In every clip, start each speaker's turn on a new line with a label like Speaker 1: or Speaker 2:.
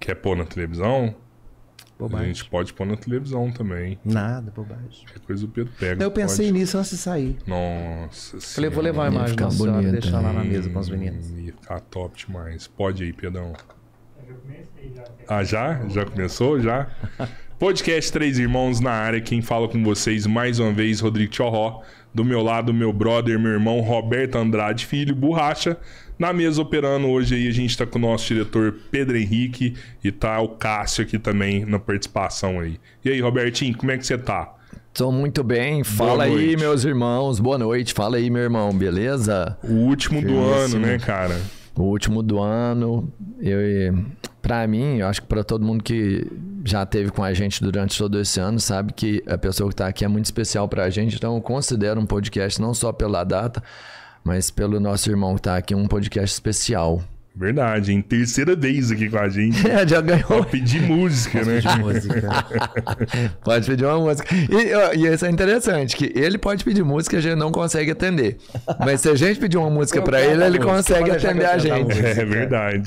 Speaker 1: quer pôr na televisão, Bobagem. a gente pode pôr na televisão também. Nada, bobagem. Que coisa o Pedro pega. Eu pensei pode...
Speaker 2: nisso antes de sair.
Speaker 1: Nossa Falei, vou levar a imagem da senhora e deixar lá na mesa com as meninas. Ia ficar tá top demais. Pode aí, Pedrão. Eu comecei já. Ah, já? Já começou? Já? Podcast Três Irmãos na área. Quem fala com vocês mais uma vez, Rodrigo Tchorró. Do meu lado, meu brother, meu irmão, Roberto Andrade Filho, Borracha. Na mesa operando hoje aí, a gente tá com o nosso diretor Pedro Henrique e tá o Cássio aqui também na participação aí. E aí, Robertinho, como é que você tá? Tô muito bem. Fala aí, meus
Speaker 3: irmãos. Boa noite. Fala aí, meu irmão, beleza? O último do ano, assim, né, cara? O último do ano. Eu, para mim, eu acho que para todo mundo que já teve com a gente durante todo esse ano, sabe que a pessoa que tá aqui é muito especial pra gente. Então, eu considero um podcast não só pela data, mas pelo nosso irmão que tá aqui, um podcast especial. Verdade, em terceira vez aqui com a gente. É, já ganhou. Pode pedir música, Pode né? Pedir música. pode pedir uma música. E, e isso é interessante, que ele pode pedir música e a gente não consegue atender. Mas se a gente pedir uma música para ele, ele consegue atender a gente. É
Speaker 1: verdade.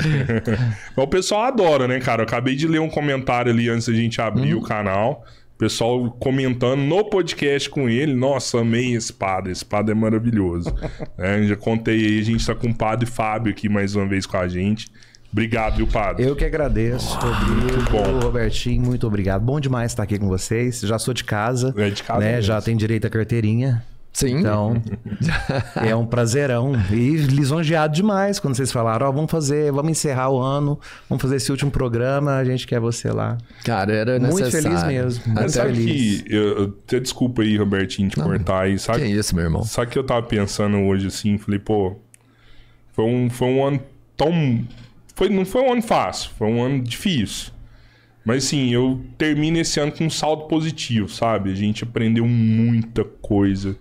Speaker 1: Mas o pessoal adora, né, cara? Eu acabei de ler um comentário ali antes da gente abrir hum. o canal pessoal comentando no podcast com ele. Nossa, amei espada. padre é maravilhoso. é, já contei aí, a gente tá com o Padre Fábio aqui mais uma vez com a gente.
Speaker 2: Obrigado, viu, Padre? Eu que agradeço, ah, Rodrigo, muito bom. Robertinho, muito obrigado. Bom demais estar aqui com vocês. Já sou de casa. É de casa. Né? Já tem direito à carteirinha. Sim. Então, é um prazerão. E lisonjeado demais quando vocês falaram: Ó, oh, vamos fazer, vamos encerrar o ano, vamos fazer esse último programa, a gente quer você lá. Cara, era Muito feliz mesmo. Até Mas sabe feliz.
Speaker 1: que. Eu, desculpa aí, Robertinho, te Não, cortar Sabe, que é isso, meu irmão? Sabe que eu tava pensando hoje assim? Falei, pô, foi um, foi um ano tão. Foi, não foi um ano fácil, foi um ano difícil. Mas sim, eu termino esse ano com um saldo positivo, sabe? A gente aprendeu muita coisa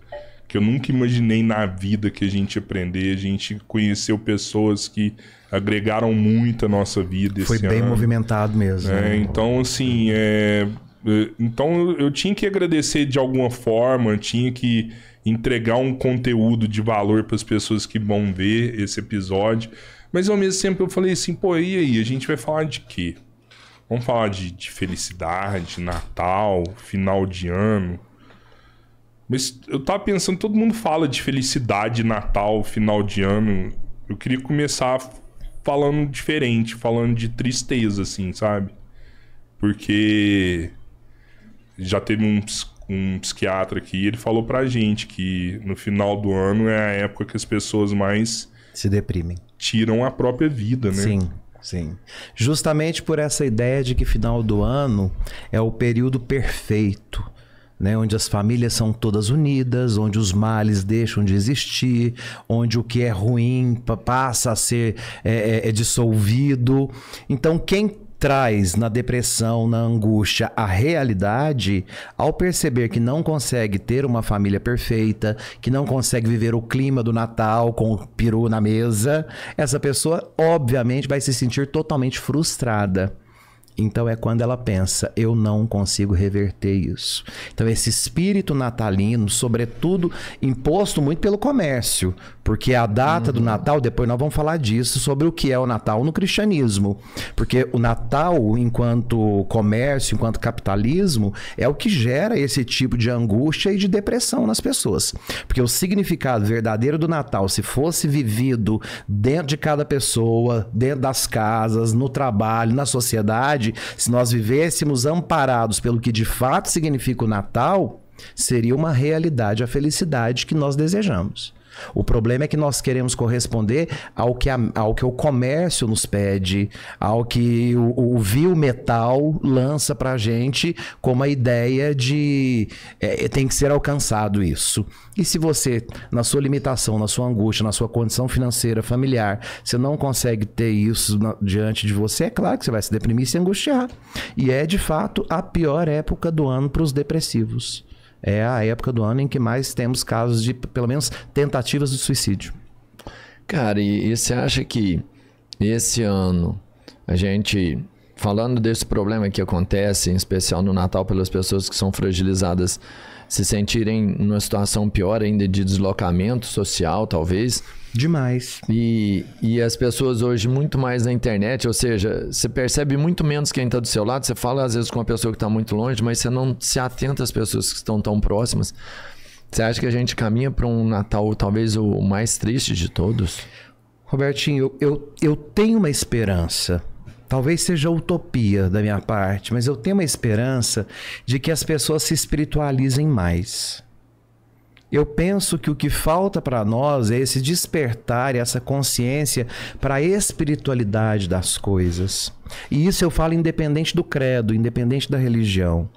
Speaker 1: que eu nunca imaginei na vida que a gente aprender. A gente conheceu pessoas que agregaram muito à nossa vida. Foi bem ano.
Speaker 2: movimentado mesmo. É,
Speaker 1: Então, assim, é, é... então eu tinha que agradecer de alguma forma, tinha que entregar um conteúdo de valor para as pessoas que vão ver esse episódio. Mas ao mesmo tempo eu falei assim, pô, e aí, a gente vai falar de quê? Vamos falar de, de felicidade, Natal, final de ano, mas eu tava pensando, todo mundo fala de felicidade, Natal, final de ano. Eu queria começar falando diferente, falando de tristeza, assim, sabe? Porque já teve um, um psiquiatra aqui, ele falou pra gente que no final do ano é a época que as pessoas mais
Speaker 2: se deprimem. Tiram a própria vida, né? Sim. Sim. Justamente por essa ideia de que final do ano é o período perfeito né, onde as famílias são todas unidas, onde os males deixam de existir, onde o que é ruim passa a ser é, é, é dissolvido. Então, quem traz na depressão, na angústia, a realidade, ao perceber que não consegue ter uma família perfeita, que não consegue viver o clima do Natal com o peru na mesa, essa pessoa obviamente vai se sentir totalmente frustrada. Então é quando ela pensa, eu não consigo reverter isso. Então esse espírito natalino, sobretudo imposto muito pelo comércio, porque a data uhum. do Natal, depois nós vamos falar disso sobre o que é o Natal no cristianismo, porque o Natal enquanto comércio, enquanto capitalismo, é o que gera esse tipo de angústia e de depressão nas pessoas. Porque o significado verdadeiro do Natal, se fosse vivido dentro de cada pessoa, dentro das casas, no trabalho, na sociedade, verdade, se nós vivêssemos amparados pelo que de fato significa o Natal, seria uma realidade a felicidade que nós desejamos. O problema é que nós queremos corresponder ao que, a, ao que o comércio nos pede, ao que o, o vil metal lança para a gente como a ideia de é, é, tem que ser alcançado isso. E se você, na sua limitação, na sua angústia, na sua condição financeira, familiar, você não consegue ter isso na, diante de você, é claro que você vai se deprimir e se angustiar. E é, de fato, a pior época do ano para os depressivos é a época do ano em que mais temos casos de, pelo menos, tentativas de suicídio. Cara, e, e
Speaker 3: você acha que esse ano a gente falando desse problema que acontece, em especial no Natal, pelas pessoas que são fragilizadas se sentirem numa situação pior ainda de deslocamento social, talvez. Demais. E, e as pessoas hoje muito mais na internet, ou seja, você percebe muito menos quem está do seu lado. Você fala às vezes com uma pessoa que está muito longe, mas você não se atenta às pessoas que estão tão próximas. Você acha que a gente caminha para um Natal
Speaker 2: talvez o mais triste de todos? Robertinho, eu, eu, eu tenho uma esperança. Talvez seja utopia da minha parte, mas eu tenho uma esperança de que as pessoas se espiritualizem mais. Eu penso que o que falta para nós é esse despertar, essa consciência para a espiritualidade das coisas. E isso eu falo independente do credo, independente da religião.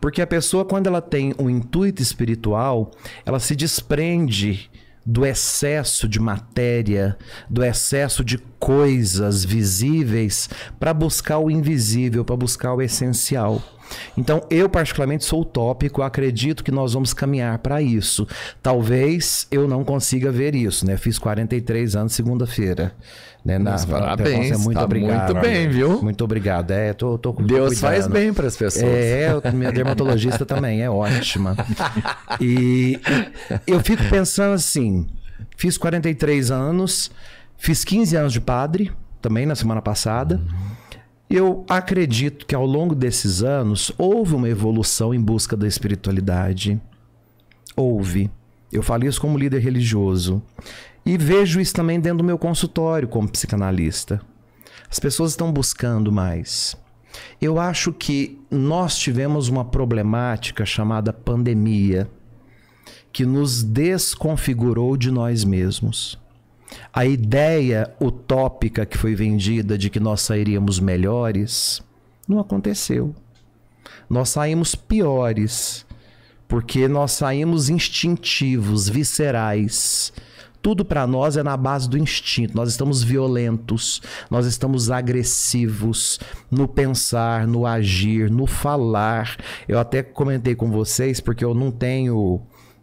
Speaker 2: Porque a pessoa, quando ela tem um intuito espiritual, ela se desprende do excesso de matéria, do excesso de coisas visíveis para buscar o invisível, para buscar o essencial. Então, eu particularmente sou utópico, acredito que nós vamos caminhar para isso. Talvez eu não consiga ver isso, né? Fiz 43 anos segunda-feira. Né, na, parabéns, é muito, tá obrigado, muito bem, viu? Muito obrigado. É, tô, tô, tô Deus cuidando. faz bem para as pessoas. É, minha dermatologista também é ótima. E eu fico pensando assim, fiz 43 anos, fiz 15 anos de padre também na semana passada. Eu acredito que ao longo desses anos houve uma evolução em busca da espiritualidade. Houve. Eu falo isso como líder religioso. E vejo isso também dentro do meu consultório como psicanalista. As pessoas estão buscando mais. Eu acho que nós tivemos uma problemática chamada pandemia que nos desconfigurou de nós mesmos. A ideia utópica que foi vendida de que nós sairíamos melhores não aconteceu. Nós saímos piores, porque nós saímos instintivos, viscerais tudo para nós é na base do instinto. Nós estamos violentos, nós estamos agressivos no pensar, no agir, no falar. Eu até comentei com vocês porque eu não tenho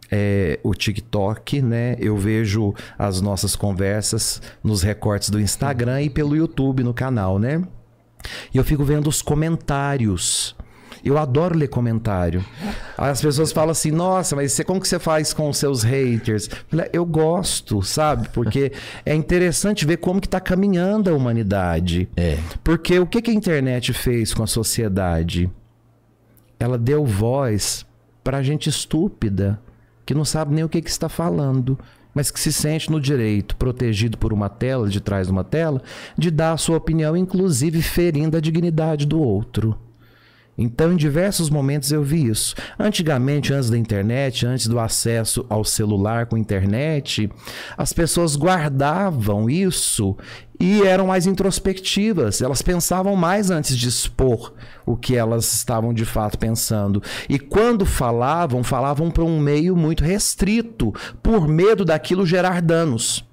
Speaker 2: é, o TikTok, né? Eu vejo as nossas conversas nos recortes do Instagram e pelo YouTube no canal, né? E eu fico vendo os comentários eu adoro ler comentário. As pessoas falam assim, nossa, mas você, como que você faz com os seus haters? Eu gosto, sabe? Porque é interessante ver como que está caminhando a humanidade. É. Porque o que, que a internet fez com a sociedade? Ela deu voz para gente estúpida, que não sabe nem o que, que está falando mas que se sente no direito, protegido por uma tela, de trás de uma tela, de dar a sua opinião, inclusive ferindo a dignidade do outro. Então, em diversos momentos eu vi isso. Antigamente, antes da internet, antes do acesso ao celular com internet, as pessoas guardavam isso e eram mais introspectivas. Elas pensavam mais antes de expor o que elas estavam de fato pensando. E quando falavam, falavam para um meio muito restrito, por medo daquilo gerar danos.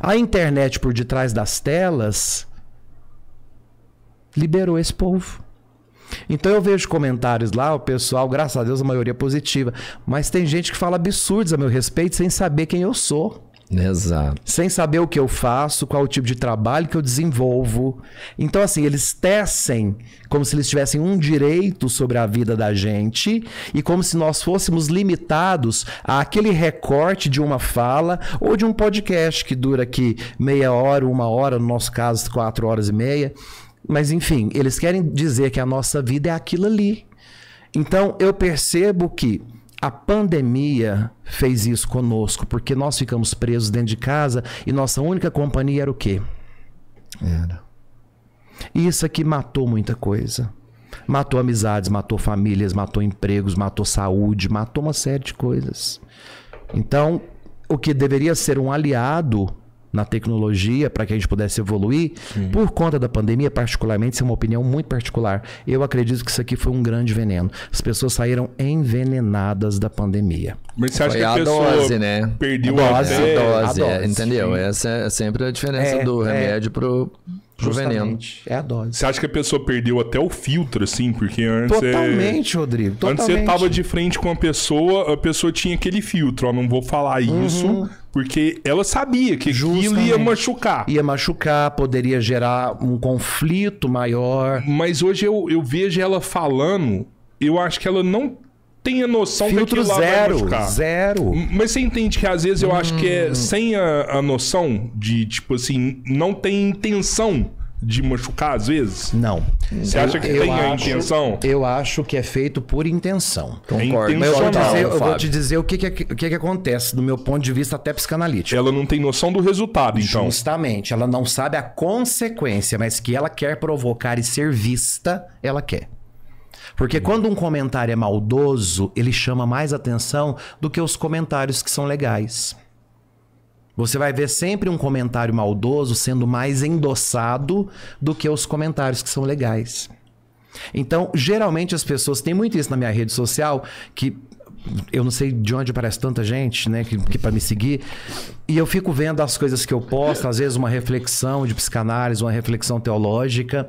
Speaker 2: A internet por detrás das telas liberou esse povo. Então eu vejo comentários lá, o pessoal, graças a Deus, a maioria é positiva. Mas tem gente que fala absurdos a meu respeito sem saber quem eu sou. Exato. Sem saber o que eu faço, qual o tipo de trabalho que eu desenvolvo. Então, assim, eles tecem como se eles tivessem um direito sobre a vida da gente e como se nós fôssemos limitados àquele recorte de uma fala ou de um podcast que dura aqui meia hora, uma hora, no nosso caso, quatro horas e meia. Mas enfim, eles querem dizer que a nossa vida é aquilo ali. Então eu percebo que a pandemia fez isso conosco, porque nós ficamos presos dentro de casa e nossa única companhia era o quê? Era. Isso aqui é matou muita coisa. Matou amizades, matou famílias, matou empregos, matou saúde, matou uma série de coisas. Então, o que deveria ser um aliado na tecnologia para que a gente pudesse evoluir. Sim. Por conta da pandemia, particularmente, isso é uma opinião muito particular. Eu acredito que isso aqui foi um grande veneno. As pessoas saíram envenenadas da pandemia. Mas você acha foi que a, a dose, né? Perdeu a dose. A dose, a dose, é, entendeu? Sim. Essa
Speaker 3: é sempre a diferença é, do é. remédio é. pro
Speaker 2: Justamente.
Speaker 3: É a
Speaker 1: dose. Você acha que a pessoa perdeu até o filtro, assim? Porque antes. Totalmente, é... Rodrigo. Totalmente. Antes você tava de frente com a pessoa, a pessoa tinha aquele filtro, ó, não vou falar uhum. isso.
Speaker 2: Porque ela
Speaker 1: sabia que Justamente. aquilo ia
Speaker 2: machucar. Ia machucar, poderia gerar um conflito maior. Mas hoje eu, eu vejo ela falando, eu acho que ela
Speaker 1: não tem a noção Filtro que zero, lá vai zero. Mas você entende que às vezes eu hum. acho que é hum. sem a, a noção de, tipo assim, não tem intenção de
Speaker 2: machucar às vezes? Não. Você acha que eu tem acho, a intenção? Eu acho que é feito por intenção. É Concordo. Mas eu vou, dizer, eu vou te dizer o que que, é que, que, acontece do meu ponto de vista até psicanalítico. Ela não tem noção do resultado, então. Justamente. Ela não sabe a consequência, mas que ela quer provocar e ser vista, ela quer. Porque quando um comentário é maldoso, ele chama mais atenção do que os comentários que são legais. Você vai ver sempre um comentário maldoso sendo mais endossado do que os comentários que são legais. Então, geralmente as pessoas têm muito isso na minha rede social que eu não sei de onde aparece tanta gente, né, que, que para me seguir. E eu fico vendo as coisas que eu posto, às vezes uma reflexão de psicanálise, uma reflexão teológica.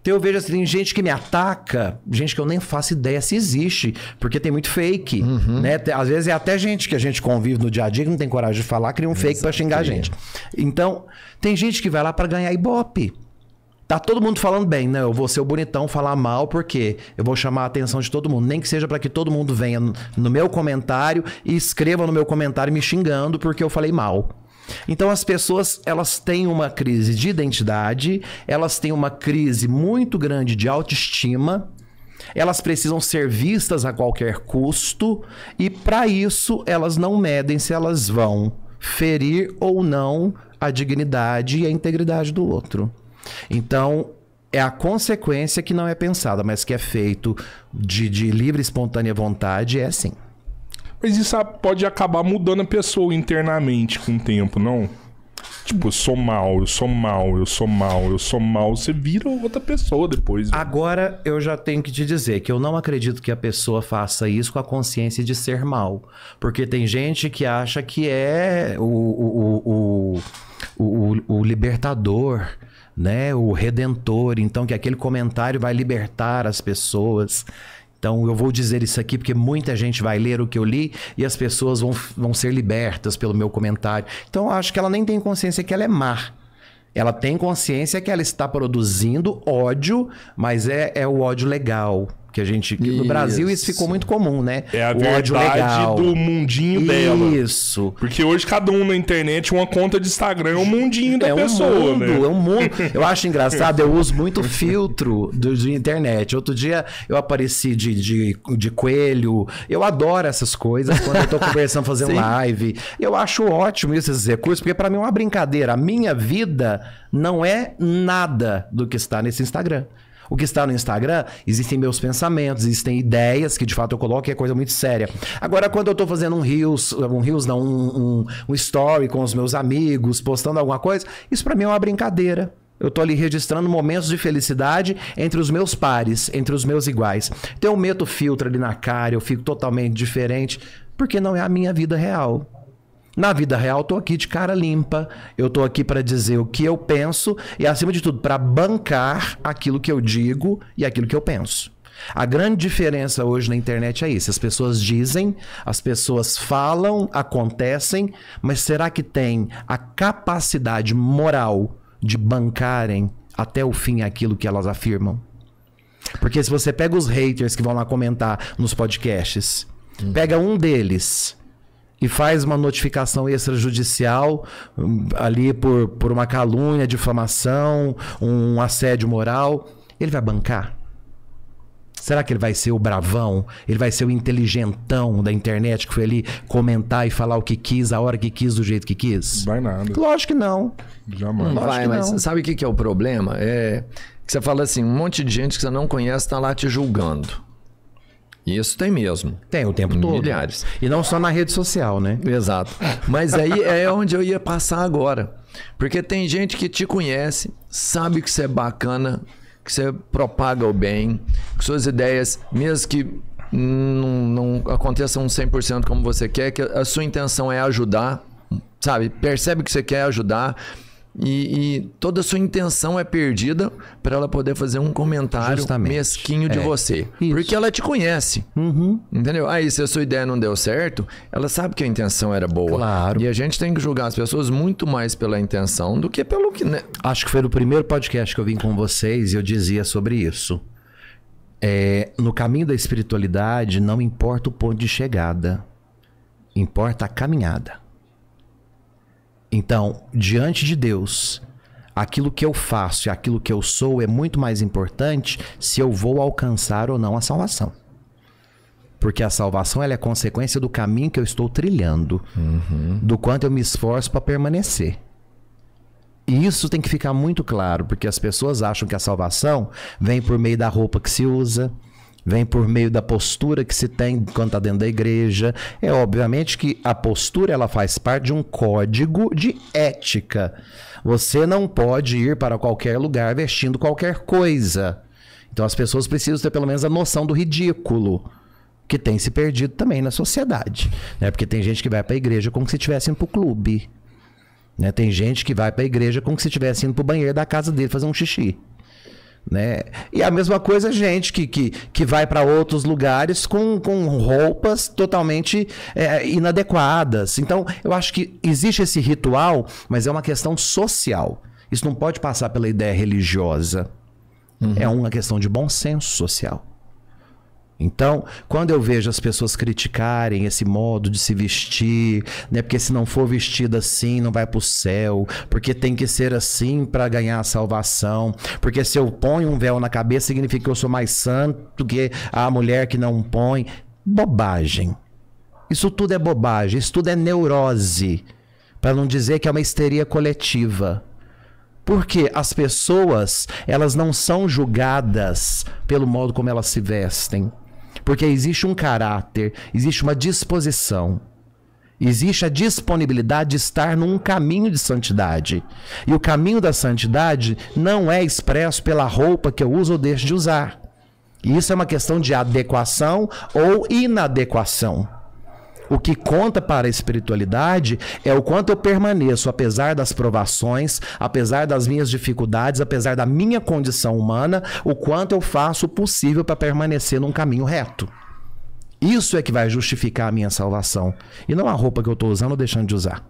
Speaker 2: Então eu vejo assim, tem gente que me ataca, gente que eu nem faço ideia se existe, porque tem muito fake, uhum. né? Às vezes é até gente que a gente convive no dia a dia que não tem coragem de falar, cria um Exato. fake para xingar a gente. Então, tem gente que vai lá para ganhar ibope. Tá todo mundo falando bem, não, né? eu vou ser o bonitão falar mal porque eu vou chamar a atenção de todo mundo, nem que seja para que todo mundo venha no meu comentário e escreva no meu comentário me xingando porque eu falei mal. Então as pessoas, elas têm uma crise de identidade, elas têm uma crise muito grande de autoestima, elas precisam ser vistas a qualquer custo e para isso elas não medem se elas vão ferir ou não a dignidade e a integridade do outro. Então, é a consequência que não é pensada, mas que é feito de, de livre e espontânea vontade, é assim.
Speaker 1: Mas isso pode acabar mudando a pessoa internamente com o tempo, não? Tipo, eu sou mal, eu sou mal, eu sou mal, eu sou mal. Você
Speaker 2: vira outra pessoa depois. Agora eu já tenho que te dizer que eu não acredito que a pessoa faça isso com a consciência de ser mal. Porque tem gente que acha que é o, o, o, o, o libertador. Né, o redentor, então que aquele comentário vai libertar as pessoas. Então eu vou dizer isso aqui porque muita gente vai ler o que eu li e as pessoas vão, vão ser libertas pelo meu comentário. Então eu acho que ela nem tem consciência que ela é má. Ela tem consciência que ela está produzindo ódio, mas é, é o ódio legal que a gente que no Brasil isso ficou muito comum, né? É a o verdade do mundinho dela. Isso. Porque hoje cada um
Speaker 1: na internet uma conta de Instagram é um mundinho da é pessoa, um mundo, né? É um
Speaker 2: mundo. Eu acho engraçado, eu uso muito filtro do, de internet. Outro dia eu apareci de, de, de coelho. Eu adoro essas coisas quando eu tô conversando, fazendo live. Eu acho ótimo isso, esses recursos, porque para mim é uma brincadeira. A minha vida não é nada do que está nesse Instagram. O que está no Instagram, existem meus pensamentos, existem ideias que de fato eu coloco e é coisa muito séria. Agora, quando eu estou fazendo um Reels, um Reels não, um, um, um story com os meus amigos, postando alguma coisa, isso para mim é uma brincadeira. Eu estou ali registrando momentos de felicidade entre os meus pares, entre os meus iguais. Então eu meto filtro ali na cara, eu fico totalmente diferente, porque não é a minha vida real. Na vida real, eu tô aqui de cara limpa, eu tô aqui para dizer o que eu penso e, acima de tudo, para bancar aquilo que eu digo e aquilo que eu penso. A grande diferença hoje na internet é isso: as pessoas dizem, as pessoas falam, acontecem, mas será que tem a capacidade moral de bancarem até o fim aquilo que elas afirmam? Porque se você pega os haters que vão lá comentar nos podcasts, pega um deles e faz uma notificação extrajudicial hum, ali por, por uma calúnia, difamação, um assédio moral, ele vai bancar? Será que ele vai ser o bravão? Ele vai ser o inteligentão da internet que foi ali comentar e falar o que quis, a hora que quis, do jeito que quis? Vai nada. Lógico que não. Jamais. Não vai, mas não. sabe
Speaker 3: o que, que é o problema? É que você fala assim, um monte de gente que você não conhece está lá te julgando. Isso tem mesmo. Tem o tempo todo. Milhares. E não só na rede social, né? Exato. Mas aí é onde eu ia passar agora. Porque tem gente que te conhece, sabe que você é bacana, que você propaga o bem, que suas ideias, mesmo que não, não aconteçam 100% como você quer, que a sua intenção é ajudar, sabe? Percebe que você quer ajudar e, e, toda a sua intenção é perdida para ela poder fazer um comentário Justamente. mesquinho de é. você. Isso. Porque ela te conhece. Uhum. Entendeu? Aí, se a sua ideia não deu certo, ela sabe que a intenção era boa. Claro. E a gente tem que julgar as pessoas muito mais pela intenção do que pelo que. Né? Acho que foi no primeiro podcast que eu vim com
Speaker 2: vocês e eu dizia sobre isso. É, no caminho da espiritualidade, não importa o ponto de chegada, importa a caminhada. Então, diante de Deus, aquilo que eu faço e aquilo que eu sou é muito mais importante se eu vou alcançar ou não a salvação. Porque a salvação ela é consequência do caminho que eu estou trilhando, uhum. do quanto eu me esforço para permanecer. E isso tem que ficar muito claro, porque as pessoas acham que a salvação vem por meio da roupa que se usa, vem por meio da postura que se tem quando está dentro da igreja. É obviamente que a postura ela faz parte de um código de ética. Você não pode ir para qualquer lugar vestindo qualquer coisa. Então as pessoas precisam ter pelo menos a noção do ridículo que tem se perdido também na sociedade, né? Porque tem gente que vai para a igreja como se estivesse indo para o clube, né? Tem gente que vai para a igreja como se estivesse indo para o banheiro da casa dele fazer um xixi. Né? E a mesma coisa, gente que, que, que vai para outros lugares com, com roupas totalmente é, inadequadas. Então, eu acho que existe esse ritual, mas é uma questão social. Isso não pode passar pela ideia religiosa. Uhum. É uma questão de bom senso social. Então, quando eu vejo as pessoas criticarem esse modo de se vestir, né? Porque se não for vestido assim, não vai para o céu, porque tem que ser assim para ganhar a salvação, porque se eu ponho um véu na cabeça significa que eu sou mais santo que a mulher que não põe. Bobagem. Isso tudo é bobagem, isso tudo é neurose, para não dizer que é uma histeria coletiva. Porque as pessoas, elas não são julgadas pelo modo como elas se vestem. Porque existe um caráter, existe uma disposição, existe a disponibilidade de estar num caminho de santidade. E o caminho da santidade não é expresso pela roupa que eu uso ou deixo de usar. Isso é uma questão de adequação ou inadequação. O que conta para a espiritualidade é o quanto eu permaneço, apesar das provações, apesar das minhas dificuldades, apesar da minha condição humana, o quanto eu faço o possível para permanecer num caminho reto. Isso é que vai justificar a minha salvação. E não a roupa que eu estou usando ou deixando de usar.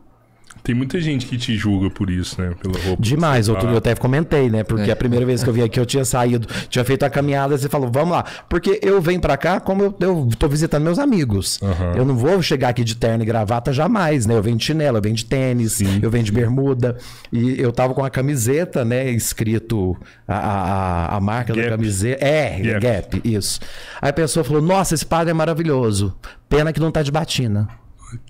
Speaker 1: Tem muita gente que te julga por isso, né? Pela roupa. Demais. Outro tá. dia eu até
Speaker 2: comentei, né? Porque é. a primeira vez que eu vim aqui eu tinha saído, tinha feito a caminhada e você falou, vamos lá. Porque eu venho para cá como eu, eu tô visitando meus amigos. Uhum. Eu não vou chegar aqui de terno e gravata jamais, né? Eu venho de chinelo, eu venho de tênis, sim, eu venho de bermuda. E eu tava com a camiseta, né? Escrito a, a, a marca Gap. da camiseta. É, Gap. Gap, isso. Aí a pessoa falou: Nossa, esse padre é maravilhoso. Pena que não tá de batina.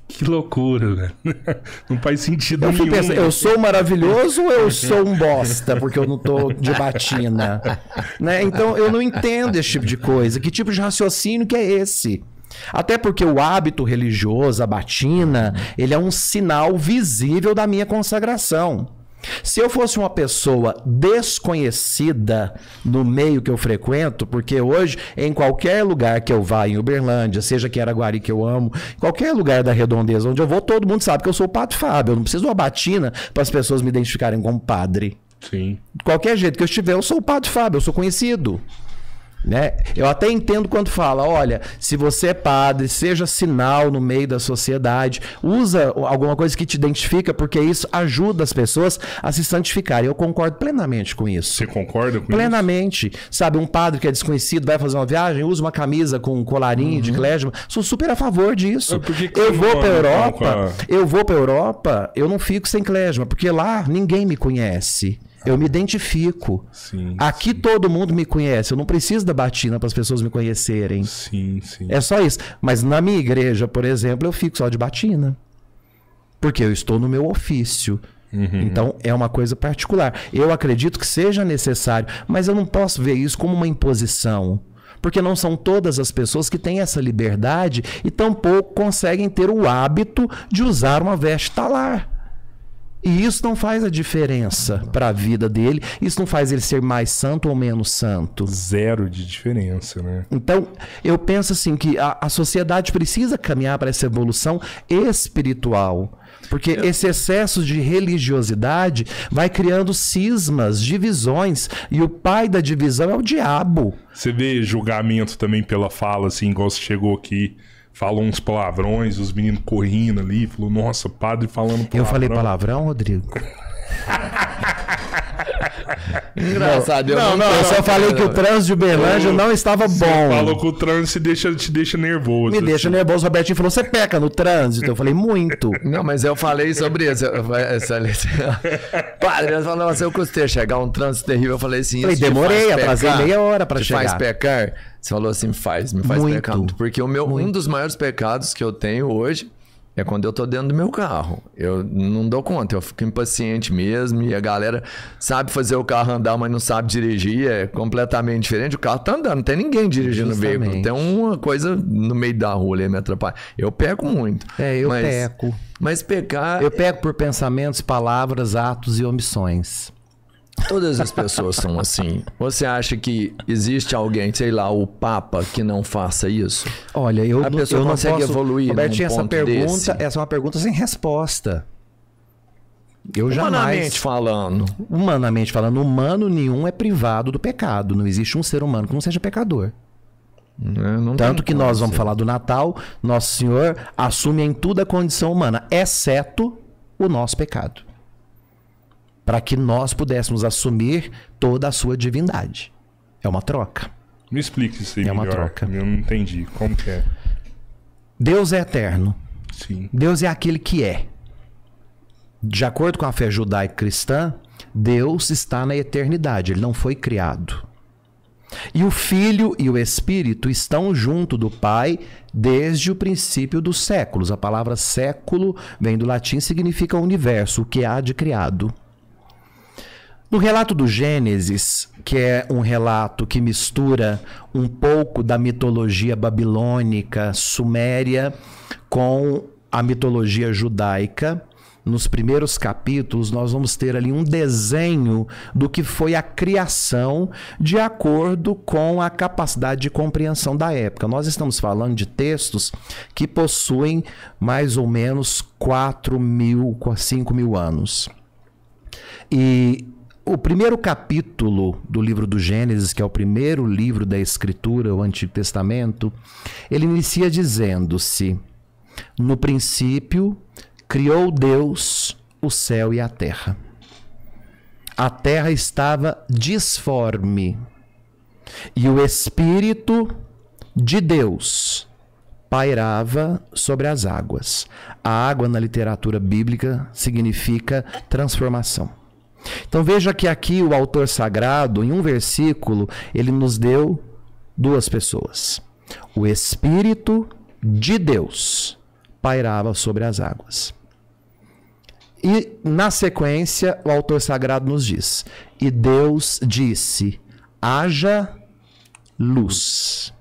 Speaker 2: Que loucura, velho. Não faz sentido eu nenhum. Pensando, eu sou maravilhoso ou eu sou um bosta porque eu não tô de batina? né? Então eu não entendo esse tipo de coisa. Que tipo de raciocínio que é esse? Até porque o hábito religioso, a batina, ele é um sinal visível da minha consagração. Se eu fosse uma pessoa desconhecida no meio que eu frequento, porque hoje, em qualquer lugar que eu vá, em Uberlândia, seja que Araguari que eu amo, qualquer lugar da redondeza onde eu vou, todo mundo sabe que eu sou o Padre Fábio. Eu não preciso de uma batina para as pessoas me identificarem como padre. Sim. Qualquer jeito que eu estiver, eu sou o Padre Fábio, eu sou conhecido. Né? Eu até entendo quando fala, olha, se você é padre, seja sinal no meio da sociedade, usa alguma coisa que te identifica, porque isso ajuda as pessoas a se santificar. Eu concordo plenamente com isso. Você concorda com plenamente. isso? Plenamente. Sabe, um padre que é desconhecido vai fazer uma viagem, usa uma camisa com um colarinho uhum. de clésima. Sou super a favor disso. É eu vou para Europa, a... eu vou para Europa, eu não fico sem clésima, porque lá ninguém me conhece. Eu me identifico. Sim, Aqui sim. todo mundo me conhece. Eu não preciso da batina para as pessoas me conhecerem. Sim, sim. É só isso. Mas na minha igreja, por exemplo, eu fico só de batina. Porque eu estou no meu ofício. Uhum. Então é uma coisa particular. Eu acredito que seja necessário, mas eu não posso ver isso como uma imposição. Porque não são todas as pessoas que têm essa liberdade e tampouco conseguem ter o hábito de usar uma veste talar. E isso não faz a diferença para a vida dele. Isso não faz ele ser mais santo ou menos santo. Zero de diferença, né? Então, eu penso assim que a, a sociedade precisa caminhar para essa evolução espiritual. Porque esse excesso de religiosidade vai criando cismas, divisões, e o
Speaker 1: pai da divisão é o diabo. Você vê julgamento também pela fala, assim, igual você chegou aqui falou uns palavrões, os meninos correndo ali, falou, nossa, padre falando palavrão. Eu falei
Speaker 2: palavrão, Rodrigo? Engraçado, não, eu não, não, eu só não, falei que o trânsito de Uberlândia não
Speaker 1: estava bom. Falou que o trânsito deixa, te deixa nervoso.
Speaker 2: Me deixa assim. nervoso. O Robertinho falou: você peca no trânsito. Eu falei: muito. Não,
Speaker 3: mas eu falei sobre isso. Essa Padre, ele falou: mas eu custei chegar um trânsito terrível. Eu falei assim: falei, demorei atrasei meia hora para chegar. faz pecar. Você falou assim, faz, me faz muito, pecado. Porque o meu, um dos maiores pecados que eu tenho hoje é quando eu tô dentro do meu carro. Eu não dou conta, eu fico impaciente mesmo. E a galera sabe fazer o carro andar, mas não sabe dirigir. É completamente diferente. O carro tá andando, não tem ninguém dirigindo o veículo. Tem uma coisa no meio da rua ali me atrapalha. Eu peco muito. É, eu mas, peco. Mas pecar. Eu peco por
Speaker 2: pensamentos, palavras, atos e omissões.
Speaker 3: Todas as pessoas são assim. Você acha que existe alguém, sei lá, o Papa, que não faça isso? Olha, eu, a pessoa eu não consegue posso... evoluir. Roberto, essa pergunta, desse.
Speaker 2: essa é uma pergunta sem resposta. Eu humanamente jamais, falando. Humanamente falando, humano nenhum é privado do pecado. Não existe um ser humano que não seja pecador. É, não Tanto que nós vamos falar do Natal, Nosso Senhor assume em tudo a condição humana, exceto o nosso pecado para que nós pudéssemos assumir toda a sua divindade. É uma troca. Me explique isso aí É melhor. uma troca. Eu não entendi. Como que é? Deus é eterno. Sim. Deus é aquele que é. De acordo com a fé judaica cristã Deus está na eternidade, ele não foi criado. E o Filho e o Espírito estão junto do Pai desde o princípio dos séculos. A palavra século vem do latim significa universo, o que há de criado. No relato do Gênesis, que é um relato que mistura um pouco da mitologia babilônica, suméria, com a mitologia judaica, nos primeiros capítulos, nós vamos ter ali um desenho do que foi a criação de acordo com a capacidade de compreensão da época. Nós estamos falando de textos que possuem mais ou menos 4 mil, 5 mil anos. E o primeiro capítulo do livro do Gênesis, que é o primeiro livro da Escritura, o Antigo Testamento, ele inicia dizendo-se: No princípio criou Deus o céu e a terra. A terra estava disforme e o Espírito de Deus pairava sobre as águas. A água na literatura bíblica significa transformação. Então veja que aqui o autor sagrado, em um versículo, ele nos deu duas pessoas. O Espírito de Deus pairava sobre as águas. E na sequência, o autor sagrado nos diz: E Deus disse: haja luz.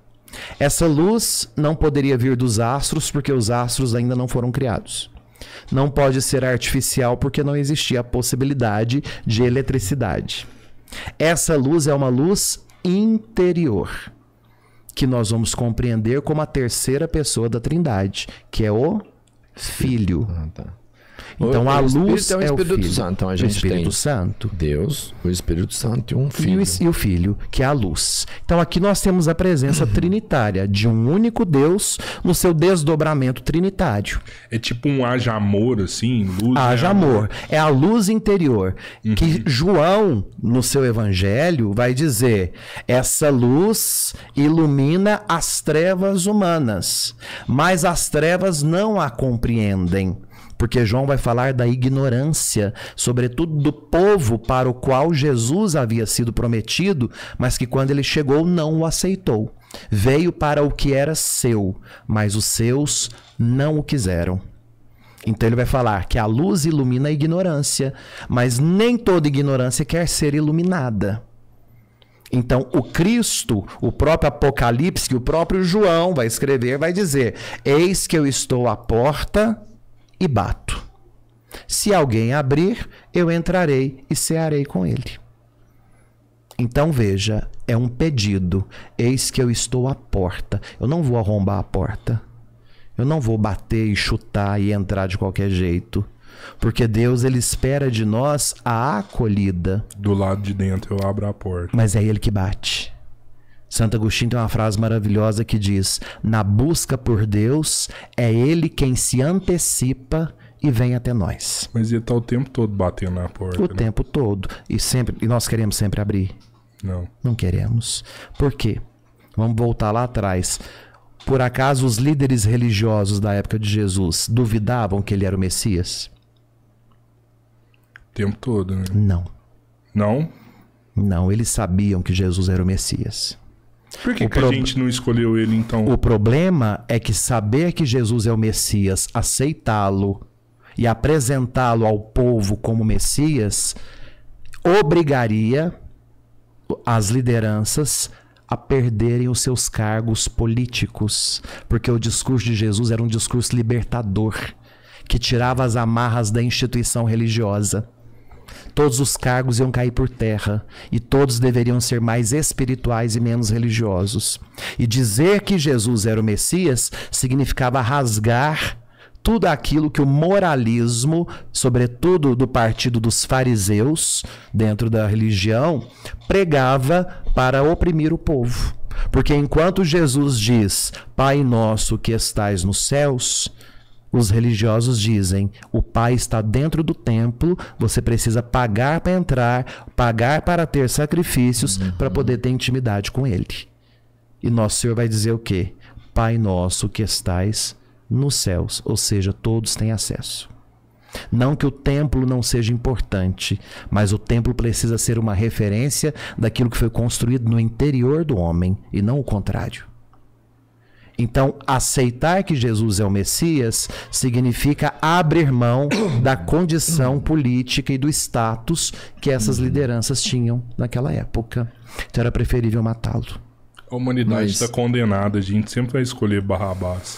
Speaker 2: Essa luz não poderia vir dos astros, porque os astros ainda não foram criados não pode ser artificial porque não existia a possibilidade de eletricidade. Essa luz é uma luz interior, que nós vamos compreender como a terceira pessoa da Trindade, que é o Filho. Ah, tá. Então o, a é luz é o, é o Espírito filho. Santo. Então a gente o Espírito tem Santo. Deus, o Espírito Santo e um filho. E o, e o filho, que é a luz. Então aqui nós temos a presença uhum. trinitária de um único Deus no seu desdobramento trinitário. É tipo um haja amor, assim? Luz né? haja amor. amor. É a luz interior. Uhum. Que João, no seu evangelho, vai dizer: essa luz ilumina as trevas humanas, mas as trevas não a compreendem. Porque João vai falar da ignorância, sobretudo do povo para o qual Jesus havia sido prometido, mas que quando ele chegou não o aceitou. Veio para o que era seu, mas os seus não o quiseram. Então ele vai falar que a luz ilumina a ignorância, mas nem toda ignorância quer ser iluminada. Então, o Cristo, o próprio Apocalipse, que o próprio João vai escrever, vai dizer: Eis que eu estou à porta e bato. Se alguém abrir, eu entrarei e cearei com ele. Então veja, é um pedido. Eis que eu estou à porta. Eu não vou arrombar a porta. Eu não vou bater e chutar e entrar de qualquer jeito. Porque Deus ele espera de nós a acolhida. Do lado de dentro eu abro a porta. Mas é ele que bate. Santo Agostinho tem uma frase maravilhosa que diz: Na busca por Deus, é Ele quem se antecipa e vem até nós. Mas ele está o tempo todo batendo na porta. O né? tempo todo. E, sempre, e nós queremos sempre abrir? Não. Não queremos. Por quê? Vamos voltar lá atrás. Por acaso os líderes religiosos da época de Jesus duvidavam que ele era o Messias?
Speaker 1: O tempo todo, né?
Speaker 2: Não. Não? Não, eles sabiam que Jesus era o Messias. Por que, que pro... a gente não escolheu ele então? O problema é que saber que Jesus é o Messias, aceitá-lo e apresentá-lo ao povo como Messias obrigaria as lideranças a perderem os seus cargos políticos, porque o discurso de Jesus era um discurso libertador que tirava as amarras da instituição religiosa todos os cargos iam cair por terra e todos deveriam ser mais espirituais e menos religiosos. E dizer que Jesus era o Messias significava rasgar tudo aquilo que o moralismo, sobretudo do partido dos fariseus, dentro da religião, pregava para oprimir o povo. Porque enquanto Jesus diz, Pai nosso que estais nos céus, os religiosos dizem: o pai está dentro do templo, você precisa pagar para entrar, pagar para ter sacrifícios, uhum. para poder ter intimidade com ele. E nosso Senhor vai dizer o quê? Pai nosso que estais nos céus, ou seja, todos têm acesso. Não que o templo não seja importante, mas o templo precisa ser uma referência daquilo que foi construído no interior do homem e não o contrário. Então, aceitar que Jesus é o Messias significa abrir mão da condição política e do status que essas lideranças tinham naquela época. Então, era preferível matá-lo.
Speaker 1: A humanidade está Mas... Tá condenada, a gente sempre vai escolher Barrabás.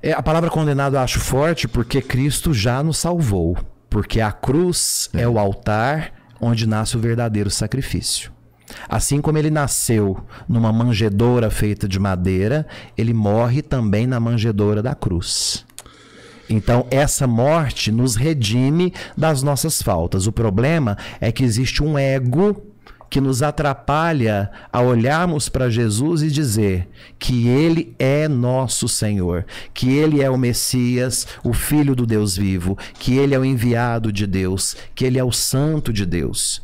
Speaker 2: É, a palavra condenado eu acho forte porque Cristo já nos salvou. Porque a cruz é, é o altar onde nasce o verdadeiro sacrifício. Assim como ele nasceu numa manjedoura feita de madeira, ele morre também na manjedoura da cruz. Então, essa morte nos redime das nossas faltas. O problema é que existe um ego que nos atrapalha a olharmos para Jesus e dizer que Ele é nosso Senhor, que Ele é o Messias, o Filho do Deus vivo, que Ele é o enviado de Deus, que Ele é o Santo de Deus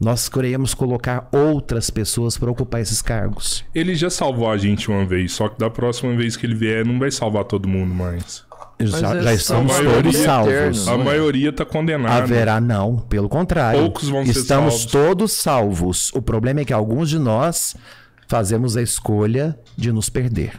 Speaker 2: nós queremos colocar outras pessoas para ocupar esses cargos.
Speaker 1: Ele já salvou a gente uma vez, só que da próxima vez que ele vier, não vai salvar todo mundo mais. Já, é já estamos todos salvos. Né? a né? maioria está condenada. Haverá
Speaker 2: não, pelo contrário. Poucos vão estamos ser Estamos todos salvos. O problema é que alguns de nós fazemos a escolha de nos perder.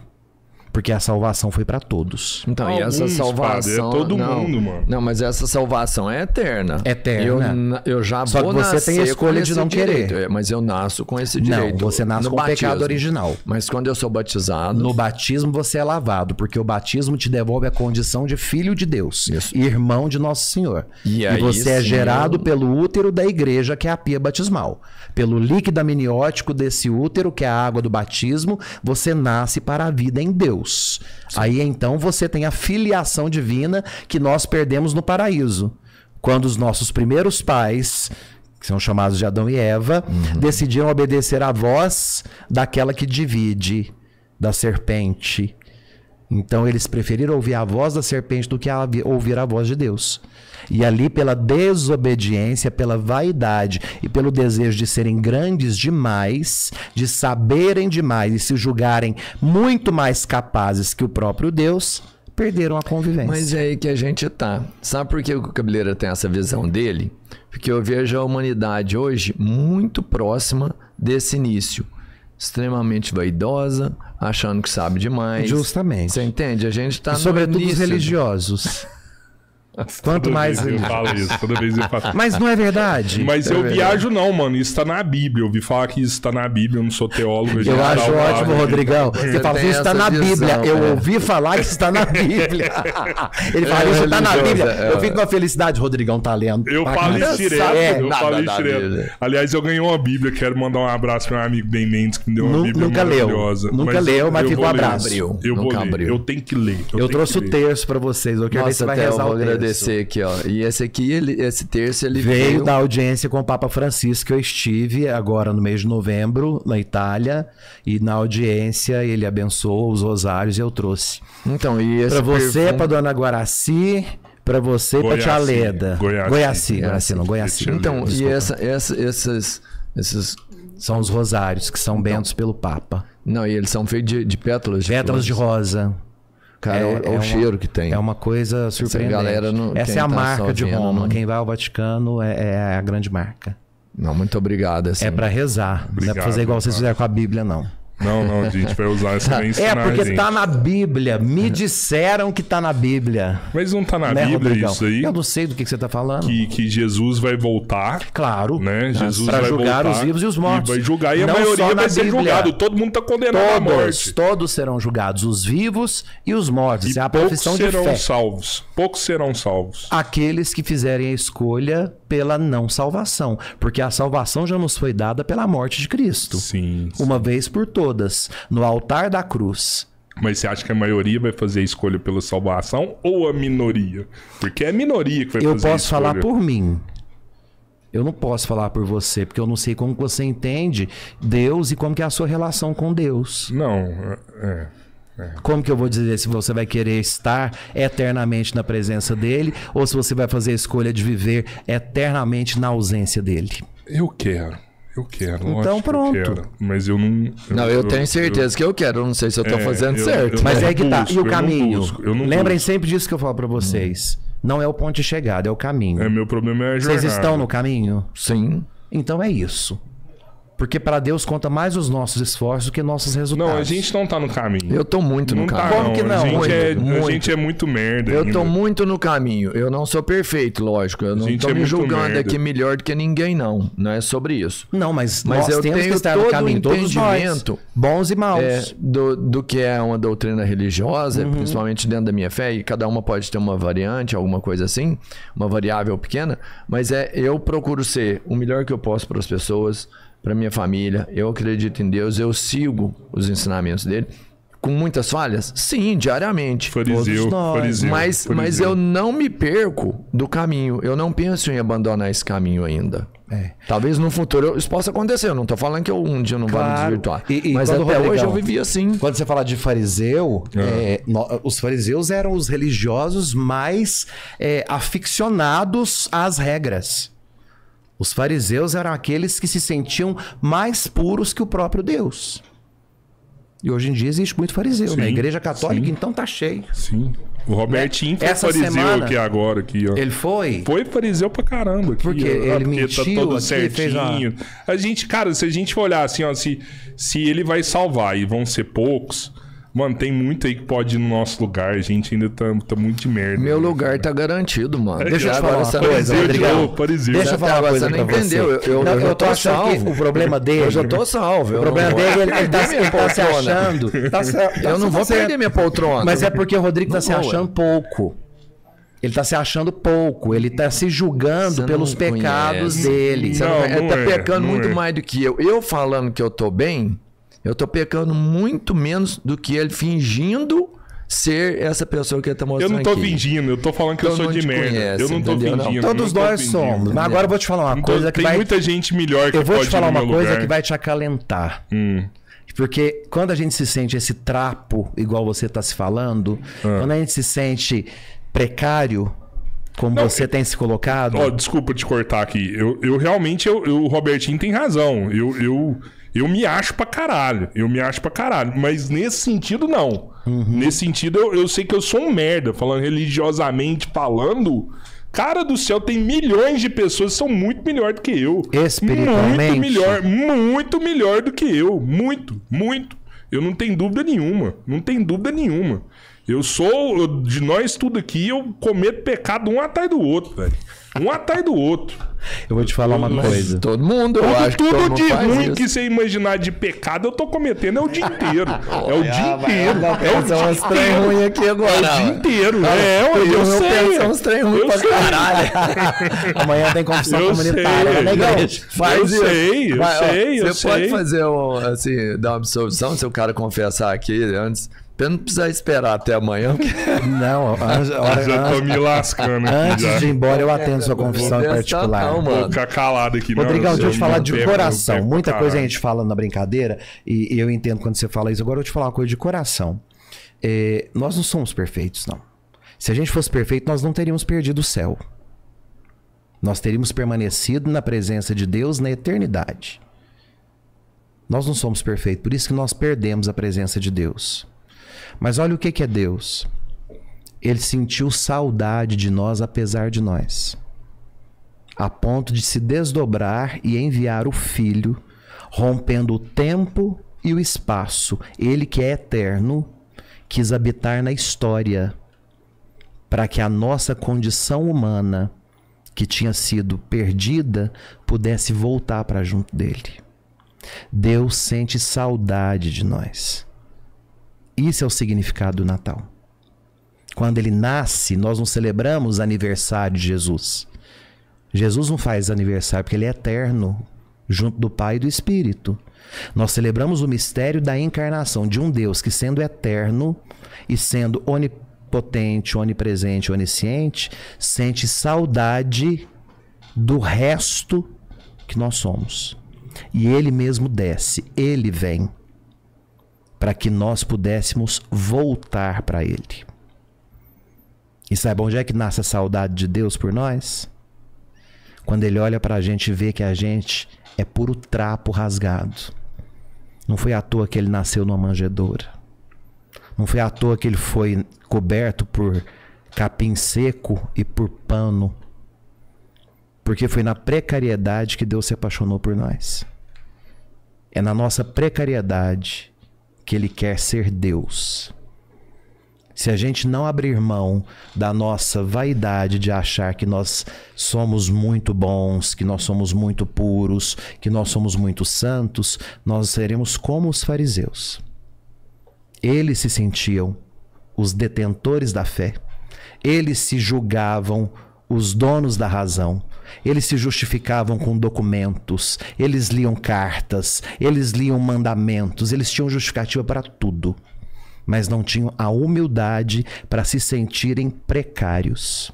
Speaker 2: Porque a salvação foi para todos. Então, Alguns, e essa é salvação. Padre, é todo não, mundo, mano.
Speaker 3: Não, mas essa salvação é eterna. Eterna. Eu, eu já Só vou que você tem a escolha de não direito. querer. É, mas eu nasço com esse direito. Não, você nasce com batismo. o pecado original.
Speaker 2: Mas quando eu sou batizado. No batismo você é lavado, porque o batismo te devolve a condição de filho de Deus, Isso. irmão de Nosso Senhor. E, e você é gerado eu... pelo útero da igreja, que é a pia batismal. Pelo líquido amniótico desse útero, que é a água do batismo, você nasce para a vida em Deus. Deus. Sim. Aí então você tem a filiação divina que nós perdemos no paraíso. Quando os nossos primeiros pais, que são chamados de Adão e Eva, uhum. decidiram obedecer à voz daquela que divide, da serpente, então eles preferiram ouvir a voz da serpente do que a, ouvir a voz de Deus. E ali, pela desobediência, pela vaidade e pelo desejo de serem grandes demais, de saberem demais e se julgarem muito mais capazes que o próprio Deus, perderam a convivência. Mas é aí que a gente tá. Sabe por que o Cabeleira tem essa
Speaker 3: visão dele? Porque eu vejo a humanidade hoje muito próxima desse início. Extremamente vaidosa, achando que sabe demais. Justamente. Você entende? A gente está. Sobretudo início. os né?
Speaker 2: religiosos.
Speaker 3: Quanto toda mais. Vez eu falo isso, toda vez eu
Speaker 1: falo. Mas não é verdade. Mas é eu verdade. viajo, não, mano. Isso tá na Bíblia. Eu ouvi falar que isso tá na Bíblia. Eu não sou teólogo. Eu, acho ótimo, né? Rodrigão. Você fala que isso tá na Bíblia. Eu é. ouvi
Speaker 2: falar que isso tá na Bíblia. Ele fala, é, isso tá na Bíblia. É. Eu fico com a felicidade, Rodrigão tá lendo. Eu tá falo isso direto. É, eu falo isso direto.
Speaker 1: Aliás, eu ganhei uma Bíblia. Quero mandar um abraço pro meu amigo Ben Mendes, que me deu uma Bíblia nunca maravilhosa. Leu. Nunca leu, mas ficou um abraço. Eu vou ler. Eu tenho
Speaker 2: que ler. Eu trouxe o texto pra vocês. Eu quero ver se vai rezar o texto
Speaker 3: agradecer aqui, ó. E esse aqui, ele, esse terço, ele veio... veio da
Speaker 2: audiência com o Papa Francisco. Eu estive agora no mês de novembro na Itália e na audiência ele abençoou os rosários e eu trouxe. Então, e esse Para você, perfume... para dona Guaraci, para você e para tia Leda. goiás goiás não, Goiaci. Então, e essa,
Speaker 3: essa, esses, esses... São os rosários que são então, bentos pelo Papa. Não, e eles são feitos de, de pétalas de Pétalas de rosa.
Speaker 2: Cara, é, é o é é uma, cheiro que tem. É uma coisa surpreendente. Essa, galera não, Essa é a tá marca de Roma. Não... Quem vai ao Vaticano é, é a grande marca. Não, muito obrigado. É assim. É para rezar. Obrigado, não é pra fazer igual vocês fizeram com a Bíblia, não. Não, não, a gente vai usar isso tá. pra é, ensinar É, porque está na Bíblia. Me disseram que está na Bíblia. Mas não está na né, Bíblia Rodrigão? isso aí? Eu não sei do que, que você está falando.
Speaker 1: Que, que, Jesus vai voltar. Claro. Né? Jesus pra vai julgar voltar, os vivos e os mortos. E vai julgar e não a maioria vai ser julgado.
Speaker 2: Todo mundo está condenado todos, à morte. Todos serão julgados, os vivos e os mortos. E é a profissão de fé. Poucos serão
Speaker 1: salvos.
Speaker 2: Poucos serão salvos. Aqueles que fizerem a escolha pela não salvação. Porque a salvação já nos foi dada pela morte de Cristo. Sim. Uma vez por todas todas no altar da cruz. Mas você acha que a maioria vai
Speaker 1: fazer a escolha pela salvação ou a minoria? Porque é a minoria que vai eu fazer a escolha. Eu posso falar por
Speaker 2: mim. Eu não posso falar por você, porque eu não sei como você entende Deus e como que é a sua relação com Deus. Não, é. É. Como que eu vou dizer se você vai querer estar eternamente na presença dele ou se você vai fazer a escolha de viver eternamente na ausência dele? Eu quero. Eu quero, então pronto. Que eu quero, mas eu não. Eu,
Speaker 3: não, eu, eu tenho certeza eu, que eu quero. não sei se eu estou é, fazendo certo. mas é busco, que tá. E o caminho? Busco, Lembrem busco.
Speaker 2: sempre disso que eu falo para vocês. Não é o ponto de chegada, é o caminho. É, meu problema é a jornada. Vocês estão no caminho? Sim. Então é isso. Porque para Deus conta mais os nossos esforços do que nossos resultados. Não, a gente não tá no caminho. Eu tô muito não no tá, caminho. Como que não? A
Speaker 1: gente, é- muito, é, muito. A gente é muito
Speaker 3: merda. Eu ainda. tô muito no caminho. Eu não sou perfeito, lógico. Eu não tô é me julgando merda. aqui melhor do que ninguém, não. Não é sobre isso. Não, mas, mas eu tenho que estar todo no caminho, entendimento,
Speaker 2: bons e maus. É,
Speaker 3: do, do que é uma doutrina religiosa, uhum. principalmente dentro da minha fé, e cada uma pode ter uma variante, alguma coisa assim, uma variável pequena, mas é eu procuro ser o melhor que eu posso para as pessoas para minha família. Eu acredito em Deus, eu sigo os ensinamentos dele. Com muitas falhas? Sim, diariamente. Fariseu, fariseu, mas, fariseu. mas eu não me perco do caminho. Eu não penso em abandonar esse caminho ainda. É. Talvez no futuro isso possa acontecer. Eu não estou falando que eu, um dia eu
Speaker 2: não claro. vá me desvirtuar. E, e mas até Rodrigão, hoje eu vivi assim. Quando você fala de fariseu, é. É, os fariseus eram os religiosos mais é, aficionados às regras. Os fariseus eram aqueles que se sentiam mais puros que o próprio Deus. E hoje em dia existe muito fariseu, na né? igreja católica, sim. então, tá cheio. Sim.
Speaker 1: O Robertinho foi fariseu semana, aqui agora. Aqui, ó. Ele foi? Foi fariseu pra caramba. Aqui, porque ó, ele ah, porque tá mentiu, tá todo certinho. Uma... A gente, cara, se a gente olhar assim, ó, se, se ele vai salvar e vão ser poucos, Mano, tem muito aí que pode ir no nosso lugar. A gente ainda tá, tá muito de merda. Meu né, lugar cara. tá garantido, mano. É, Deixa eu te tá falar essa coisa, Rodrigo. Deixa eu falar uma coisa, pra entendeu. você. Eu, eu, não, eu, eu tô, tô salvo. o problema dele... Eu já tô
Speaker 2: salvo. O problema dele, é ele tá, ele tá se achando. Tá se, tá eu não vou perder minha poltrona. Mas é porque o Rodrigo tá se achando pouco. Ele tá se achando pouco, ele tá se julgando você pelos pecados conhece. dele. Não, não, não, ele tá é, pecando muito é.
Speaker 3: mais do que eu. Eu falando que eu tô bem, eu tô pecando muito menos do que ele fingindo ser essa pessoa que ele tá mostrando. Eu não tô aqui. fingindo, eu tô falando que então eu sou de merda. Conhece, eu não tô entendeu? fingindo. Não. Todos nós somos. Mas agora eu
Speaker 2: vou te falar uma coisa que Tem vai. Tem muita gente melhor que Eu vou te falar uma coisa lugar. que vai te acalentar. Hum. Porque quando a gente se sente esse trapo, igual você tá se falando, ah. quando a gente se sente precário, como não, você eu, tem se colocado. Ó,
Speaker 1: desculpa te cortar aqui. Eu, eu realmente, eu, eu, o Robertinho tem razão. Eu, eu eu me acho pra caralho. Eu me acho pra caralho. Mas nesse sentido, não. Uhum. Nesse sentido, eu, eu sei que eu sou um merda. Falando religiosamente, falando. Cara do céu, tem milhões de pessoas que são muito melhor do que eu. Espiritualmente. Muito melhor, muito melhor do que eu. Muito, muito. Eu não tenho dúvida nenhuma. Não tenho dúvida nenhuma. Eu sou, eu, de nós tudo aqui, eu cometo pecado um atrás do outro, velho. Um atrás do outro.
Speaker 2: Eu vou te falar uma Mas coisa. Todo
Speaker 1: mundo, eu acho tudo que todo de ruim isso. que você imaginar de pecado, eu tô cometendo é o dia inteiro. É o dia inteiro. É o dia inteiro.
Speaker 2: aqui agora. É o dia inteiro. É, eu, sei. eu sei. Pensamos trem ruim eu pra sei. caralho. Amanhã tem confissão eu comunitária sei. Legal. Faz eu isso. sei, eu Vai, sei, ó, eu você sei. Você pode fazer
Speaker 3: um, assim, dar uma absolvição se o cara confessar aqui antes... Você não precisa esperar até amanhã.
Speaker 2: Porque... Não, antes, eu tô me lascando Antes já. de ir embora, eu atendo sua confissão em particular. Não, mano. Vou ficar calado aqui, não. Rodrigão, deixa eu te falar de tempo, coração. Muita caralho. coisa a gente fala na brincadeira, e, e eu entendo quando você fala isso. Agora eu vou te falar uma coisa de coração. É, nós não somos perfeitos, não. Se a gente fosse perfeito, nós não teríamos perdido o céu. Nós teríamos permanecido na presença de Deus na eternidade. Nós não somos perfeitos, por isso que nós perdemos a presença de Deus. Mas olha o que, que é Deus. Ele sentiu saudade de nós, apesar de nós, a ponto de se desdobrar e enviar o Filho, rompendo o tempo e o espaço. Ele que é eterno, quis habitar na história, para que a nossa condição humana, que tinha sido perdida, pudesse voltar para junto dele. Deus sente saudade de nós. Isso é o significado do Natal. Quando ele nasce, nós não celebramos aniversário de Jesus. Jesus não faz aniversário porque ele é eterno, junto do Pai e do Espírito. Nós celebramos o mistério da encarnação de um Deus que, sendo eterno e sendo onipotente, onipresente, onisciente, sente saudade do resto que nós somos. E ele mesmo desce, ele vem para que nós pudéssemos voltar para Ele. E sabe onde é que nasce a saudade de Deus por nós? Quando Ele olha para a gente e vê que a gente é puro trapo rasgado. Não foi à toa que Ele nasceu numa manjedoura. Não foi à toa que Ele foi coberto por capim seco e por pano. Porque foi na precariedade que Deus se apaixonou por nós. É na nossa precariedade que ele quer ser Deus. Se a gente não abrir mão da nossa vaidade de achar que nós somos muito bons, que nós somos muito puros, que nós somos muito santos, nós seremos como os fariseus. Eles se sentiam os detentores da fé, eles se julgavam os donos da razão, eles se justificavam com documentos, eles liam cartas, eles liam mandamentos, eles tinham justificativa para tudo, mas não tinham a humildade para se sentirem precários.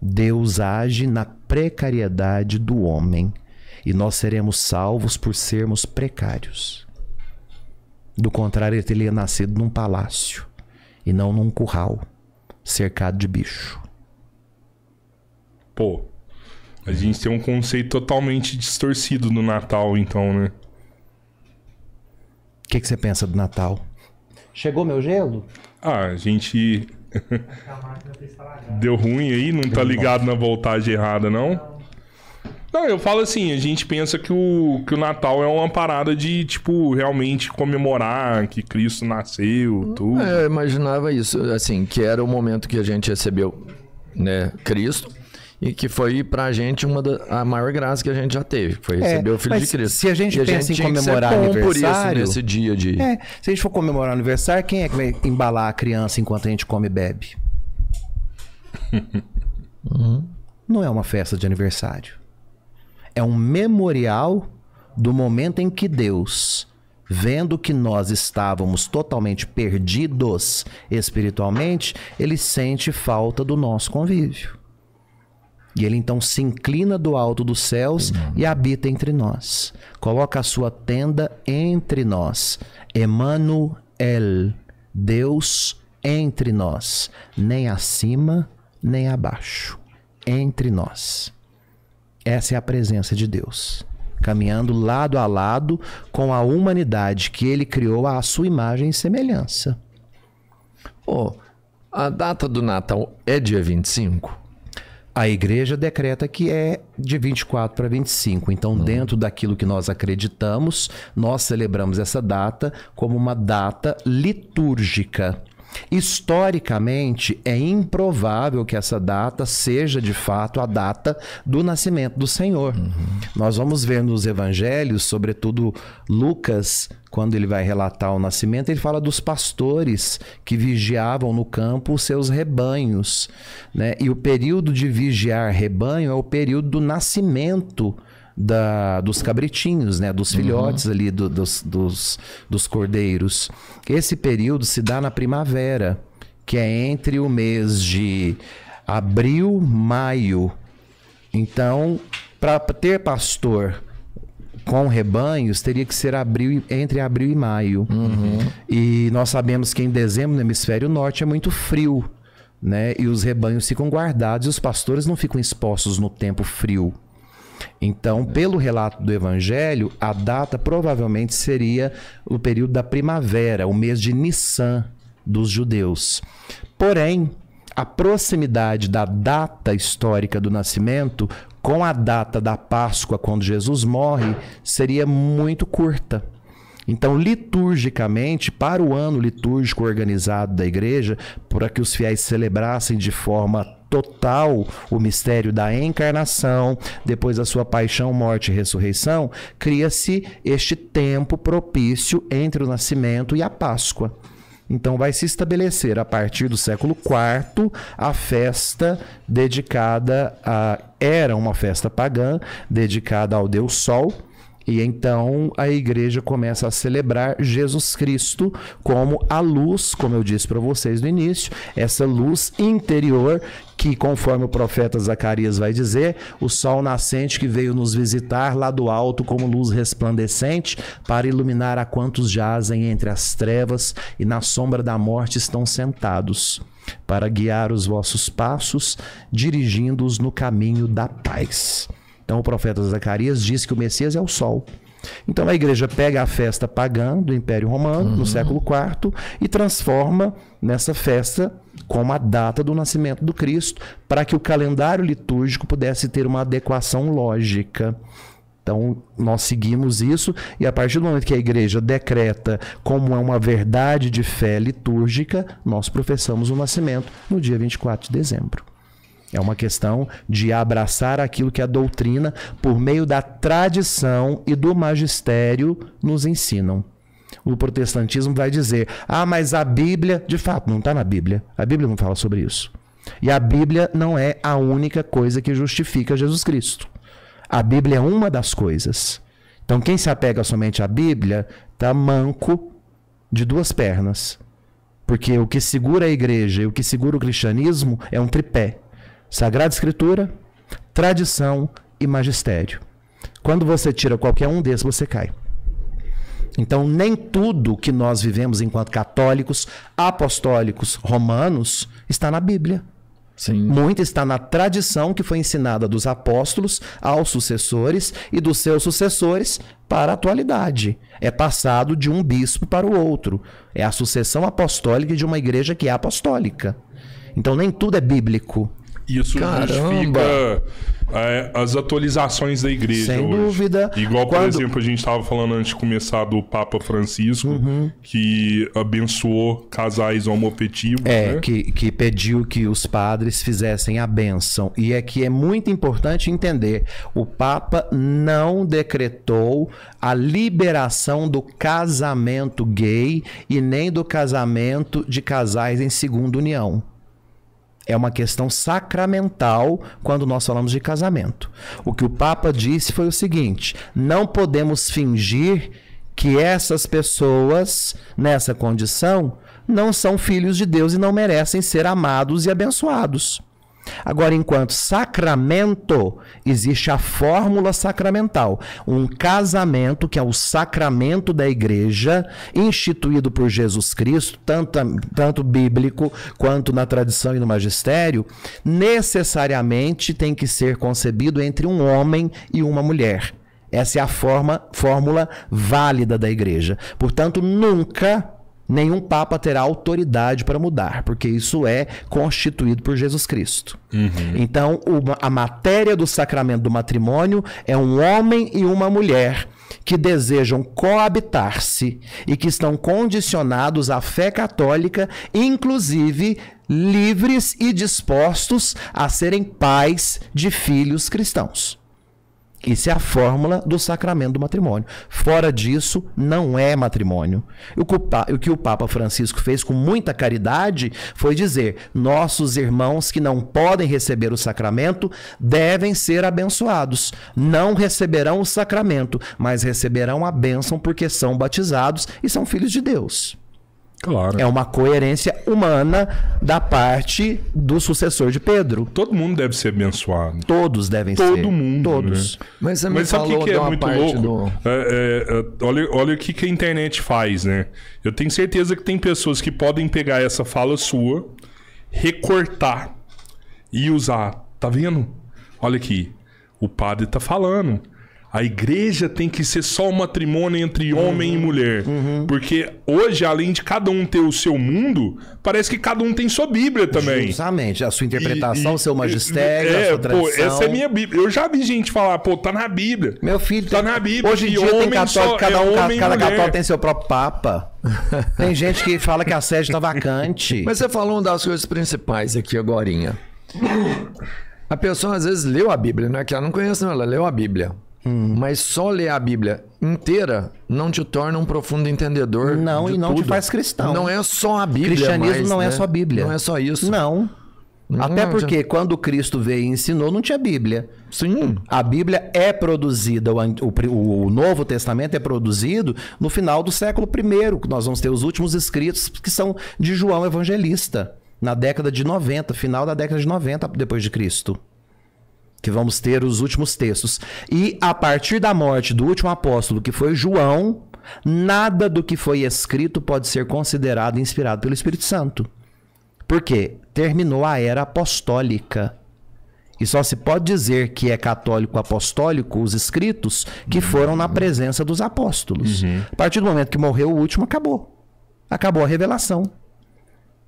Speaker 2: Deus age na precariedade do homem e nós seremos salvos por sermos precários. Do contrário, ele teria nascido num palácio e não num curral cercado de bicho.
Speaker 1: Pô, a gente tem um conceito totalmente distorcido do Natal, então, né?
Speaker 2: O que, que você pensa do Natal?
Speaker 1: Chegou meu gelo? Ah, a gente. Deu ruim aí? Não tá ligado na voltagem errada, não? Não, eu falo assim, a gente pensa que o, que o Natal é uma parada de,
Speaker 3: tipo, realmente comemorar que Cristo nasceu, tudo. É, eu imaginava isso, assim, que era o momento que a gente recebeu, né, Cristo e que foi pra
Speaker 2: gente uma da, a maior graça que a gente já teve, foi é, receber é, o Filho de Cristo. Se a gente e pensa a gente em comemorar aniversário, isso, nesse dia de é, se a gente for comemorar aniversário, quem é que vai embalar a criança enquanto a gente come e bebe? uhum. Não é uma festa de aniversário. É um memorial do momento em que Deus, vendo que nós estávamos totalmente perdidos espiritualmente, ele sente falta do nosso convívio. E ele então se inclina do alto dos céus e habita entre nós. Coloca a sua tenda entre nós. Emmanuel, Deus entre nós, nem acima, nem abaixo, entre nós. Essa é a presença de Deus, caminhando lado a lado com a humanidade que ele criou à sua imagem e semelhança. oh, a data do Natal é dia 25? a igreja decreta que é de 24 para 25. Então, hum. dentro daquilo que nós acreditamos, nós celebramos essa data como uma data litúrgica. Historicamente, é improvável que essa data seja de fato a data do nascimento do Senhor. Uhum. Nós vamos ver nos evangelhos, sobretudo Lucas, quando ele vai relatar o nascimento, ele fala dos pastores que vigiavam no campo os seus rebanhos. Né? E o período de vigiar rebanho é o período do nascimento da, dos cabritinhos, né? Dos uhum. filhotes uhum. ali, do, dos, dos, dos cordeiros. Esse período se dá na primavera, que é entre o mês de abril, maio. Então, para ter pastor com rebanhos teria que ser abril, entre abril e maio. Uhum. E nós sabemos que em dezembro no hemisfério norte é muito frio, né? E os rebanhos ficam guardados e os pastores não ficam expostos no tempo frio. Então, é. pelo relato do Evangelho, a data provavelmente seria o período da primavera, o mês de Nissan dos judeus. Porém, a proximidade da data histórica do nascimento com a data da Páscoa, quando Jesus morre, seria muito curta. Então, liturgicamente, para o ano litúrgico organizado da igreja, para que os fiéis celebrassem de forma total o mistério da encarnação, depois da sua paixão, morte e ressurreição, cria-se este tempo propício entre o nascimento e a Páscoa. Então vai se estabelecer a partir do século IV a festa dedicada a era uma festa pagã dedicada ao deus Sol e então a igreja começa a celebrar Jesus Cristo como a luz, como eu disse para vocês no início, essa luz interior que, conforme o profeta Zacarias vai dizer, o sol nascente que veio nos visitar lá do alto como luz resplandecente, para iluminar a quantos jazem entre as trevas e na sombra da morte estão sentados, para guiar os vossos passos, dirigindo-os no caminho da paz. Então o profeta Zacarias diz que o Messias é o sol. Então a igreja pega a festa pagã do Império Romano, uhum. no século IV, e transforma nessa festa como a data do nascimento do Cristo, para que o calendário litúrgico pudesse ter uma adequação lógica. Então, nós seguimos isso, e a partir do momento que a igreja decreta como é uma verdade de fé litúrgica, nós professamos o nascimento no dia 24 de dezembro. É uma questão de abraçar aquilo que a doutrina, por meio da tradição e do magistério, nos ensinam. O protestantismo vai dizer: ah, mas a Bíblia, de fato, não está na Bíblia. A Bíblia não fala sobre isso. E a Bíblia não é a única coisa que justifica Jesus Cristo. A Bíblia é uma das coisas. Então, quem se apega somente à Bíblia está manco de duas pernas. Porque o que segura a igreja e o que segura o cristianismo é um tripé. Sagrada Escritura, tradição e magistério. Quando você tira qualquer um desses, você cai. Então, nem tudo que nós vivemos enquanto católicos, apostólicos, romanos, está na Bíblia. Sim. Muito está na tradição que foi ensinada dos apóstolos aos sucessores e dos seus sucessores para a atualidade. É passado de um bispo para o outro. É a sucessão apostólica de uma igreja que é apostólica. Então, nem tudo é bíblico.
Speaker 1: Isso Caramba. justifica é, as atualizações da igreja. Sem hoje. dúvida. Igual, por exemplo, a gente estava falando antes de começar do Papa
Speaker 2: Francisco, uhum. que abençoou casais homofetivos. É, né? que, que pediu que os padres fizessem a bênção. E é que é muito importante entender: o Papa não decretou a liberação do casamento gay e nem do casamento de casais em segunda união. É uma questão sacramental quando nós falamos de casamento. O que o Papa disse foi o seguinte: não podemos fingir que essas pessoas, nessa condição, não são filhos de Deus e não merecem ser amados e abençoados. Agora, enquanto sacramento, existe a fórmula sacramental. Um casamento, que é o sacramento da igreja, instituído por Jesus Cristo, tanto, tanto bíblico quanto na tradição e no magistério, necessariamente tem que ser concebido entre um homem e uma mulher. Essa é a forma, fórmula válida da igreja. Portanto, nunca nenhum papa terá autoridade para mudar, porque isso é constituído por Jesus Cristo. Uhum. Então, uma, a matéria do sacramento do matrimônio é um homem e uma mulher que desejam coabitar-se e que estão condicionados à fé católica, inclusive livres e dispostos a serem pais de filhos cristãos. Isso é a fórmula do sacramento do matrimônio. Fora disso, não é matrimônio. O que o Papa Francisco fez com muita caridade foi dizer: nossos irmãos que não podem receber o sacramento devem ser abençoados. Não receberão o sacramento, mas receberão a bênção porque são batizados e são filhos de Deus. Claro. É uma coerência humana da parte do sucessor de Pedro. Todo mundo deve ser abençoado. Todos devem Todo ser. Todo
Speaker 1: mundo. Todos. Né?
Speaker 3: Mas, Mas sabe o que, é muito louco?
Speaker 1: Do... É, é, é, olha, olha o que, que a internet faz, né? Eu tenho certeza que tem pessoas que podem pegar essa fala sua, recortar e usar. Tá vendo? Olha aqui. O padre tá falando. A igreja tem que ser só um matrimônio entre homem uhum. e mulher. Uhum. Porque hoje, além de cada um ter o seu mundo, parece que cada um tem sua
Speaker 2: Bíblia também. Justamente. A sua interpretação, o seu magistério, é, a sua tradição. Pô, essa é minha
Speaker 1: Bíblia. Eu já vi
Speaker 2: gente falar, pô, tá na Bíblia. Meu filho, tá tem... na Bíblia. Hoje em dia tem católico, só, cada, é um, cada católico tem seu próprio papa. tem gente que fala que a sede tá vacante.
Speaker 3: Mas você falou uma das coisas principais aqui agora. A pessoa às vezes leu a Bíblia, não é que ela não conhece, não, ela leu a Bíblia. Hum. Mas só ler a Bíblia inteira não te torna um
Speaker 2: profundo entendedor. Não, e não tudo. te faz
Speaker 3: cristão. Não é só
Speaker 2: a Bíblia. Cristianismo mais, não é né? é só a Bíblia. Não é só isso. Não. Até porque quando Cristo veio e ensinou, não tinha Bíblia. Sim. A Bíblia é produzida, o, o, o Novo Testamento é produzido no final do século I. Nós vamos ter os últimos escritos que são de João Evangelista, na década de 90, final da década de 90 depois de Cristo que vamos ter os últimos textos. E a partir da morte do último apóstolo, que foi João, nada do que foi escrito pode ser considerado inspirado pelo Espírito Santo. Por quê? Terminou a era apostólica. E só se pode dizer que é católico apostólico os escritos que foram na presença dos apóstolos. Uhum. A partir do momento que morreu o último, acabou. Acabou a revelação.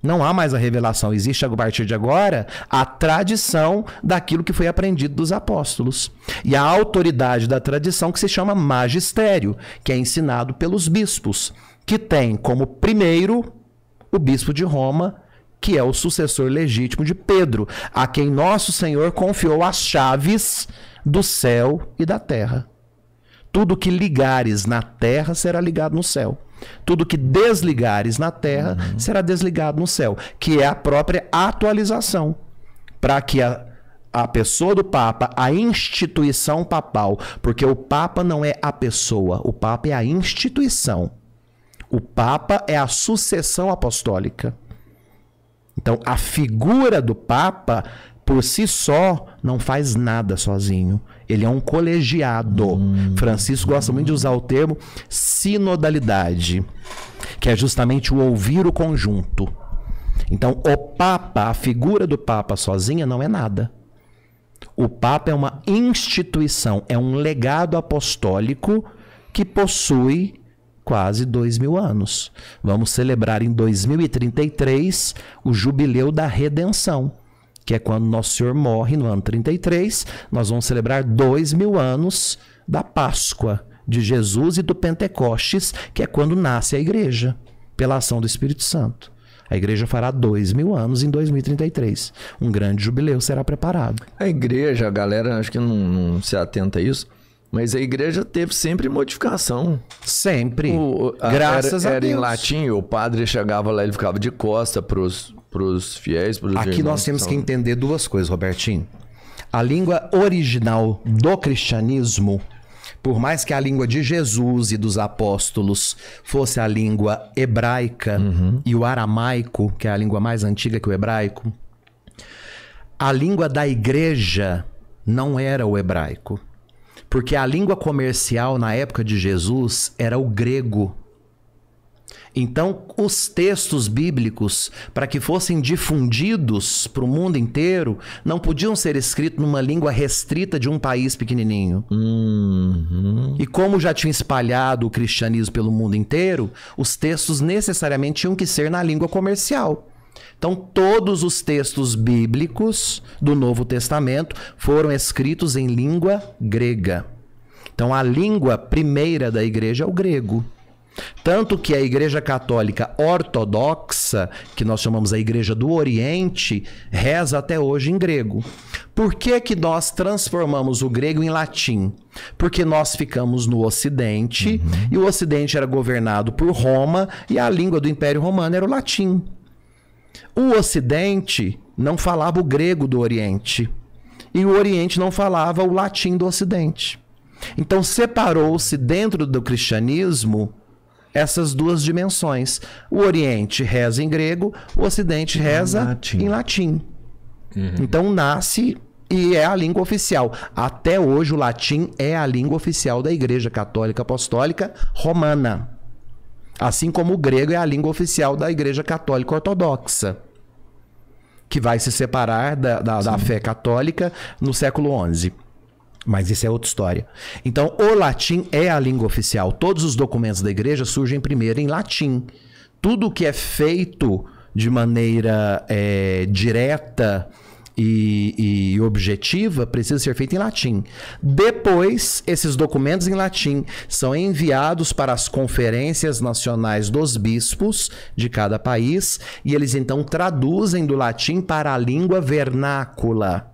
Speaker 2: Não há mais a revelação. Existe a partir de agora a tradição daquilo que foi aprendido dos apóstolos. E a autoridade da tradição que se chama magistério, que é ensinado pelos bispos, que tem como primeiro o bispo de Roma, que é o sucessor legítimo de Pedro, a quem nosso Senhor confiou as chaves do céu e da terra. Tudo que ligares na terra será ligado no céu tudo que desligares na terra uhum. será desligado no céu, que é a própria atualização. Para que a, a pessoa do Papa, a instituição papal, porque o Papa não é a pessoa, o Papa é a instituição. O Papa é a sucessão apostólica. Então, a figura do Papa, por si só, não faz nada sozinho. Ele é um colegiado. Hum, Francisco gosta muito de usar o termo sinodalidade, que é justamente o ouvir o conjunto. Então, o Papa, a figura do Papa sozinha não é nada. O Papa é uma instituição, é um legado apostólico que possui quase dois mil anos. Vamos celebrar em 2033 o jubileu da redenção que é quando Nosso Senhor morre no ano 33, nós vamos celebrar dois mil anos da Páscoa de Jesus e do Pentecostes, que é quando nasce a igreja, pela ação do Espírito Santo. A igreja fará dois mil anos em 2033. Um grande jubileu será preparado. A igreja, a galera, acho que não, não
Speaker 3: se atenta a isso. Mas a igreja teve sempre modificação. Sempre. O, a, Graças era, a Deus. Era em latim, o padre chegava lá, ele ficava de costa para os para os fiéis, para os Aqui nós temos que, que então.
Speaker 2: entender duas coisas, Robertinho. A língua original do cristianismo, por mais que a língua de Jesus e dos apóstolos fosse a língua hebraica uhum. e o aramaico, que é a língua mais antiga que o hebraico, a língua da igreja não era o hebraico. Porque a língua comercial na época de Jesus era o grego. Então, os textos bíblicos, para que fossem difundidos para o mundo inteiro, não podiam ser escritos numa língua restrita de um país pequenininho. Uhum. E como já tinha espalhado o cristianismo pelo mundo inteiro, os textos necessariamente tinham que ser na língua comercial. Então, todos os textos bíblicos do Novo Testamento foram escritos em língua grega. Então, a língua primeira da igreja é o grego. Tanto que a Igreja Católica Ortodoxa, que nós chamamos a Igreja do Oriente, reza até hoje em grego. Por que, que nós transformamos o grego em latim? Porque nós ficamos no Ocidente uhum. e o Ocidente era governado por Roma e a língua do Império Romano era o latim. O Ocidente não falava o grego do Oriente e o Oriente não falava o latim do Ocidente. Então separou-se dentro do cristianismo essas duas dimensões. O Oriente reza em grego, o Ocidente reza em latim. Em latim. Uhum. Então nasce e é a língua oficial. Até hoje, o latim é a língua oficial da Igreja Católica Apostólica Romana. Assim como o grego é a língua oficial da Igreja Católica Ortodoxa, que vai se separar da, da, da fé católica no século XI. Mas isso é outra história. Então, o latim é a língua oficial. Todos os documentos da igreja surgem primeiro em latim. Tudo que é feito de maneira é, direta e, e, objetiva precisa ser feito em latim. Depois, esses documentos em latim são enviados para as conferências nacionais dos bispos de cada país e eles então traduzem do latim para a língua vernácula.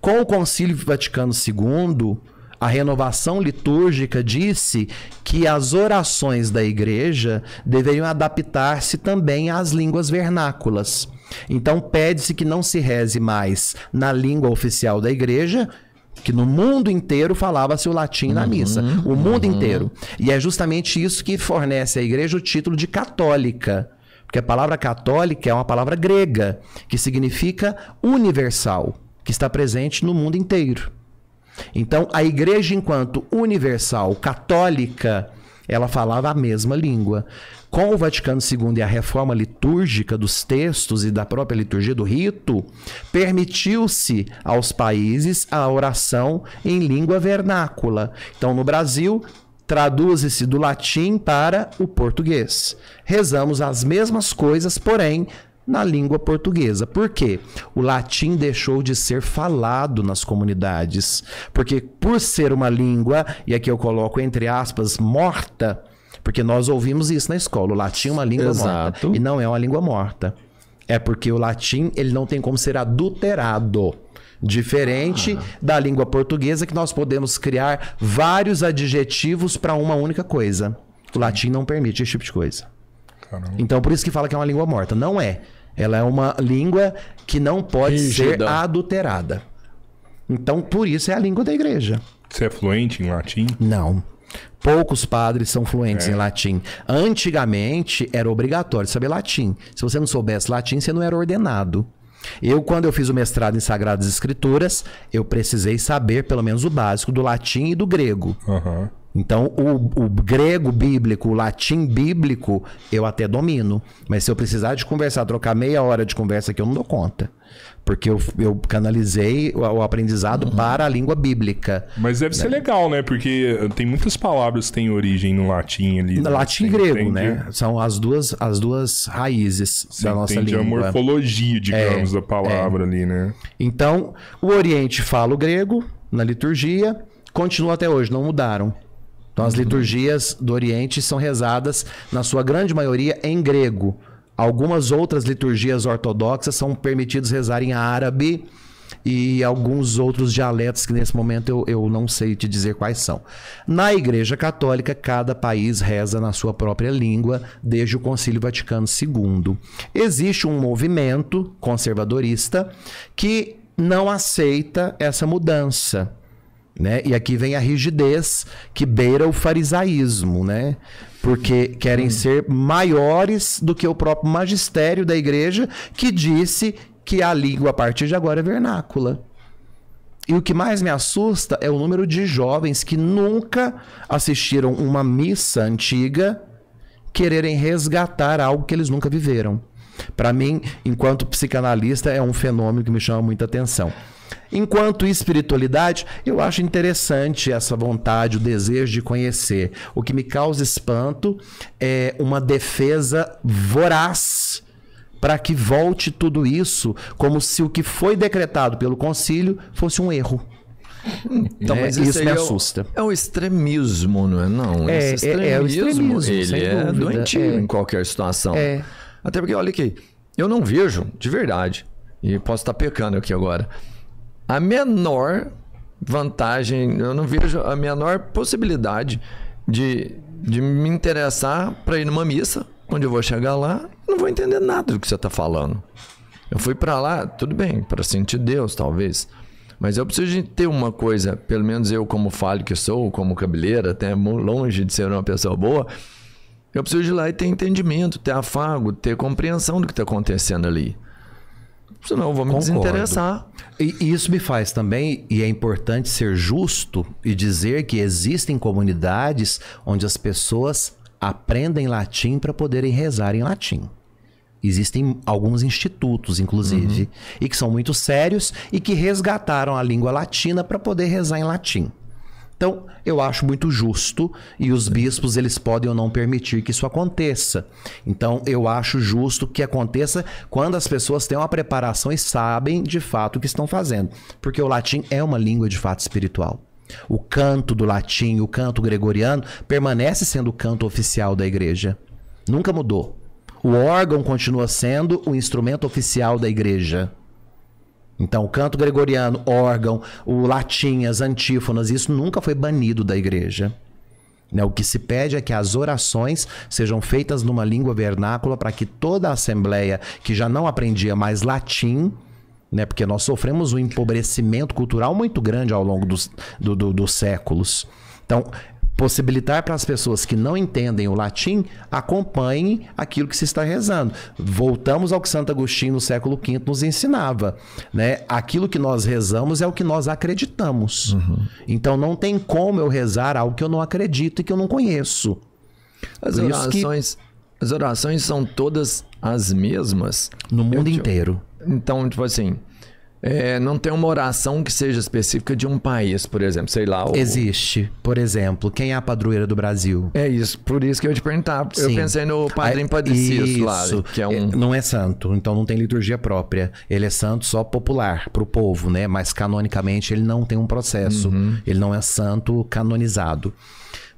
Speaker 2: Com o Concílio Vaticano II, a renovação litúrgica disse que as orações da igreja deveriam adaptar-se também às línguas vernáculas. Então, pede-se que não se reze mais na língua oficial da igreja, que no mundo inteiro falava-se o latim uhum, na missa. O uhum. mundo uhum. inteiro. E é justamente isso que fornece à igreja o título de católica. Porque a palavra católica é uma palavra grega, que significa universal que está presente no mundo inteiro. Então, a igreja, enquanto universal, católica, ela falava a mesma língua. Com o Vaticano II e a reforma litúrgica dos textos e da própria liturgia do rito, permitiu-se aos países a oração em língua vernácula. Então, no Brasil, traduz-se do latim para o português. Rezamos as mesmas coisas, porém, na língua portuguesa. Por quê? O latim deixou de ser falado nas comunidades. Porque, por ser uma língua, e aqui eu coloco entre aspas, morta, porque nós ouvimos isso na escola: o latim é uma língua Exato. morta. E não é uma língua morta. É porque o latim ele não tem como ser adulterado. Diferente ah. da língua portuguesa, que nós podemos criar vários adjetivos para uma única coisa. O latim não permite esse tipo de coisa. Caramba. Então, por isso que fala que é uma língua morta. Não é. Ela é uma língua que não pode Rígida. ser adulterada. Então, por isso é a língua da igreja. Você é fluente em latim? Não. Poucos padres são fluentes é. em latim. Antigamente era obrigatório saber latim. Se você não soubesse latim, você não era ordenado. Eu, quando eu fiz o mestrado em Sagradas Escrituras, eu precisei saber pelo menos o básico do latim e do grego. Uhum. Então, o, o, grego bíblico, o latim bíblico, eu até domino. Mas se eu precisar de conversar, trocar meia hora de conversa aqui, eu não dou conta. Porque eu, eu canalizei o, o aprendizado uhum. para a língua bíblica. Mas deve né? ser
Speaker 1: legal, né? Porque eh, tem muitas palavras que têm origem no latim ali. No né? latim e
Speaker 2: grego, entende? né? São as duas, as duas raízes você da nossa língua. a morfologia, digamos, é, da palavra é. ali, né? Então, o Oriente fala o grego na liturgia, continua até hoje, não mudaram. Então, as liturgias do Oriente são rezadas, na sua grande maioria, em grego. Algumas outras liturgias ortodoxas são permitidos rezar em árabe e alguns outros dialetos que nesse momento eu, eu não sei te dizer quais são. Na Igreja Católica, cada país reza na sua própria língua desde o Concílio Vaticano II. Existe um movimento conservadorista que não aceita essa mudança. Né? E aqui vem a rigidez que beira o farisaísmo, né? Porque querem hum. ser maiores do que o próprio magistério da igreja que disse que a língua a partir de agora é vernácula. E o que mais me assusta é o número de jovens que nunca assistiram uma missa antiga quererem resgatar algo que eles nunca viveram. Para mim, enquanto psicanalista, é um fenômeno que me chama muita atenção. Enquanto espiritualidade, eu acho interessante essa vontade, o desejo de conhecer. O que me causa espanto é uma defesa voraz para que volte tudo isso, como se o que foi decretado pelo concílio fosse um erro. Então, é, isso, me é assusta.
Speaker 3: É um, extremismo, não é? Não, é, esse extremismo, é, é extremismo ele é doentio é. em qualquer situação. É. Até porque, olha aqui, eu não vejo, de verdade, e posso estar pecando aqui agora, a menor vantagem, eu não vejo a menor possibilidade de, de me interessar para ir numa missa, onde eu vou chegar lá, não vou entender nada do que você está falando. Eu fui para lá, tudo bem, para sentir Deus, talvez. Mas eu preciso de ter uma coisa, pelo menos eu como falho que sou, como cabeleira, até longe de ser uma pessoa boa, eu preciso de ir lá e ter entendimento, ter afago, ter compreensão do que está acontecendo ali. Senão eu vou me Concordo. desinteressar.
Speaker 2: E isso me faz também, e é importante ser justo e dizer que existem comunidades onde as pessoas aprendem latim para poderem rezar em latim. Existem alguns institutos, inclusive, uhum. e que são muito sérios e que resgataram a língua latina para poder rezar em latim. Então, eu acho muito justo e os bispos eles podem ou não permitir que isso aconteça. Então, eu acho justo que aconteça quando as pessoas têm uma preparação e sabem de fato o que estão fazendo, porque o latim é uma língua de fato espiritual. O canto do latim, o canto gregoriano permanece sendo o canto oficial da igreja. Nunca mudou. O órgão continua sendo o instrumento oficial da igreja. Então, o canto gregoriano, órgão, o latim, as antífonas, isso nunca foi banido da igreja. Né, o que se pede é que as orações sejam feitas numa língua vernácula para que toda a assembleia que já não aprendia mais latim, né? porque nós sofremos um empobrecimento cultural muito grande ao longo dos, do, do, dos séculos. Então, possibilitar para as pessoas que não entendem o latim acompanhem aquilo que se está rezando. Voltamos ao que Santo Agostinho no século V nos ensinava, né? Aquilo que nós rezamos é o que nós acreditamos. Uhum. Então não tem como eu rezar algo que eu não acredito e que eu não conheço. As Por orações,
Speaker 3: que... as orações são todas as mesmas no mundo inteiro. Então, tipo assim, é, não tem uma oração que seja específica de um país, por exemplo,
Speaker 2: sei lá. O... Existe, por exemplo, quem é a padroeira do Brasil? É isso, por isso que eu te perguntava. Sim. Eu pensei no Padre Padeciso lá, que é um... Não é santo, então não tem liturgia própria. Ele é santo só popular, para o povo, né? Mas canonicamente ele não tem um processo. Uhum. Ele não é santo canonizado.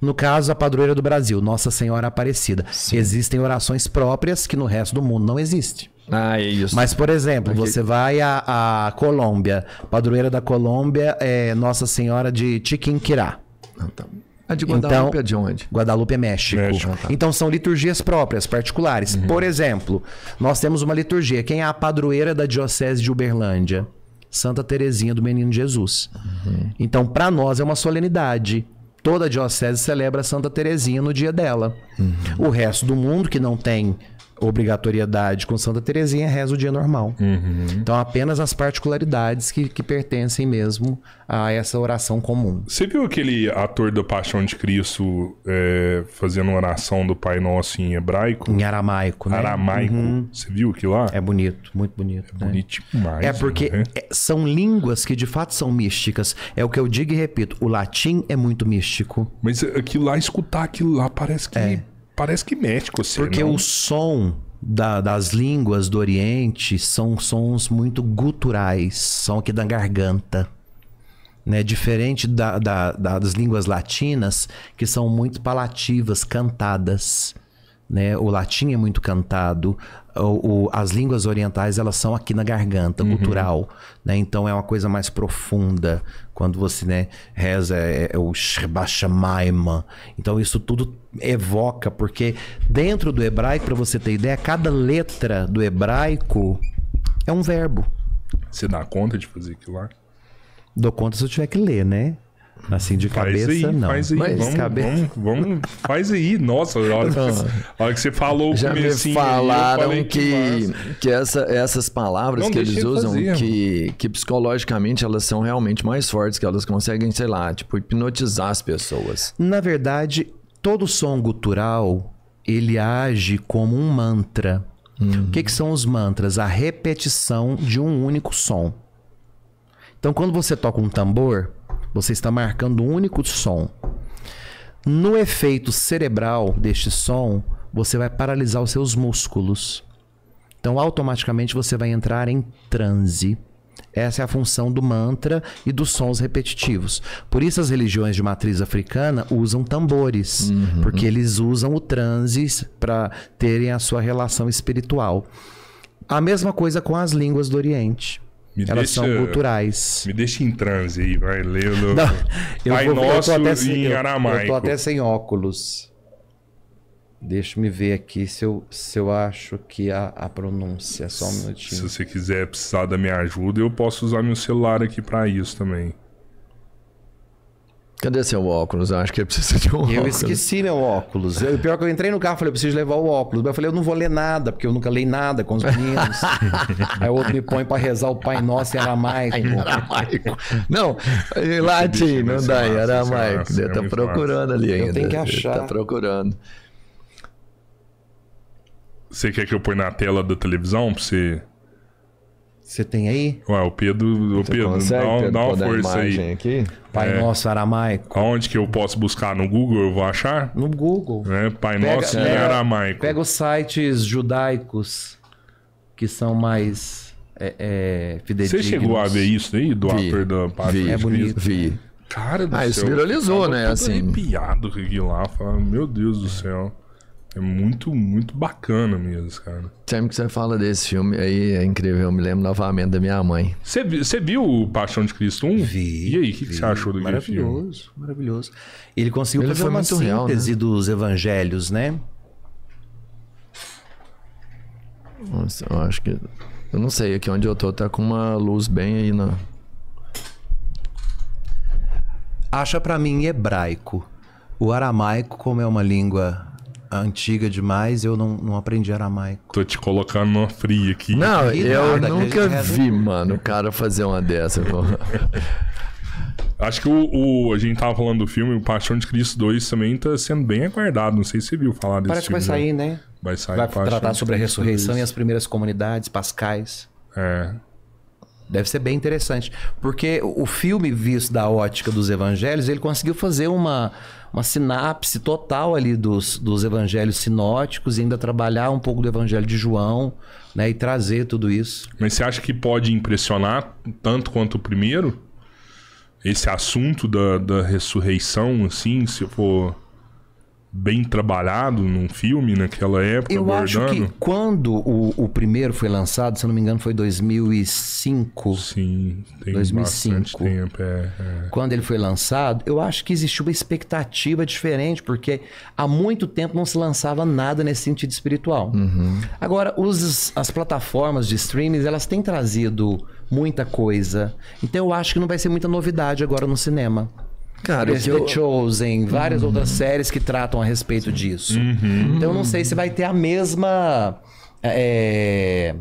Speaker 2: No caso, a padroeira do Brasil, Nossa Senhora Aparecida. Sim. Existem orações próprias que no resto do mundo não existe. Ah, é isso. Mas, por exemplo, você vai à, à, Colômbia. Padroeira da Colômbia é Nossa Senhora de Tiquinquirá. Ah, tá. A de Guadalupe então, é de onde? Guadalupe é México. México. Ah, tá. Então são liturgias próprias, particulares. Uhum. Por exemplo, nós temos uma liturgia. Quem é a padroeira da Diocese de Uberlândia? Santa Terezinha do Menino Jesus. Uhum. Então, para nós é uma solenidade. Toda a diocese celebra Santa Terezinha no dia dela. Uhum. O resto do mundo que não tem obrigatoriedade com Santa Terezinha, reza o dia normal. Uhum. Então, apenas as particularidades que, que pertencem mesmo a essa oração comum.
Speaker 1: Você viu aquele ator da Paixão de Cristo é, fazendo oração do Pai
Speaker 2: Nosso em hebraico? Em aramaico, né? Aramaico. Uhum. Você viu aquilo lá? É bonito, muito bonito. É né? bonito demais. É porque né? É, são línguas que de fato são místicas. É o que eu digo e repito, o latim é muito místico. Mas aquilo lá, escutar aquilo lá parece que... É Parece que México, assim, Porque não... o som da, das línguas do Oriente são sons muito guturais, são aqui da garganta. Né? Diferente da, da, das línguas latinas, que são muito palativas, cantadas. Né? O latim é muito cantado, o, as línguas orientais elas são aqui na garganta uhum. cultural, né? Então é uma coisa mais profunda quando você né, reza é, é, é o Shrbashamaima. Então isso tudo evoca porque dentro do hebraico para você ter ideia cada letra do hebraico é um verbo. Você dá conta de fazer aquilo lá? Dou conta se eu tiver que ler, né? Assim, de faz cabeça, aí, não. Faz aí, Mas vamos, vamos,
Speaker 1: vamos, faz aí. Nossa, a hora, que, você, a hora que você falou Já me falaram aí,
Speaker 3: que, que, que essa, essas palavras não, que eles usam, que, que psicologicamente elas são realmente mais fortes, que elas conseguem, sei lá,
Speaker 2: tipo, hipnotizar as pessoas. Na verdade, todo som gutural, ele age como um mantra. Uhum. O que, que são os mantras? A repetição de um único som. Então, quando você toca um tambor você está marcando um único som. No efeito cerebral deste som, você vai paralisar os seus músculos. Então, automaticamente você vai entrar em transe. Essa é a função do mantra e dos sons repetitivos. Por isso, as religiões de matriz africana usam tambores, uhum. porque eles usam o transe para terem a sua relação espiritual. A mesma coisa com as línguas do Oriente. Me Elas deixa, são
Speaker 1: culturais. Me deixa em transe aí, vai lendo. Não, eu Pai vou, Nosso eu tô até sem, em aramaico. eu tô até sem
Speaker 2: óculos. Deixa me ver aqui se eu, se eu acho que a, a pronúncia. Só um minutinho. Se você quiser
Speaker 1: precisar da minha ajuda, eu posso usar meu celular aqui para isso também.
Speaker 2: Cadê seu óculos? Eu acho que ele precisa de um eu óculos. Eu esqueci meu óculos. Eu, pior que eu entrei no carro, falei, eu preciso levar o óculos. Mas eu falei, eu não vou ler nada, porque eu nunca leio nada com os meninos. Aí o outro me põe para rezar o Pai Nosso em aramaico. aramaico. Não, em latim, é não dá, em aramaico. Ele é tá procurando ali ainda. Eu tenho que achar. Ele tá
Speaker 3: procurando.
Speaker 1: Você quer que eu ponha na tela da televisão pra você...
Speaker 2: Você tem aí?
Speaker 1: Ué, o Pedro, o Pedro, consegue, dá, Pedro, dá uma força aí. Aqui? Pai é. Nosso Aramaico. Aonde que eu posso buscar? No Google eu vou achar? No Google. É, Pai pega, Nosso é,
Speaker 2: Aramaico. Pega os sites judaicos que são mais é, é, fidedignos. Você chegou a ver isso aí
Speaker 1: do vi, da Pátria vi, É bonito. Né? Vi. Cara do ah, céu. isso viralizou, né? Assim. arrepiado aqui lá. Falando, meu Deus do é. céu. É
Speaker 3: muito, muito bacana mesmo, cara. Sempre que você fala desse filme aí, é incrível. Eu me lembro novamente da minha mãe. Você, viu o Paixão de Cristo 1? Vi. E aí, o que, que, você achou do Maravilhoso, filme?
Speaker 2: maravilhoso. maravilhoso. Ele conseguiu Ele fazer uma síntese real, né? dos evangelhos, né? Nossa, eu acho que... Eu não sei, aqui onde eu tô tá com uma luz bem aí na... Acha para mim hebraico. O aramaico, como é uma língua antiga demais, eu não, não aprendi aramaico.
Speaker 3: Tô te colocando numa fria aqui. Não, e eu nada, nunca vi, mano, o cara fazer uma dessa. Acho que o,
Speaker 1: o, a gente tava falando do filme, o Paixão de Cristo 2 também tá sendo bem aguardado. Não sei se você viu falar desse Parece filme. Parece que vai né? sair,
Speaker 2: né? Vai sair. Vai Paixão tratar sobre a ressurreição e as primeiras comunidades pascais. É. Deve ser bem interessante. Porque o filme, visto da ótica dos evangelhos, ele conseguiu fazer uma uma sinapse total ali dos, dos evangelhos sinóticos e ainda trabalhar um pouco do evangelho de João, né? E trazer tudo isso. Mas você acha
Speaker 1: que pode impressionar tanto quanto o primeiro? Esse assunto da, da ressurreição, assim, se for bem trabalhado num filme
Speaker 2: naquela época, Eu abordando. acho que quando o, o primeiro foi lançado, se eu não me engano, foi 2005. Sim, tem 2005. bastante tempo. É, é. Quando ele foi lançado, eu acho que existiu uma expectativa diferente, porque há muito tempo não se lançava nada nesse sentido espiritual. Uhum. Agora, os, as plataformas de streaming, elas têm trazido muita coisa. Então eu acho que não vai ser muita novidade agora no cinema. Cara, é The eu... Chosen, várias uhum. outras séries que tratam a respeito disso. Uhum. Então eu não sei se vai ter a mesma é,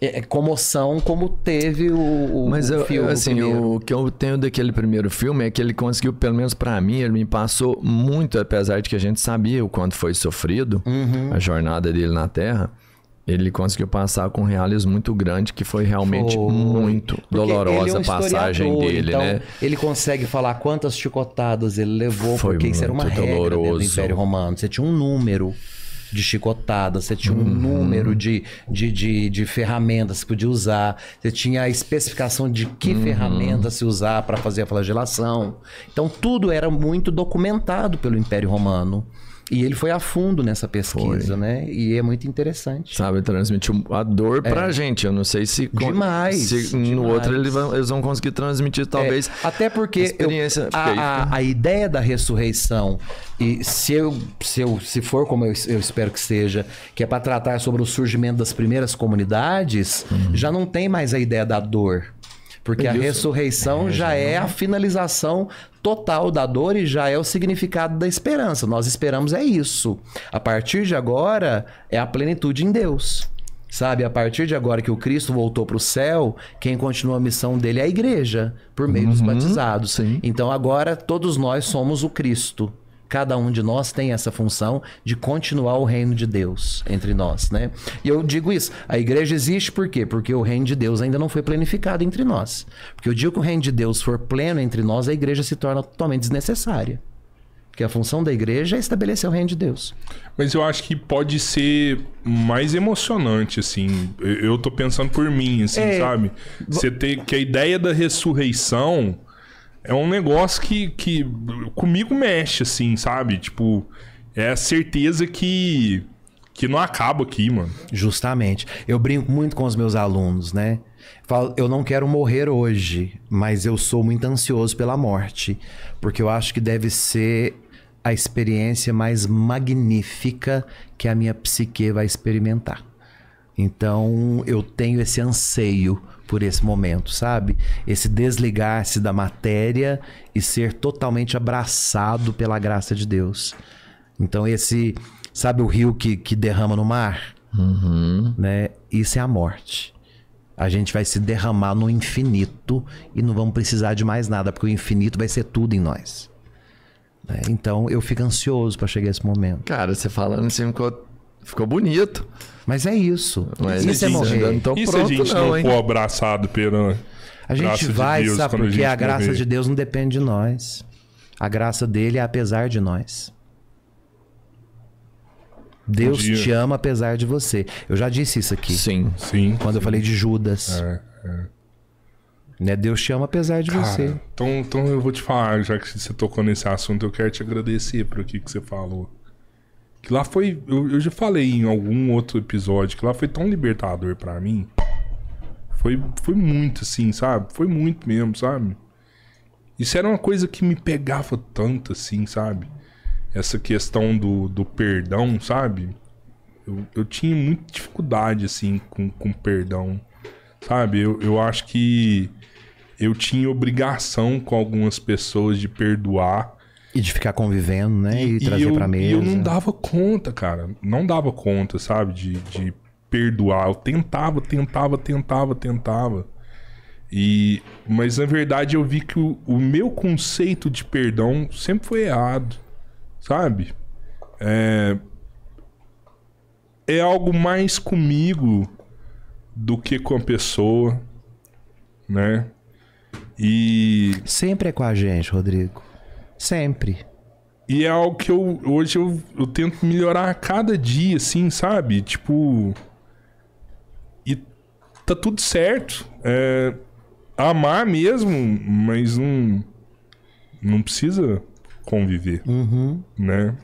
Speaker 2: é, é comoção como teve o, o Mas eu, filme. Assim, o,
Speaker 3: o, que eu tenho daquele primeiro filme é que ele conseguiu, pelo menos para mim, ele me passou muito, apesar de que a gente sabia o quanto foi sofrido uhum. a jornada dele na Terra. Ele conseguiu passar com um realismo muito grande, que foi
Speaker 2: realmente foi. muito Porque dolorosa é um a passagem então dele, então, né? Ele consegue falar quantas chicotadas ele levou, foi porque isso era uma regra do Império Romano. Você tinha um número de chicotadas, você tinha um uhum. número de, de, de, de, ferramentas que podia usar, você tinha a especificação de que uhum. ferramenta se usar para fazer a flagelação. Então tudo era muito documentado pelo Império Romano. E ele foi a fundo nessa pesquisa, foi. né? E é muito interessante. Sabe, transmitiu a dor é. pra gente. Eu não sei se. Demais. Se demais. no outro eles vão,
Speaker 3: eles vão conseguir transmitir, é, talvez. É. Até porque. A, experiência... Eu, a, a,
Speaker 2: a, ideia da ressurreição, e se eu, se, eu, se for como eu, eu espero que seja, que é para tratar sobre o surgimento das primeiras comunidades, uhum. já não tem mais a ideia da dor. Porque a ressurreição é, já, já é a é. finalização total da dor e já é o significado da esperança. Nós esperamos é isso. A partir de agora é a plenitude em Deus. Sabe, a partir de agora que o Cristo voltou para o céu, quem continua a missão dele é a igreja, por meio uhum, dos batizados. Sim. Então agora todos nós somos o Cristo cada um de nós tem essa função de continuar o reino de Deus entre nós, né? E eu digo isso, a igreja existe por quê? Porque o reino de Deus ainda não foi planificado entre nós. Porque o dia que o reino de Deus for pleno entre nós, a igreja se torna totalmente desnecessária. Porque a função da igreja é estabelecer o reino de Deus. Mas eu acho que
Speaker 1: pode ser mais emocionante, assim. Eu tô pensando por mim, assim, é... sabe? Você ter que a ideia da ressurreição é um negócio que, que comigo mexe, assim, sabe? Tipo, é a certeza que,
Speaker 2: que não acaba aqui, mano. Justamente. Eu brinco muito com os meus alunos, né? Falo, eu não quero morrer hoje, mas eu sou muito ansioso pela morte, porque eu acho que deve ser a experiência mais magnífica que a minha psique vai experimentar. Então, eu tenho esse anseio por esse momento, sabe? Esse desligar-se da matéria e ser totalmente abraçado pela graça de Deus. Então, esse. Sabe o rio que, que derrama no mar? Uhum. Né? Isso é a morte. A gente vai se derramar no infinito e não vamos precisar de mais nada, porque o infinito vai ser tudo em nós. Né? Então eu fico ansioso para chegar esse momento. Cara, você falando, assim, me ficou Ficou bonito. Mas é isso. Mas isso é morrer. Então, tão tá a gente não, não for
Speaker 1: abraçado pelo. A gente vai, de sabe? Porque a, a graça morrer. de
Speaker 2: Deus não depende de nós. A graça dele é apesar de nós. Deus te ama apesar de você. Eu já disse isso aqui. Sim. Sim. Quando sim. eu falei de Judas. É, é. Né? Deus te ama apesar de Cara, você. Então, então eu vou te falar, já que
Speaker 1: você tocou nesse assunto, eu quero te agradecer por o que você falou. Que lá foi. Eu, eu já falei em algum outro episódio que lá foi tão libertador para mim. Foi, foi muito, assim, sabe? Foi muito mesmo, sabe? Isso era uma coisa que me pegava tanto, assim, sabe? Essa questão do, do perdão, sabe? Eu, eu tinha muita dificuldade, assim, com, com perdão, sabe? Eu, eu acho que eu tinha obrigação com algumas pessoas de
Speaker 2: perdoar e de ficar convivendo, né? E, e trazer eu, pra mesa. E eu não
Speaker 1: dava conta, cara. Não dava conta, sabe? De, de perdoar. Eu tentava, tentava, tentava, tentava. E, mas na verdade eu vi que o, o meu conceito de perdão sempre foi errado, sabe? É, é algo mais comigo do que com a pessoa, né? E sempre é com a gente, Rodrigo.
Speaker 2: Sempre.
Speaker 1: E é algo que eu hoje eu, eu tento melhorar a cada dia, assim, sabe? Tipo. E tá tudo certo. É, amar mesmo, mas não. Não precisa conviver. Uhum. Né?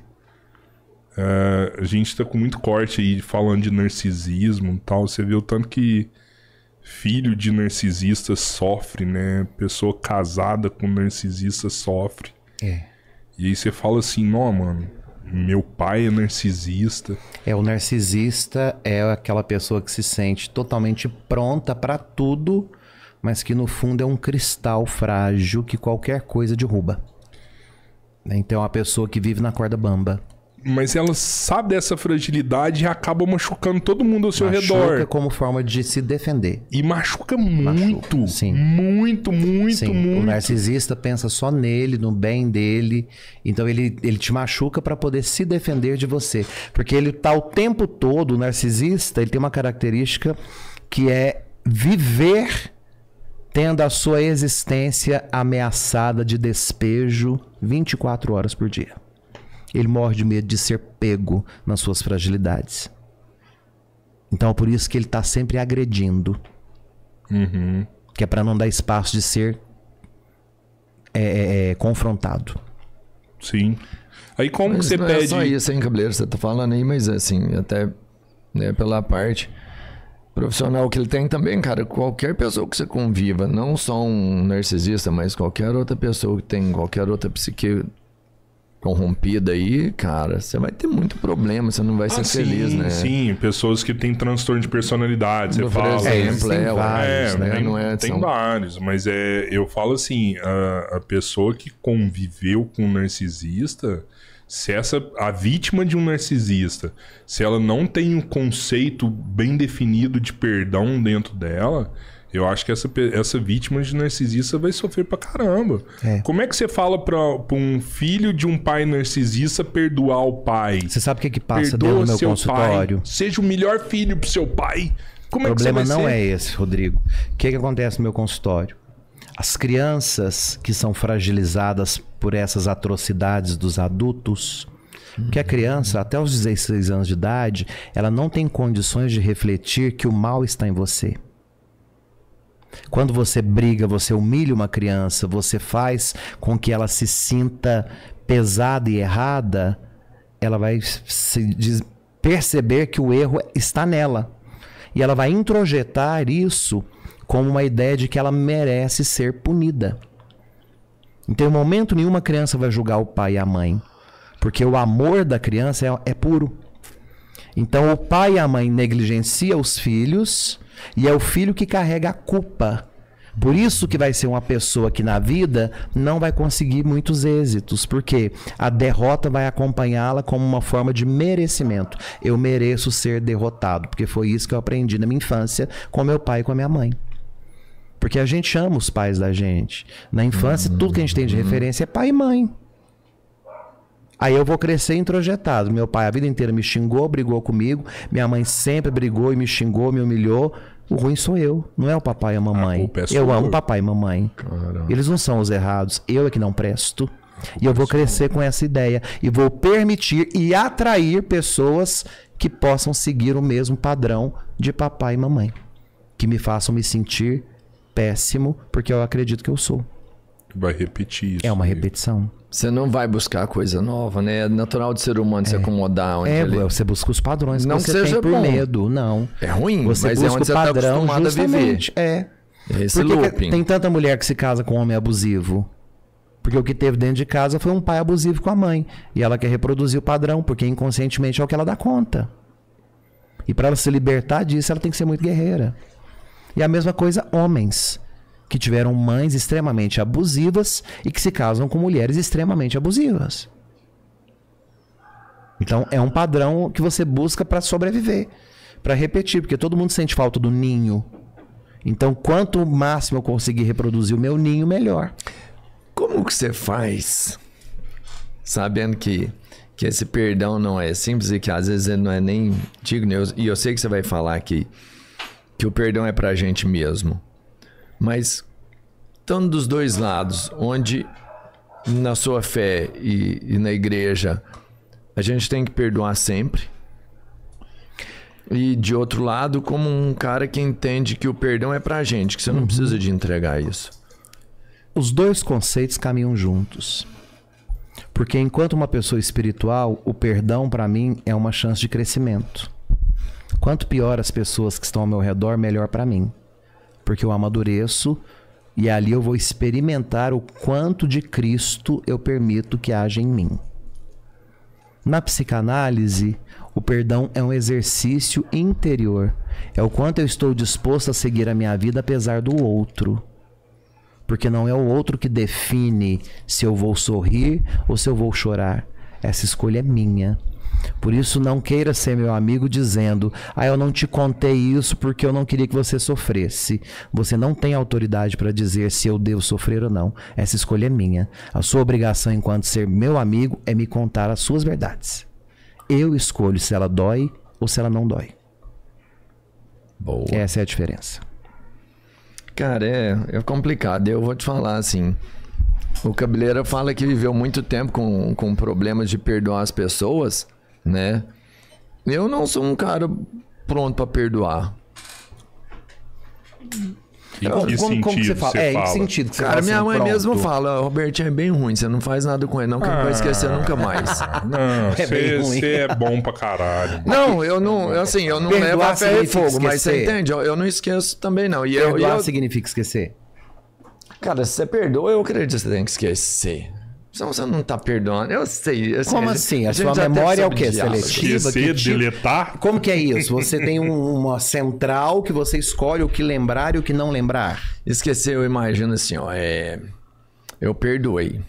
Speaker 1: É, a gente tá com muito corte aí falando de narcisismo e tal. Você vê o tanto que filho de narcisista sofre, né? Pessoa casada com narcisista sofre.
Speaker 2: É. E aí você fala assim, não, mano, meu pai é narcisista. É, o narcisista é aquela pessoa que se sente totalmente pronta para tudo, mas que no fundo é um cristal frágil que qualquer coisa derruba. Então é uma pessoa que vive na corda bamba
Speaker 1: mas ela sabe dessa fragilidade e acaba machucando todo mundo ao seu machuca redor. Machuca
Speaker 2: como forma de se defender. E machuca muito. Machuca, sim. Muito, muito, sim. muito. O narcisista pensa só nele, no bem dele. Então ele, ele te machuca para poder se defender de você. Porque ele tá o tempo todo, o narcisista, ele tem uma característica que é viver tendo a sua existência ameaçada de despejo 24 horas por dia ele morre de medo de ser pego nas suas fragilidades. Então é por isso que ele está sempre agredindo. Uhum. Que é para não dar espaço de ser é, é, é, confrontado. Sim.
Speaker 3: Aí como mas que você pede. É só isso,
Speaker 2: hein, cabeleiro? Você tá falando aí, mas assim,
Speaker 3: até né, pela parte profissional que ele tem também, cara, qualquer pessoa que você conviva, não só um narcisista, mas qualquer outra pessoa que tem qualquer outra psique, corrompida aí, cara, você vai ter muito problema, você não vai ser ah, feliz, né? Sim,
Speaker 1: pessoas que têm transtorno de personalidade, você fala. Por exemplo, é, é, vários, é, né? Tem, né? Né? não é, tem são... vários, mas é, eu falo assim, a, a pessoa que conviveu com um narcisista, se essa a vítima de um narcisista, se ela não tem um conceito bem definido de perdão dentro dela, eu acho que essa, essa vítima de narcisista vai sofrer pra caramba. É. Como é que você fala pra, pra, um filho de um pai narcisista perdoar o pai? Você sabe o que, é que passa Perdoa dentro do meu consultório? Pai, seja o melhor filho pro seu pai. Como o é problema não ser? é
Speaker 2: esse, Rodrigo. O que, é que acontece no meu consultório? As crianças que são fragilizadas por essas atrocidades dos adultos, porque a uhum. criança, até os 16 anos de idade, ela não tem condições de refletir que o mal está em você. Quando você briga, você humilha uma criança, você faz com que ela se sinta pesada e errada, ela vai perceber que o erro está nela. E ela vai introjetar isso como uma ideia de que ela merece ser punida. Então, em momento nenhuma criança vai julgar o pai e a mãe, porque o amor da criança é, é puro. Então, o pai e a mãe negligenciam os filhos e é o filho que carrega a culpa. Por isso que vai ser uma pessoa que na vida não vai conseguir muitos êxitos, porque a derrota vai acompanhá-la como uma forma de merecimento. Eu mereço ser derrotado, porque foi isso que eu aprendi na minha infância com meu pai e com a minha mãe. Porque a gente ama os pais da gente. Na infância, tudo que a gente tem de uhum. referência é pai e mãe. Aí eu vou crescer introjetado. Meu pai a vida inteira me xingou, brigou comigo. Minha mãe sempre brigou e me xingou, me humilhou. O ruim sou eu, não é o papai e a mamãe. A é eu amo papai e mamãe. Caramba. Eles não são os errados, eu é que não presto. E eu é vou crescer com essa ideia e vou permitir e atrair pessoas que possam seguir o mesmo padrão de papai e mamãe, que me façam me sentir péssimo porque eu acredito que eu sou. Vai repetir isso. É uma repetição.
Speaker 3: Aí. Você não vai buscar coisa nova, né? É natural de ser humano é. se acomodar. Onde é, ele... você busca os
Speaker 2: padrões não que você seja tem por bom. medo, não. É ruim, você mas é onde você está acostumado a viver. É.
Speaker 3: Esse looping. tem
Speaker 2: tanta mulher que se casa com um homem abusivo? Porque o que teve dentro de casa foi um pai abusivo com a mãe. E ela quer reproduzir o padrão, porque inconscientemente é o que ela dá conta. E para ela se libertar disso, ela tem que ser muito guerreira. E a mesma coisa, homens que tiveram mães extremamente abusivas e que se casam com mulheres extremamente abusivas. Então é um padrão que você busca para sobreviver, para repetir, porque todo mundo sente falta do ninho. Então, quanto máximo eu conseguir reproduzir o meu ninho, melhor. Como que você faz?
Speaker 3: Sabendo que que esse perdão não é simples e que às vezes ele não é nem digno. e eu sei que você vai falar aqui que o perdão é para a gente mesmo. Mas estando dos dois lados, onde na sua fé e, e na igreja a gente tem que perdoar sempre, e de outro lado, como um cara que entende que o perdão é pra gente, que você não uhum. precisa de entregar isso.
Speaker 2: Os dois conceitos caminham juntos. Porque enquanto uma pessoa espiritual, o perdão para mim é uma chance de crescimento. Quanto pior as pessoas que estão ao meu redor, melhor para mim porque eu amadureço e ali eu vou experimentar o quanto de Cristo eu permito que haja em mim. Na psicanálise, o perdão é um exercício interior. É o quanto eu estou disposto a seguir a minha vida apesar do outro. Porque não é o outro que define se eu vou sorrir ou se eu vou chorar. Essa escolha é minha. Por isso, não queira ser meu amigo dizendo: Ah, eu não te contei isso porque eu não queria que você sofresse. Você não tem autoridade para dizer se eu devo sofrer ou não. Essa escolha é minha. A sua obrigação, enquanto ser meu amigo, é me contar as suas verdades. Eu escolho se ela dói ou se ela não dói. Boa. Essa é a diferença.
Speaker 3: Cara, é, é complicado. Eu vou te falar assim. O Cabeleira fala que viveu muito tempo com, com problemas de perdoar as pessoas né? Eu não sou um cara pronto para perdoar. Em como, é, que como, como que você fala? é, em que sentido que Cara, minha assim, mãe pronto. mesmo fala, Robertinho é bem ruim, você não faz nada com ele, não, que ah, ele vai esquecer ah. nunca mais. Não, você é, é, bom pra caralho. Não, eu não, é assim, eu não Perdoar levo a ferro e fogo, esquecer. mas você entende? Eu, eu, não esqueço também, não. E Perdoar eu, eu...
Speaker 2: significa esquecer?
Speaker 3: Cara, se você perdoa, eu acredito que você tem que esquecer. Senão
Speaker 2: você não está perdoando. Eu sei. Como assim? A, sua memória é o quê? Seletiva? Esquecer, que tipo-
Speaker 3: deletar?
Speaker 2: Como que é isso? Você tem um, uma central que você escolhe o que lembrar e o que não lembrar? Esquecer, eu imagino assim, ó. É... Eu perdoei.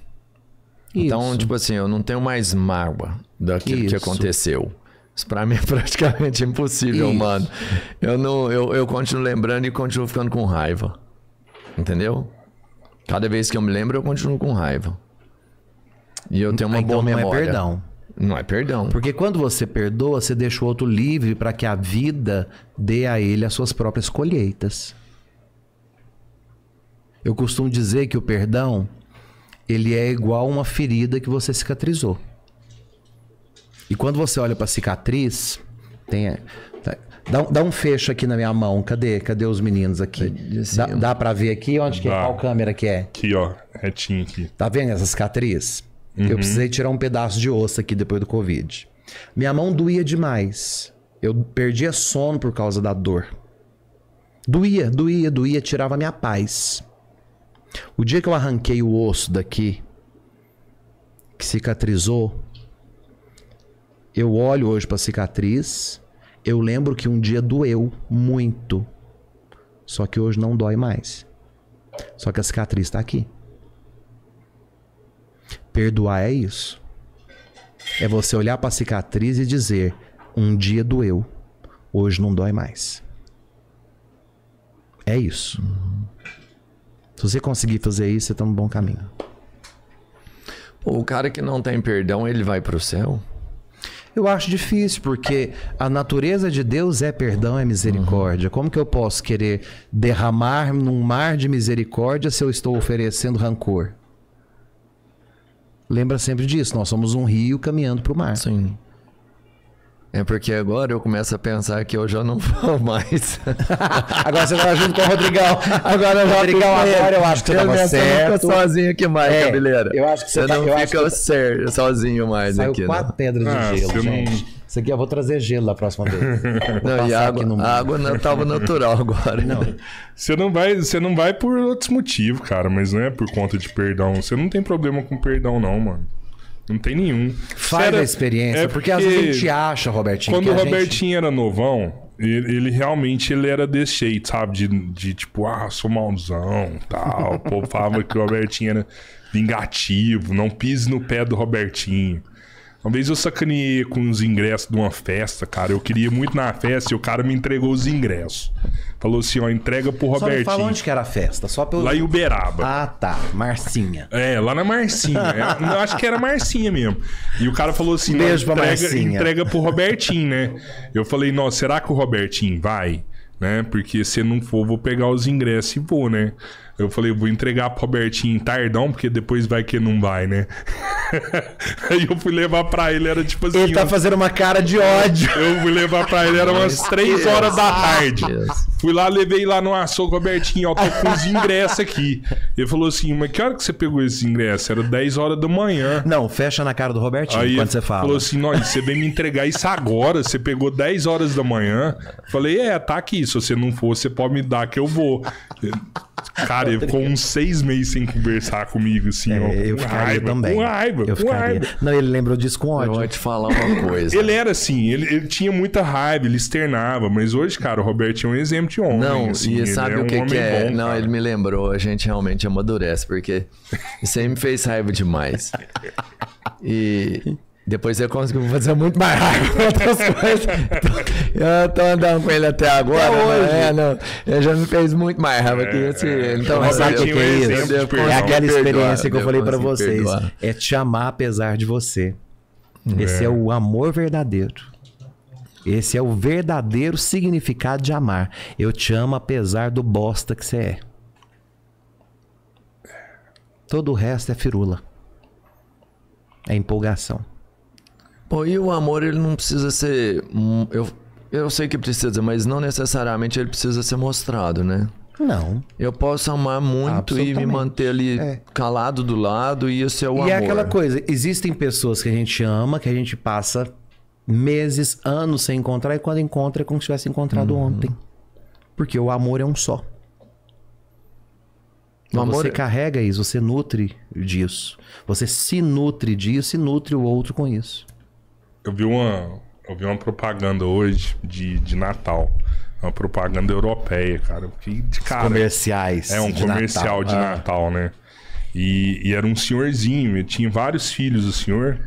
Speaker 3: Então, isso. Então, tipo assim, eu não tenho mais mágoa daquilo isso. que aconteceu. Isso pra mim é praticamente impossível, isso. mano. Eu, não, eu, eu continuo lembrando e continuo ficando com raiva. Entendeu? Cada vez que eu me lembro, eu continuo com raiva.
Speaker 2: E eu tenho uma então boa memória. Não é perdão. Não é perdão. Porque quando você perdoa, você deixa o outro livre para que a vida dê a ele as suas próprias colheitas. Eu costumo dizer que o perdão ele é igual uma ferida que você cicatrizou. E quando você olha para a cicatriz, tem tá, Dá, dá, um fecho aqui na minha mão. Cadê? Cadê os meninos aqui? Tá dá, dá para ver aqui onde que é? Qual câmera que é? Aqui,
Speaker 1: ó. Retinho aqui.
Speaker 2: Tá vendo essa cicatriz? Uhum. Eu precisei tirar um pedaço de osso aqui depois do Covid. Minha mão doía demais. Eu perdia sono por causa da dor. Doía, doía, doía, tirava minha paz. O dia que eu arranquei o osso daqui, que cicatrizou, eu olho hoje para a cicatriz, eu lembro que um dia doeu muito. Só que hoje não dói mais. Só que a cicatriz está aqui. Perdoar é isso. É você olhar para a cicatriz e dizer: um dia doeu, hoje não dói mais. É isso. Se você conseguir fazer isso, você está no bom caminho. Pô, o cara que não tem perdão, ele vai para o céu? Eu acho difícil, porque a natureza de Deus é perdão, é misericórdia. Uhum. Como que eu posso querer derramar num mar de misericórdia se eu estou oferecendo rancor? lembra sempre disso. Nós somos um rio caminhando para o mar. Sim. É porque agora
Speaker 3: eu começo a pensar que eu já não vou mais. agora você tá junto com o Rodrigão. Agora eu Rodrigão, agora eu acho que você eu tava certo. sozinho aqui mais, é, cabeleira. Eu acho que você, você tá, não fica que... Ser, sozinho mais Saiu aqui. Né? quatro né? pedras ah, de gelo, gente. Não...
Speaker 2: Isso aqui eu vou trazer gelo da próxima vez. Não, e água, no... a água não tava natural agora. Não. Você não vai,
Speaker 1: você não vai por outros motivos, cara, mas não é por conta de perdão. Você não tem problema com perdão não, mano. Não tem nenhum. Faz era, a experiência, é porque, porque, às vezes a gente acha, Robertinho. Quando o Robertinho gente... era novão, ele, ele, realmente ele era desse jeito, sabe? De, de tipo, ah, sou malzão tal. O povo falava que o Robertinho era vingativo, não pise no pé do Robertinho. Uma vez eu sacaneei com os ingressos de uma festa, cara. Eu queria muito na festa e o cara me entregou os ingressos. Falou assim, ó, entrega pro Robertinho. Só me fala onde que
Speaker 2: era a festa, só pelo... Lá em Uberaba. Ah, tá. Marcinha. É, lá na Marcinha. É, eu acho que era
Speaker 1: Marcinha mesmo. E o cara falou assim, Beijo pra entrega, entrega pro Robertinho, né? Eu falei, nossa, será que o Robertinho vai? Né? Porque se não for, vou pegar os ingressos e vou, né? Eu falei, vou entregar pro Robertinho tardão, porque depois vai que não vai, né? Aí eu fui levar pra ele, era tipo assim. Ele tá fazendo uma cara de ódio. Eu fui levar pra ele, era umas 3 horas da tarde. Fui lá, levei lá no açougue, Robertinho, ó, tô com os ingressos aqui. Ele falou assim, mas que hora que você pegou esses ingressos? Era 10 horas da manhã. Não, fecha na cara do Robertinho Aí quando você fala. falou assim, não, você vem me entregar isso agora, você pegou 10 horas da manhã. Falei, é, tá aqui, se você não for, você pode me dar que eu vou. Cara, Tá ficaria com uns seis meses sem conversar comigo, assim, é, ó. Eu ficaria raiva, também. Com raiva, eu ficaria. Raiva. Não, ele lembrou disso com ódio. Eu vou te falar uma coisa. ele era assim, ele, ele, tinha muita
Speaker 3: raiva, ele externava, mas hoje, cara, o Roberto é um exemplo de homem. Não, assim, e sabe é o é um que, que é? Bom, não, cara. ele me lembrou, a gente realmente amadurece, porque isso aí me fez raiva demais. e Depois eu consegui fazer muito mais rápido outras coisas. Eu tô andando com ele até agora. Até hoje. Né? Não, ele já me fez muito mais raiva que é, esse. É, então, mas sabe o que é, é isso? É aquela experiência perdoar, que eu falei para vocês. Perdoar.
Speaker 2: É te amar apesar de você. É. Esse é o amor verdadeiro. Esse é o verdadeiro significado de amar. Eu te amo apesar do bosta que você é. Todo o resto é firula. É empolgação.
Speaker 3: Pô, e o amor, ele não precisa ser. Eu, eu sei que precisa, mas não necessariamente ele precisa ser mostrado, né? Não. Eu posso amar muito e me manter ali é. calado do lado e isso é o e é amor. E é aquela coisa,
Speaker 2: existem pessoas que a gente ama, que a gente passa meses, anos sem encontrar e quando encontra é como se tivesse encontrado uhum. ontem. Porque o amor é um só. Então amor... Você é- carrega isso, você nutre disso. Você se nutre disso e nutre o outro com isso.
Speaker 1: Eu vi uma, eu vi uma propaganda hoje de, de Natal. Uma propaganda europeia, cara. Eu de cara. comerciais. É, um de comercial Natal. de ah. Natal, né? E, e, era um senhorzinho, ele tinha vários filhos o senhor.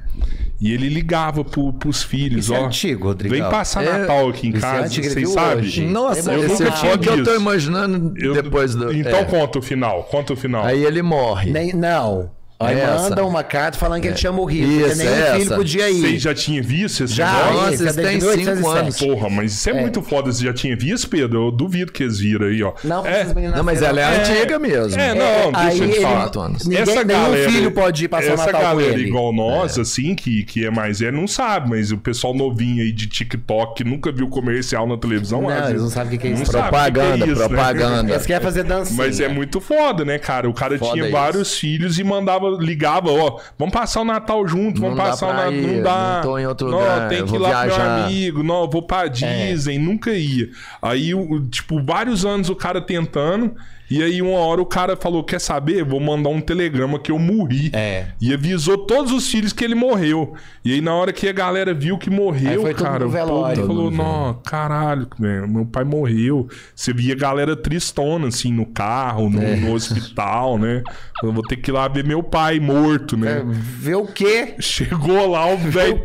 Speaker 1: E ele ligava pro, pros filhos, Isso é ó. É antigo, Rodrigo. Vem passar é, Natal aqui em é casa, é vocês sabem? Nossa, eu nunca tinha que eu tô
Speaker 3: imaginando eu, depois do.
Speaker 1: Então é. conta o final, conta o final. Aí ele morre. Nem, não. Aí é manda uma carta falando que ele é. tinha morrido. Isso, porque nem é filho podia ir. Vocês já tinham visto esse já, negócio? Nossa, 5 é anos. Porra, mas isso é, é, muito foda. Vocês já tinha visto, Pedro? Eu duvido que eles viram aí, ó.
Speaker 3: Não, é. não mas ela é, antiga mesmo. É, não, é, deixa eu te falar. Anos. Ninguém, essa galera, filho pode ir passar essa Natal galera igual
Speaker 1: nós, assim, que, que é mais é, não sabe. Mas o pessoal novinho aí de TikTok nunca viu comercial na televisão. Não, eles não sabem o que, é isso. Propaganda, né? propaganda. Eles querem fazer dancinha. Mas é muito foda, né, cara? O cara tinha vários filhos e mandava ligava, ó, vamos passar o Natal junto, vamos passar o Natal. não dá. Não tô em outro não, lugar. Tem que ir lá viajar. pro meu amigo, não, vou pra Disney, é. nunca ia. Aí, tipo, vários anos o cara tentando. E aí, uma hora, o cara falou: Quer saber? Vou mandar um telegrama que eu morri. É. E avisou todos os filhos que ele morreu. E aí, na hora que a galera viu que morreu, cara, o velório, falou: Não, caralho, meu pai morreu. Você via a galera tristona, assim, no carro, no, é. no hospital, né? Eu vou ter que ir lá ver meu pai morto, né? É, ver o quê? Chegou lá, o velho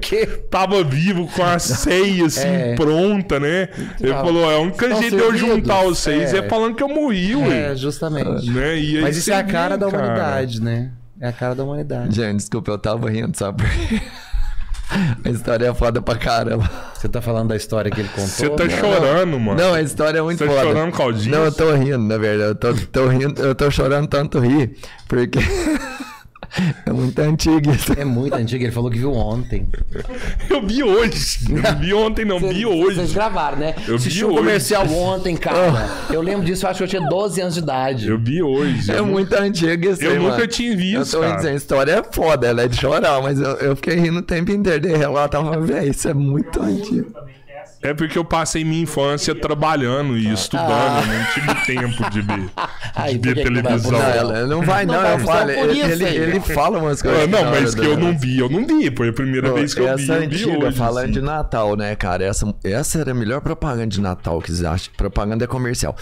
Speaker 1: tava vivo com a ceia, assim, é. pronta, né? Ele falou: É, um única jeito de eu juntar os seis é. é. falando que eu morri, ué. É, justamente.
Speaker 2: Né? E Mas isso é a cara vem, da humanidade, cara. né? É a cara da humanidade.
Speaker 3: Gente, desculpa, eu tava rindo, sabe? A história é foda pra caramba. Você tá falando da história que ele contou? Você tá mano? chorando, mano. Não, a história é muito Você tá foda. Você tá chorando, caldinho? Não, eu tô rindo, na verdade. Eu tô, tô rindo, eu tô chorando tanto rir, porque... É muito antigo isso.
Speaker 2: É muito antigo, ele falou que viu ontem. Eu vi hoje. Não vi ontem, não, Cê, vi hoje. Vocês gravaram, né? Eu vi um hoje. comercial ontem, cara. Ah. eu lembro disso, eu acho que eu tinha 12 anos de idade. Eu
Speaker 3: vi hoje. É muito
Speaker 2: antigo isso. Eu aí, nunca mano. tinha visto. Eu tô dizendo, a
Speaker 3: história é foda, ela é de chorar, mas eu, eu fiquei rindo o tempo inteiro. De relatar, eu tava, velho, isso é muito antigo. É
Speaker 1: porque eu passei minha infância trabalhando e ah. estudando, ah. não tive tempo de ver,
Speaker 2: de ver televisão.
Speaker 3: Não, ela não vai não, não eu falo, ele, ele, ele, fala umas ah, coisas. Não, não mas que eu não vi, eu não vi, foi a primeira Pô, vez que eu vi. Essa antiga, hoje, assim. falando assim. de Natal, né, cara, essa, essa era a melhor propaganda de Natal que vocês acham, propaganda é comercial.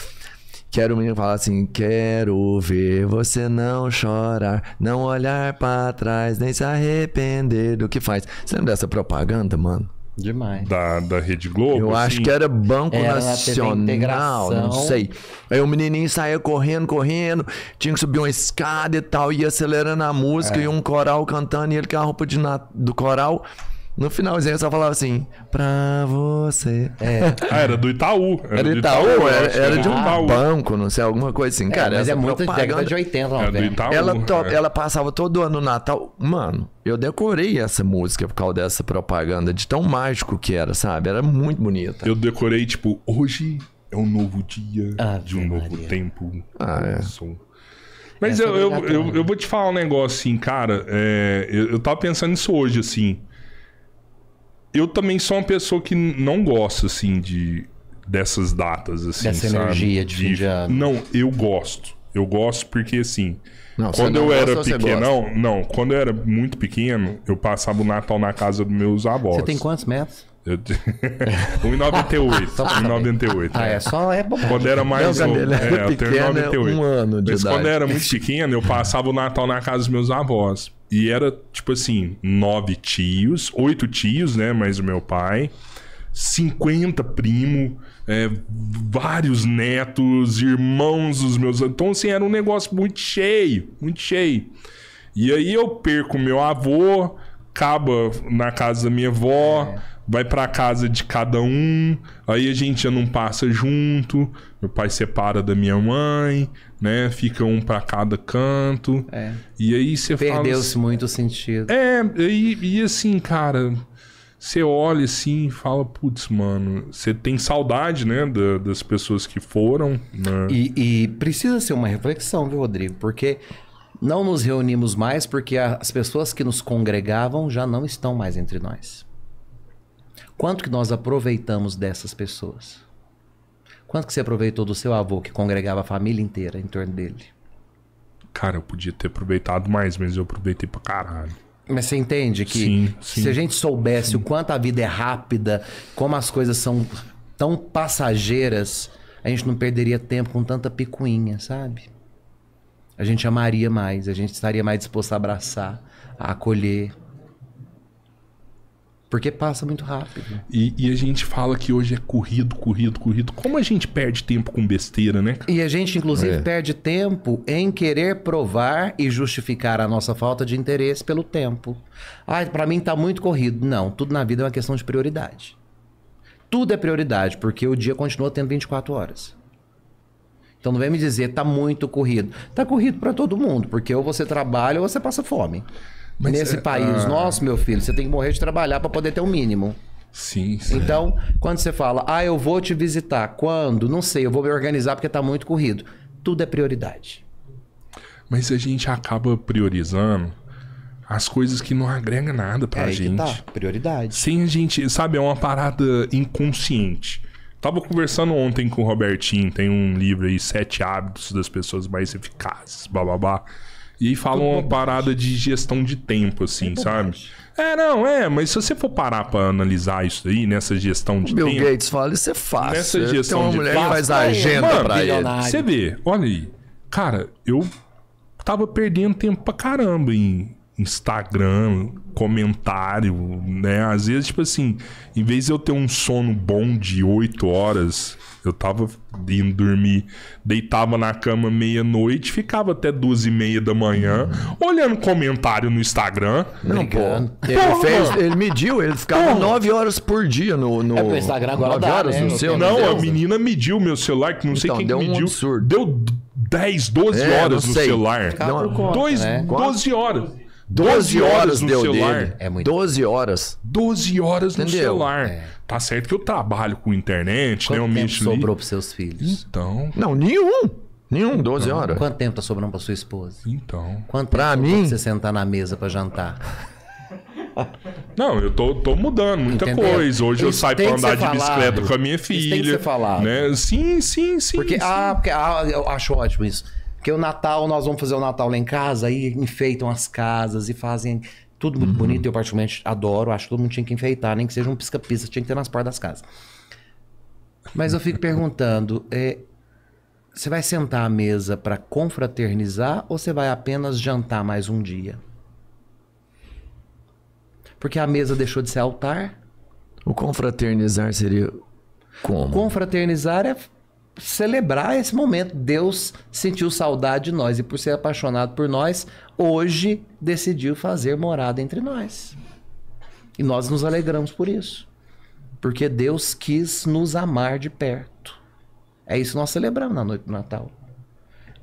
Speaker 3: Quero o menino falar assim: quero ver você não chorar, não olhar para trás, nem se arrepender do que faz. Você lembra dessa propaganda, mano? Demais. Da, da Rede Globo. Eu assim. acho que era Banco era Nacional, não sei. Aí o menininho saía correndo, correndo, tinha que subir uma escada e tal, ia acelerando a música é. e um coral cantando e ele com a roupa de, do coral. No finalzinho eu só falava assim, pra você. É. Ah, era do Itaú. Era, era do Itaú, Itaú era, era, de um Itaú. banco, não sei, alguma coisa assim. É, cara, mas é muito propaganda... de 80, não, é do Itaú. Ela, to... é. ela passava todo ano no Natal. Mano, eu decorei essa música por causa dessa propaganda, de tão mágico que era, sabe? Era muito bonita. Eu decorei, tipo,
Speaker 1: hoje é um novo dia, ah, de um
Speaker 3: novo Maria. tempo. Ah,
Speaker 1: é. Som. Mas eu, é eu, eu, eu, vou te falar um negócio assim, cara. É, eu, eu tava pensando nisso hoje, assim eu também sou uma pessoa que não gosto, assim, de dessas datas, assim, Dessa sabe? energia de, de fim de ano. Não, eu gosto. Eu gosto porque, assim... Não, quando eu era pequeno, não, não, quando eu era muito pequeno, eu passava o Natal na casa dos meus avós. Você tem
Speaker 2: quantos metros? Eu... 1,98.
Speaker 1: 1,98. Ah, é. é só é bom. Quando era mais Meu, novo, é, eu tenho 1,98. É um ano de Mas idade. quando era muito pequeno, eu passava o Natal na casa dos meus avós. E era, tipo assim, nove tios, oito tios, né? Mais o meu pai. 50 primo, é, vários netos, irmãos dos meus. Então, assim, era um negócio muito cheio, muito cheio. E aí eu perco meu avô, acaba na casa da minha avó, é. vai pra casa de cada um, aí a gente já não passa junto. Meu pai separa da minha mãe, né? Fica um para cada canto. É. E aí você Perdeu fala. Perdeu-se assim,
Speaker 2: muito o sentido. É,
Speaker 1: e, e assim, cara, você olha assim e fala, putz, mano, você tem saudade, né? Da, das pessoas que foram. Né?
Speaker 2: E, e precisa ser uma reflexão, viu, Rodrigo? Porque não nos reunimos mais porque as pessoas que nos congregavam já não estão mais entre nós. Quanto que nós aproveitamos dessas pessoas? Quanto que você aproveitou do seu avô, que congregava a família inteira em torno dele? Cara, eu podia ter aproveitado mais, mas eu aproveitei pra caralho. Mas você entende que sim, sim, se a gente soubesse sim. o quanto a vida é rápida, como as coisas são tão passageiras, a gente não perderia tempo com tanta picuinha, sabe? A gente amaria mais, a gente estaria mais disposto a abraçar, a acolher, porque passa muito rápido. E, e, a gente fala que hoje é corrido, corrido, corrido. Como a gente perde tempo com besteira, né? E a gente, inclusive, é. perde tempo em querer provar e justificar a nossa falta de interesse pelo tempo. Ah, para mim tá muito corrido. Não, tudo na vida é uma questão de prioridade. Tudo é prioridade, porque o dia continua tendo 24 horas. Então não vem me dizer tá muito corrido. Tá corrido para todo mundo, porque ou você trabalha ou você passa fome. Mas nesse é, país. Ah... meu filho, você tem que morrer de trabalhar para poder ter o um mínimo. Sim, sim. Então, quando você fala, ah, eu vou te visitar, quando? Não sei, eu vou me organizar porque está muito corrido. Tudo é prioridade.
Speaker 1: Mas a gente acaba priorizando as coisas que não agrega nada pra é gente. que tá, prioridade. Sem a gente, sabe, é uma parada inconsciente. Tava conversando ontem com o Robertinho, tem um livro aí, Sete Hábitos das Pessoas Mais Eficazes, bababá. Blá, blá, blá. E falam uma parada de gestão de tempo, assim, sabe? É, não, é, mas se você for parar pra analisar isso aí, nessa gestão de Bill tempo. Bill Gates
Speaker 3: fala, isso é fácil. Nessa gestão Tem uma de mulher que faz a agenda mano, pra ele. Você
Speaker 1: vê, olha aí. Cara, eu tava perdendo tempo pra caramba em Instagram, comentário, né? Às vezes, tipo assim, em vez de eu ter um sono bom de 8 horas, eu tava indo dormir, deitava na cama meia-noite, ficava até duas e meia da manhã, olhando comentário no Instagram. Não, pô. Ele, fez, ele
Speaker 3: mediu, ele ficava nove horas por dia no. no é, Instagram agora nove dá, horas né? no seu. Não, a
Speaker 1: menina mediu meu celular, que não sei então, quem deu que mediu. Um absurdo. Deu 10, 12 é, horas no celular. Não, conta, né? 12 horas. 12 horas, 12 horas no celular. Dele. É muito. 12 horas. 12 horas Entendeu? no celular. É. Tá certo que eu trabalho com
Speaker 2: internet, né? Quanto né? Eu tempo sobrou pros seus filhos? Então. Não, nenhum. Nenhum, 12 então, horas. Quanto tempo tá sobrando pra sua esposa? Então. Quanto pra mim? você sentar na mesa pra jantar? Não, eu tô, tô mudando muita Entendeu? coisa. Hoje Isso eu saio pra andar de bicicleta com a minha filha. Isso tem que ser falado. Né? Sim, sim, sim. Porque, ah, sim. Ah, porque ah, eu acho ótimo isso. Porque o Natal, nós vamos fazer o Natal lá em casa, aí enfeitam as casas e fazem tudo muito uhum. bonito, eu particularmente adoro, acho que todo mundo tinha que enfeitar, nem que seja um pisca-pisca, tinha que ter nas portas das casas. Mas eu fico perguntando, é, você vai sentar à mesa para confraternizar ou você vai apenas jantar mais um dia? Porque a mesa deixou de ser altar.
Speaker 3: O confraternizar seria como?
Speaker 2: Confraternizar é celebrar esse momento. Deus sentiu saudade de nós e, por ser apaixonado por nós, hoje decidiu fazer morada entre nós. E nós nos alegramos por isso. Porque Deus quis nos amar de perto. É isso que nós celebramos na noite do Natal.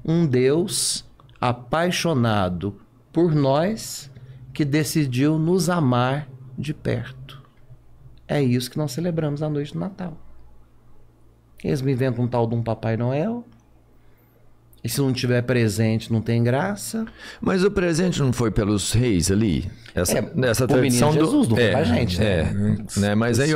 Speaker 2: Um Deus apaixonado por nós que decidiu nos amar de perto. É isso que nós celebramos na noite do Natal. Eles me inventam um tal de um Papai Noel. E se não tiver presente, não tem graça. Mas o presente não foi pelos reis ali? Essa, é, essa tradição menino Jesus, do... não é, pra gente, né?
Speaker 3: É, né? Mas aí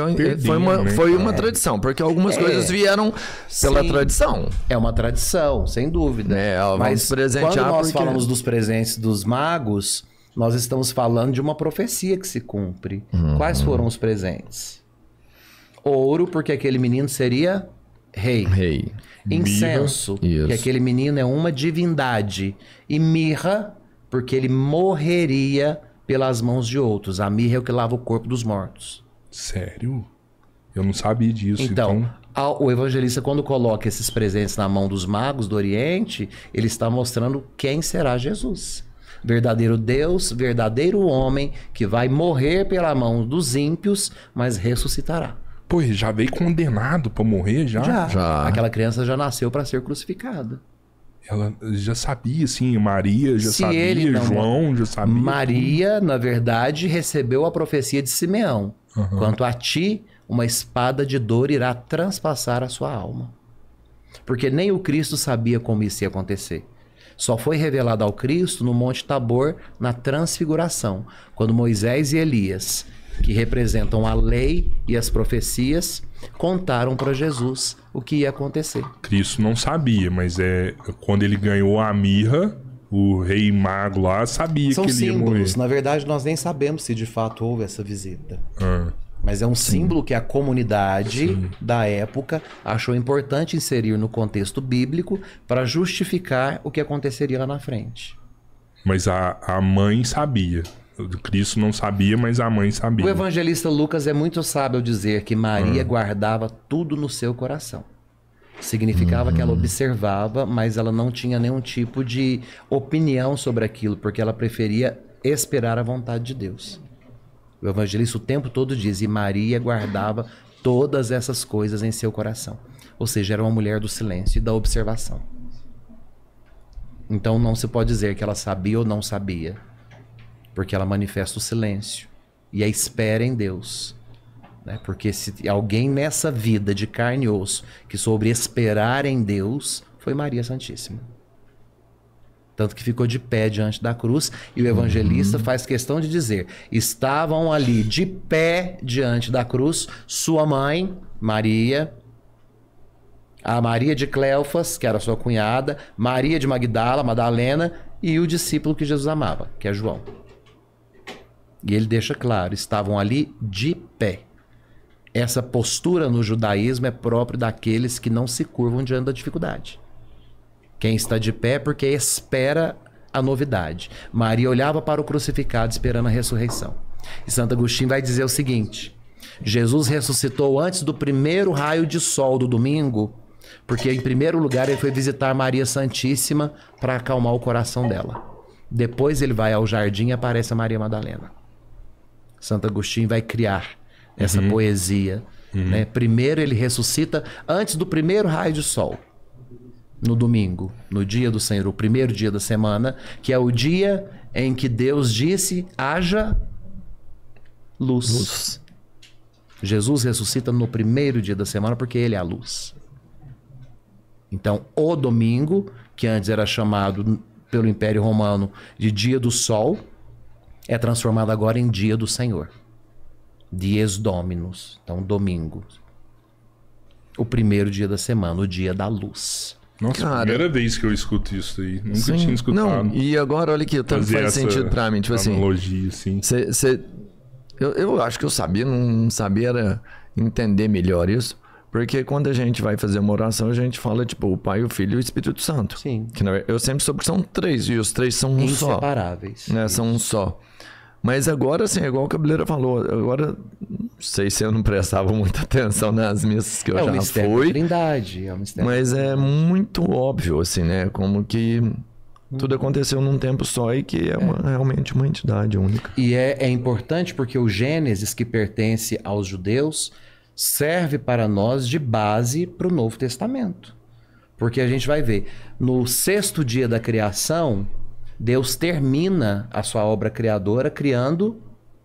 Speaker 3: foi uma, né, foi uma é. tradição,
Speaker 2: porque algumas é. coisas vieram pela Sim. tradição. É uma tradição, sem dúvida. É, ó, Mas quando nós porque... falamos dos presentes dos magos, nós estamos falando de uma profecia que se cumpre. Uhum. Quais foram os presentes? Ouro, porque aquele menino seria rei. Rei. Incenso, mirra, que aquele menino é uma divindade. E mirra, porque ele morreria pelas mãos de outros. A mirra é o que lava o corpo dos mortos. Sério? Eu não sabia disso. Então, então... o evangelista, quando coloca esses presentes na mão dos magos do Oriente, ele está mostrando quem será Jesus. Verdadeiro Deus, verdadeiro homem, que vai morrer pela mão dos ímpios, mas ressuscitará. Pô, já veio condenado para morrer já? já? já? Aquela criança já nasceu para ser crucificada. Ela já sabia, sim, Maria já Se sabia, ele não, João é. já sabia. Maria, na verdade, recebeu a profecia de Simeão. Uhum. Quanto a ti, uma espada de dor irá transpassar a sua alma. Porque nem o Cristo sabia como isso ia acontecer só foi revelado ao Cristo no Monte Tabor, na Transfiguração, quando Moisés e Elias que representam a lei e as profecias, contaram para Jesus o que ia acontecer.
Speaker 1: Cristo não sabia, mas é quando ele ganhou a mirra, o rei mago lá sabia São que ele símbolos. ia morrer. Na
Speaker 2: verdade, nós nem sabemos se de fato houve essa visita. Ah. Mas é um Sim. símbolo que a comunidade Sim. da época achou importante inserir no contexto bíblico para justificar o que aconteceria lá na frente.
Speaker 1: Mas a, a mãe sabia. Cristo não
Speaker 2: sabia, mas a mãe sabia. O evangelista Lucas é muito sábio dizer que Maria ah. guardava tudo no seu coração. Significava uhum. que ela uhum. observava, mas ela não tinha nenhum tipo de opinião sobre aquilo, porque ela preferia esperar a vontade de Deus. O evangelista o tempo todo diz: e Maria guardava todas essas coisas em seu coração. Ou seja, era uma mulher do silêncio e da observação. Então não se pode dizer que ela sabia ou não sabia. Porque ela manifesta o silêncio e a espera em Deus. Né? Porque se alguém nessa vida de carne e osso que soube esperar em Deus, foi Maria Santíssima. Tanto que ficou de pé diante da cruz, e o evangelista uhum. faz questão de dizer: estavam ali de pé diante da cruz, sua mãe, Maria, a Maria de Cleofas, que era sua cunhada, Maria de Magdala, Madalena, e o discípulo que Jesus amava, que é João. E ele deixa claro: estavam ali de pé. Essa postura no judaísmo é própria daqueles que não se curvam diante da dificuldade. Quem está de pé é porque espera a novidade. Maria olhava para o crucificado esperando a ressurreição. E Santo Agostinho vai dizer o seguinte: Jesus ressuscitou antes do primeiro raio de sol do domingo, porque em primeiro lugar ele foi visitar Maria Santíssima para acalmar o coração dela. Depois ele vai ao jardim e aparece a Maria Madalena. Santo Agostinho vai criar essa uhum. poesia. Uhum. Né? Primeiro ele ressuscita antes do primeiro raio de sol. No domingo, no dia do Senhor, o primeiro dia da semana, que é o dia em que Deus disse: haja luz. luz. Jesus ressuscita no primeiro dia da semana porque ele é a luz. Então, o domingo, que antes era chamado pelo Império Romano de Dia do Sol, é transformado agora em dia do Senhor. Dies Dominus, então domingo. O primeiro dia da semana, o dia da luz. Nossa, Cara, primeira
Speaker 1: vez que eu escuto isso aí.
Speaker 3: Nunca sim, tinha escutado. Não, e agora, olha aqui, tanto faz sentido pra mim. Tipo assim,
Speaker 2: analogia, assim. Cê, cê,
Speaker 3: eu, eu acho que eu sabia, não sabia era entender melhor isso. Porque quando a gente vai fazer uma oração, a gente fala, tipo, o Pai, o Filho e o Espírito Santo. Sim. Que, eu sempre soube que são três, e os três são um só. Inseparáveis. Né? São um só. Mas agora, assim, é igual o Cabeleira falou, agora não sei se eu não prestava muita atenção nas missas que eu é já fui.
Speaker 2: Trindade, é um mistério. Mas
Speaker 3: é muito óbvio, assim, né? Como que hum. tudo aconteceu num tempo só e que é, é. uma, é. realmente uma entidade única. E é, é,
Speaker 2: importante porque o Gênesis, que pertence aos judeus, serve para nós de base para o Novo Testamento. Porque a gente vai ver, no sexto dia da criação, Deus termina a sua obra criadora criando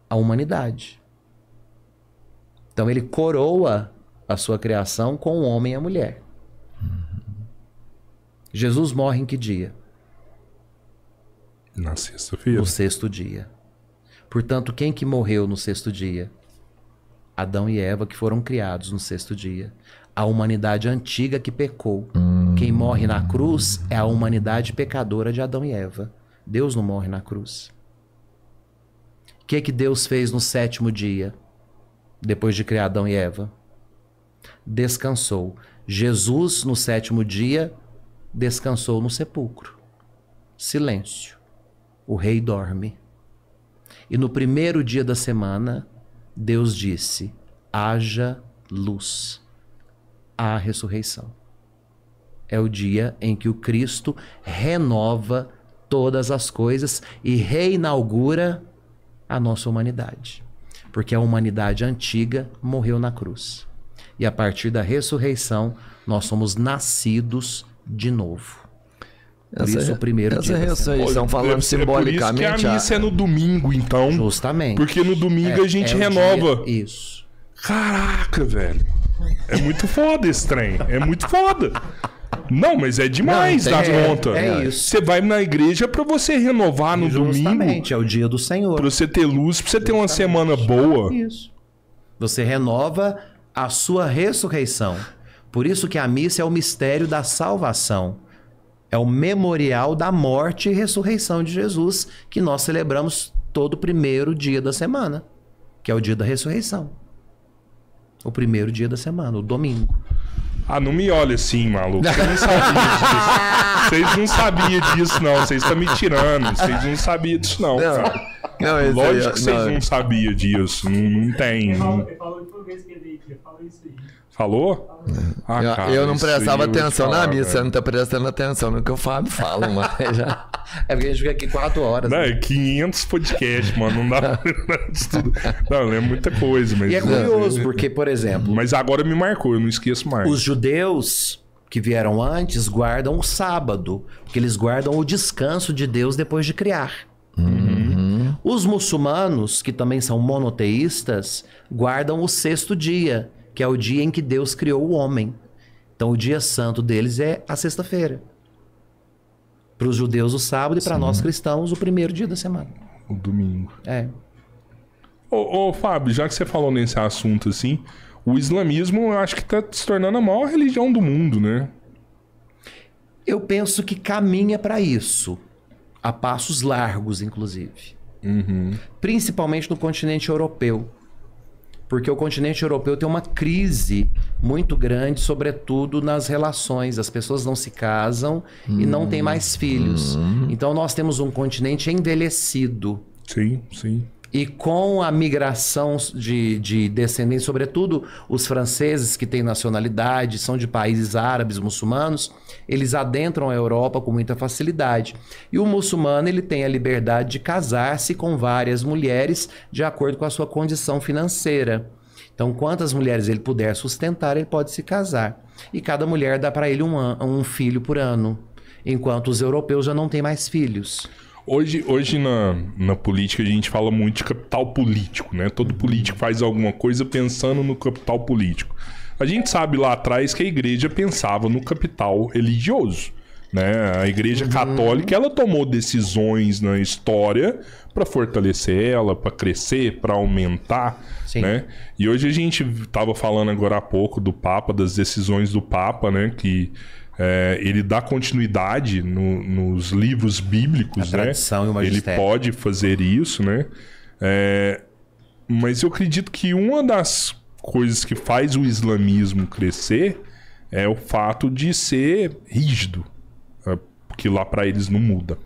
Speaker 2: a humanidade. Então ele coroa a sua criação com o homem e a mulher. Jesus morre em que dia? Na sexta-feira. No sexto dia. Portanto, quem que morreu no sexto dia? Adão e Eva que foram criados no sexto dia. A humanidade antiga que pecou. Hum. Quem morre na cruz é a humanidade pecadora de Adão e Eva. Deus não morre na cruz. O que, é que Deus fez no sétimo dia, depois de criar Adão e Eva? Descansou. Jesus, no sétimo dia, descansou no sepulcro. Silêncio. O rei dorme. E no primeiro dia da semana, Deus disse: haja luz. Há ressurreição. É o dia em que o Cristo renova todas as coisas e reinaugura a nossa humanidade. Porque a humanidade antiga morreu na cruz. E a partir da ressurreição, nós somos nascidos de novo. Por essa, isso, o primeiro essa dia. Essa ressurreição, falando é, simbolicamente. É por isso que é a missa a... Ah, é no domingo, então. Justamente. Porque no
Speaker 1: domingo é, a gente é renova. Dia, isso. Caraca, velho. É muito foda esse trem. É muito foda. Não, mas é demais não, das é, É isso.
Speaker 2: Você vai na igreja para você renovar no Justamente, domingo. é o dia do Senhor. Para você ter luz, para você ter uma semana boa. Isso. Você renova a sua ressurreição. Por isso que a missa é o mistério da salvação. É o memorial da morte e ressurreição de Jesus que nós celebramos todo primeiro dia da semana, que é o dia da ressurreição. O primeiro dia da semana, o domingo. Ah, não me olha assim, maluco. Vocês não sabiam disso. Vocês não sabiam
Speaker 1: disso, não. Vocês estão me tirando. Vocês não sabiam disso, não. não. Cara. não Lógico aí, é- que vocês não, não sabiam disso. Não, não tem. Ele falou, ele falou de que ele falou isso aí. Falou?
Speaker 3: Ah, eu, cara, eu, não prestava atenção falar, na missa, velho. não tô prestando atenção no que o Fábio fala, mano. Já... É porque a gente fica aqui quatro horas. Não, né? 500 é podcasts, mano, não dá
Speaker 1: Não, é muita coisa. Mas... E é curioso, porque, por exemplo... Mas agora me marcou, eu não esqueço
Speaker 2: mais. Os judeus que vieram antes guardam o sábado, porque eles guardam o descanso de Deus depois de criar. Uhum. Os muçulmanos, que também são monoteístas, guardam o sexto dia que é o dia em que Deus criou o homem. Então, o dia santo deles é a sexta-feira. Para os judeus, o sábado, e para nós cristãos, o primeiro dia da semana. O domingo. É.
Speaker 1: Ô, ô, Fábio, já que você falou nesse assunto assim, o islamismo eu acho que está se
Speaker 2: tornando a maior religião do mundo, né? Eu penso que caminha para isso. A passos largos, inclusive. Uhum. Principalmente no continente europeu porque o continente europeu tem uma crise muito grande, sobretudo nas relações. As pessoas não se casam hum, e não têm mais hum. filhos. Hum. Então nós temos um continente envelhecido. Sim, sim. E com a migração de, de descendentes, sobretudo os franceses que têm nacionalidade, são de países árabes, muçulmanos, eles adentram a Europa com muita facilidade. E o muçulmano ele tem a liberdade de casar-se com várias mulheres de acordo com a sua condição financeira. Então, quantas mulheres ele puder sustentar, ele pode se casar. E cada mulher dá para ele um, um filho por ano, enquanto os europeus já não têm mais filhos.
Speaker 1: Hoje, hoje na, na política a gente fala muito de capital político, né? Todo político faz alguma coisa pensando no capital político. A gente sabe lá atrás que a igreja pensava no capital religioso. Né? A igreja uhum. católica ela tomou decisões na história para fortalecer ela, para crescer, para aumentar, né? E hoje a gente estava falando agora há pouco do Papa, das decisões do Papa, né? Que é, ele dá continuidade no, nos livros bíblicos, a né? e o Ele pode fazer isso, né? É, mas eu acredito que uma das coisas que faz o islamismo crescer é o fato de ser rígido, é, porque lá para eles não muda.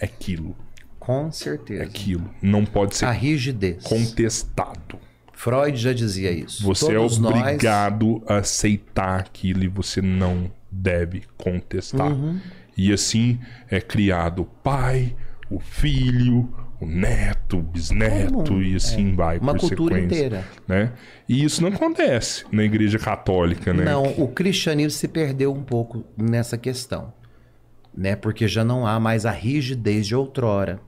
Speaker 1: É aquilo. Com certeza. É aquilo. Não pode ser a rigidez. contestado. Freud já dizia isso. Você é Todos é obrigado nós... a aceitar aquilo e você não deve contestar. Uhum. E assim é criado o pai, o filho, o neto, o bisneto é, e assim é. vai. Uma cultura inteira. Né? E isso não acontece na igreja católica, né? Não,
Speaker 2: o cristianismo se perdeu um pouco nessa questão. Né? Porque já não há mais a rigidez de outrora.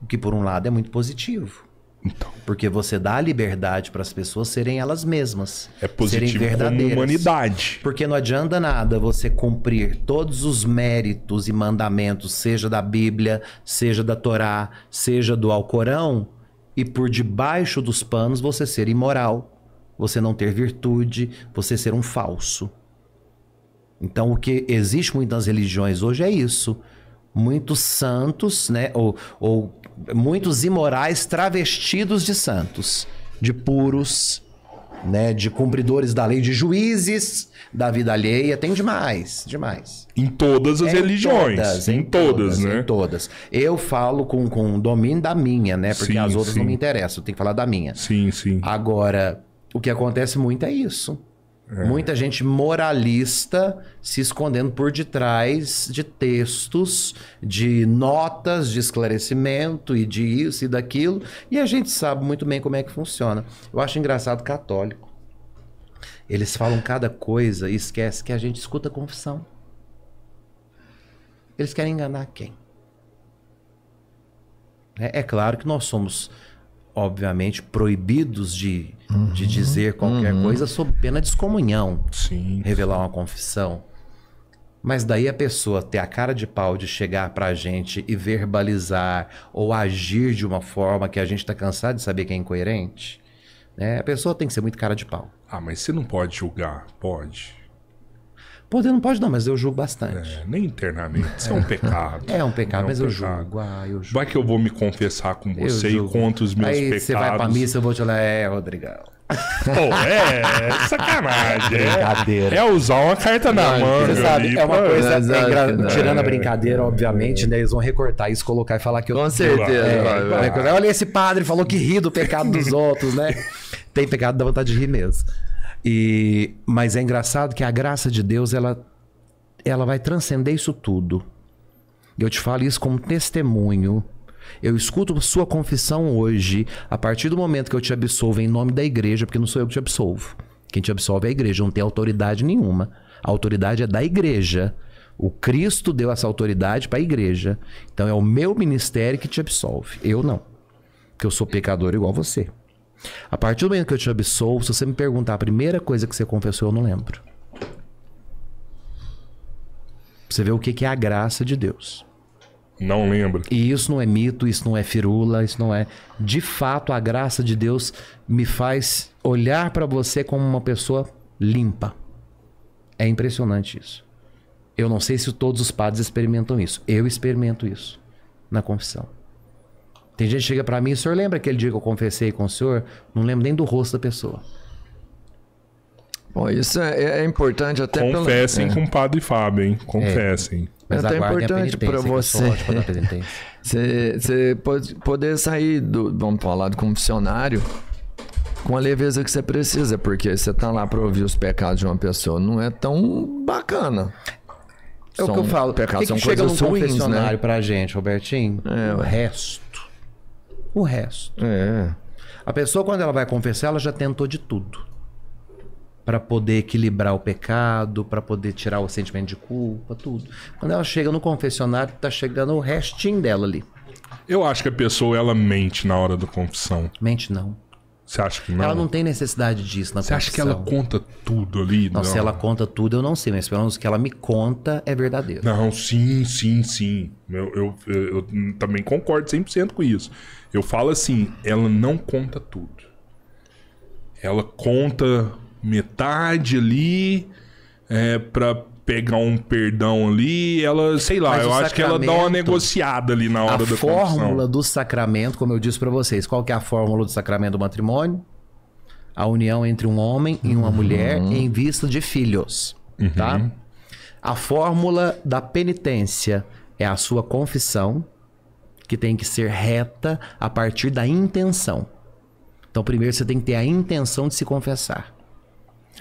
Speaker 2: O que, por um lado, é muito positivo. Então. Porque você dá a liberdade para as pessoas serem elas mesmas. É positivo serem verdadeiras. humanidade. Porque não adianta nada você cumprir todos os méritos e mandamentos, seja da Bíblia, seja da Torá, seja do Alcorão, e por debaixo dos panos você ser imoral, você não ter virtude, você ser um falso. Então o que existe muito nas religiões hoje é isso muitos santos, né? Ou, ou muitos imorais travestidos de santos, de puros, né, de cumpridores da lei, de juízes da vida alheia, tem demais, demais. Em todas as religiões. Todas, em, todas, todas, né? Em todas. Eu falo com, com o domínio da minha, né? Porque sim, as outras sim. não me interessam, eu tenho que falar da minha. Sim, sim. Agora, o que acontece muito é isso. É. Muita gente moralista se escondendo por detrás de textos, de notas de esclarecimento e de isso e daquilo. E a gente sabe muito bem como é que funciona. Eu acho engraçado católico. Eles falam cada coisa e esquece que a gente escuta a confissão. Eles querem enganar quem? É, é claro que nós somos, obviamente, proibidos de uhum, de dizer qualquer uhum. coisa sob pena de excomunhão. Sim. Revelar uma confissão. Mas daí a pessoa ter a cara de pau de chegar pra gente e verbalizar ou agir de uma forma que a gente tá cansado de saber que é incoerente, né? A pessoa tem que ser muito cara de pau. Ah, mas você não pode julgar, pode. Poder não pode não, mas eu julgo bastante. É, nem internamente. Isso é um pecado. É um pecado, é um mas pecado. Eu, julgo.
Speaker 1: Ah, eu julgo. Vai que eu vou me confessar com você e conto os meus Aí pecados. Você vai pra missa,
Speaker 2: eu vou te falar, é, Rodrigão.
Speaker 3: Pô, é, é sacanagem. É. Brincadeira.
Speaker 2: É, usar uma carta na mão, Você sabe, ali, é uma coisa. Não, é é engra... não, né? tirando a brincadeira, obviamente, né? Eles vão recortar isso, colocar e falar que eu. Com certeza. É, vai, vai. Vai. Olha, esse padre falou que ri do pecado dos outros, né? Tem pecado da vontade de rir mesmo. E, mas é engraçado que a graça de Deus ela, ela vai transcender isso tudo. Eu te falo isso como testemunho. Eu escuto sua confissão hoje, a partir do momento que eu te absolvo em nome da igreja, porque não sou eu que te absolvo. Quem te absolve é a igreja, não tem autoridade nenhuma. A autoridade é da igreja. O Cristo deu essa autoridade para a igreja. Então é o meu ministério que te absolve. Eu não. Porque eu sou pecador igual você. A partir do momento que eu te absolvo, se você me perguntar a primeira coisa que você confessou, eu não lembro. Você vê o que é a graça de Deus. Não lembro. E isso não é mito, isso não é firula, isso não é. De fato, a graça de Deus me faz olhar para você como uma pessoa limpa. É impressionante isso. Eu não sei se todos os padres experimentam isso. Eu experimento isso na confissão. Tem gente que chega para mim, o senhor lembra aquele dia que eu confessei com o senhor? Não lembro nem do rosto da pessoa. Bom,
Speaker 3: isso é, é importante até Confessem pelo... É. com o Padre Fábio, hein? É. Confessem. É. Mas é até importante para você. você, você pode, poder sair do, vamos falar, do confessionário com a leveza que você precisa, porque você tá lá para ouvir os pecados de uma pessoa, não é tão bacana. É o que eu falo. Pecados que são que coisas chega num ruins, né? confessionário
Speaker 2: pra gente, Robertinho? É, o resto o resto. É. A pessoa, quando ela vai confessar, ela já tentou de tudo. para poder equilibrar o pecado, para poder tirar o sentimento de culpa, tudo. Quando ela chega no confessionário, tá chegando o restinho dela ali.
Speaker 1: Eu acho que a pessoa, ela mente na hora da confissão. Mente
Speaker 2: não. Você acha que não? Ela não tem necessidade disso na Você acha que ela conta tudo ali? Não, não, se ela conta tudo, eu não sei, mas pelo menos o que ela me conta é verdadeiro.
Speaker 1: Não, sim, sim, sim. Eu, eu, eu, eu também concordo 100% com isso. Eu falo assim, ela não conta tudo. Ela conta metade ali é, para pegar um perdão ali, ela, sei lá, eu acho que ela dá uma negociada
Speaker 2: ali na hora a da fórmula confissão. do sacramento, como eu disse para vocês, qual que é a fórmula do sacramento do matrimônio? A união entre um homem e uma uhum. mulher em vista de filhos, uhum. tá? A fórmula da penitência é a sua confissão, que tem que ser reta a partir da intenção. Então, primeiro você tem que ter a intenção de se confessar.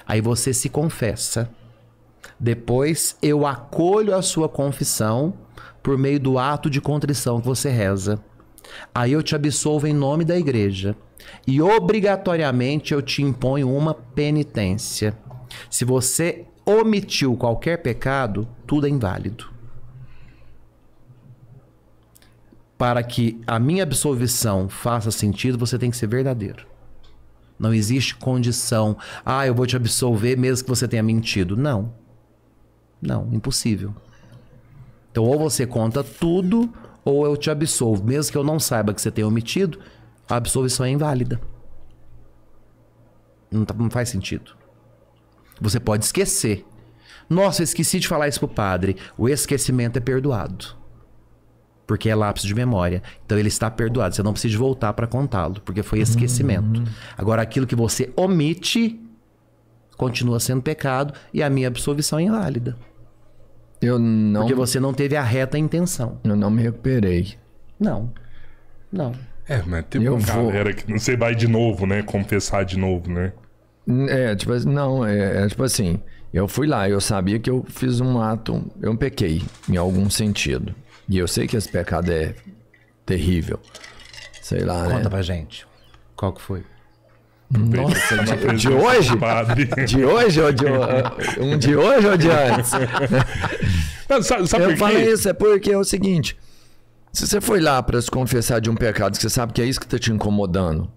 Speaker 2: Aí você se confessa depois eu acolho a sua confissão por meio do ato de contrição que você reza. Aí eu te absolvo em nome da igreja. E obrigatoriamente eu te imponho uma penitência. Se você omitiu qualquer pecado, tudo é inválido. Para que a minha absolvição faça sentido, você tem que ser verdadeiro. Não existe condição. Ah, eu vou te absolver mesmo que você tenha mentido. Não. Não, impossível. Então, ou você conta tudo, ou eu te absolvo. Mesmo que eu não saiba que você tenha omitido, a absolvição é inválida. Não, tá, não faz sentido. Você pode esquecer. Nossa, eu esqueci de falar isso pro padre. O esquecimento é perdoado. Porque é lapso de memória. Então ele está perdoado. Você não precisa voltar para contá-lo, porque foi esquecimento. Uhum. Agora, aquilo que você omite continua sendo pecado e a minha absolvição é inválida. Eu não. Porque você não teve a reta intenção. Eu não me recuperei. Não. Não.
Speaker 1: É, mas tem eu uma vou... que não sei vai
Speaker 3: de novo, né? Confessar de novo, né? É, tipo assim, não, é, é, tipo assim, eu fui lá, eu sabia que eu fiz um ato, eu pequei em algum sentido. E eu sei que esse pecado é terrível. Sei lá, né? Conta né? pra gente. Qual que foi? Nossa, tá de, de, hoje? De hoje ou de um de hoje ou de antes? Não, sabe, sabe eu falei isso, é porque é o seguinte: se você foi lá para se confessar de um pecado que você sabe que é isso que está te incomodando,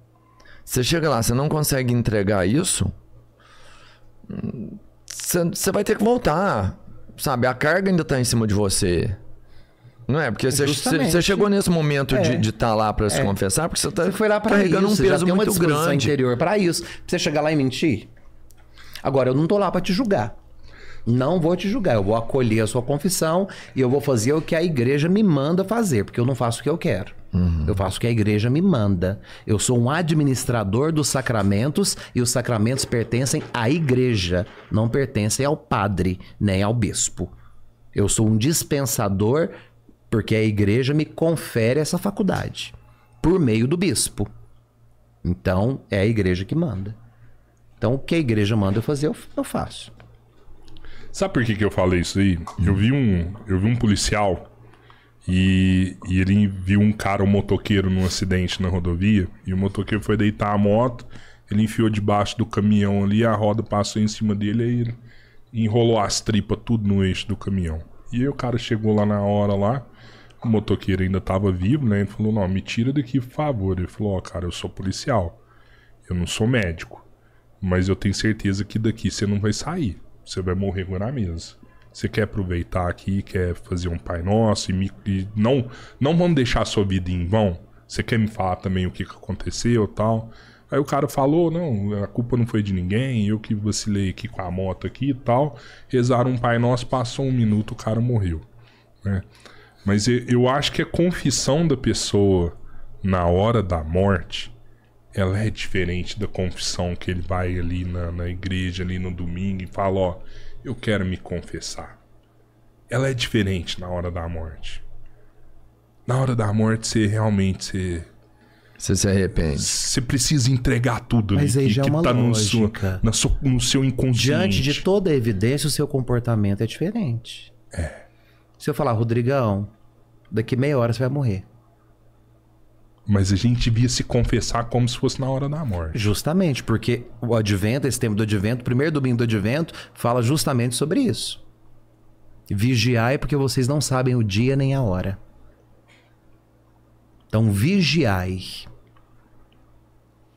Speaker 3: você chega lá, você não consegue entregar isso, hum, você, você vai ter que voltar. Sabe, a carga ainda está em cima de você. Não é?
Speaker 2: Porque é, você chegou nesse momento é. de estar tá lá para se é. confessar, porque você tá você foi lá pra carregando isso, um peso muito uma disposição grande. interior para isso. Pra você chegar lá e mentir. Agora, eu não tô lá para te julgar. Não vou te julgar. Eu vou acolher a sua confissão e eu vou fazer o que a igreja me manda fazer, porque eu não faço o que eu quero. Uhum. Eu faço o que a igreja me manda. Eu sou um administrador dos sacramentos e os sacramentos pertencem à igreja, não pertencem ao padre nem ao bispo. Eu sou um dispensador porque a igreja me confere essa faculdade por meio do bispo. Então é a igreja que manda. Então o que a igreja manda eu fazer, eu, faço. Sabe por que, que eu falei isso aí?
Speaker 1: Eu vi um, eu vi um policial e, e ele viu um cara, um motoqueiro, num acidente na rodovia. E o motoqueiro foi deitar a moto, ele enfiou debaixo do caminhão ali, a roda passou em cima dele e ele enrolou as tripas tudo no eixo do caminhão. E aí o cara chegou lá na hora lá, o motoqueiro ainda estava vivo, né? Ele falou: Não, me tira daqui, por favor. Ele falou: Ó, oh, cara, eu sou policial. Eu não sou médico. Mas eu tenho certeza que daqui você não vai sair. Você vai morrer agora mesmo. Você quer aproveitar aqui, quer fazer um Pai Nosso e, me, e não, não vamos deixar a sua vida em vão. Você quer me falar também o que, que aconteceu tal? Aí o cara falou, não, a culpa não foi de ninguém, eu que vacilei aqui com a moto aqui e tal. Rezaram um Pai Nosso, passou um minuto, o cara morreu, né? Mas eu acho que a confissão da pessoa na hora da morte, ela é diferente da confissão que ele vai ali na, na igreja, ali no domingo e fala, ó, eu quero me confessar. Ela é diferente na hora da morte. Na hora da morte, você realmente... Você... Você se arrepende. Você precisa entregar
Speaker 2: tudo Mas ali, aí já é que, é uma tá No, seu,
Speaker 1: no seu inconsciente. Diante
Speaker 2: de toda a evidência, o seu comportamento é diferente. É. Se eu falar, Rodrigão, Daqui meia hora você vai morrer. Mas a gente devia se confessar como se fosse na hora da morte. Justamente, porque o advento, esse tempo do advento, o primeiro domingo do advento, fala justamente sobre isso. Vigiai, porque vocês não sabem o dia nem a hora. Então, vigiai.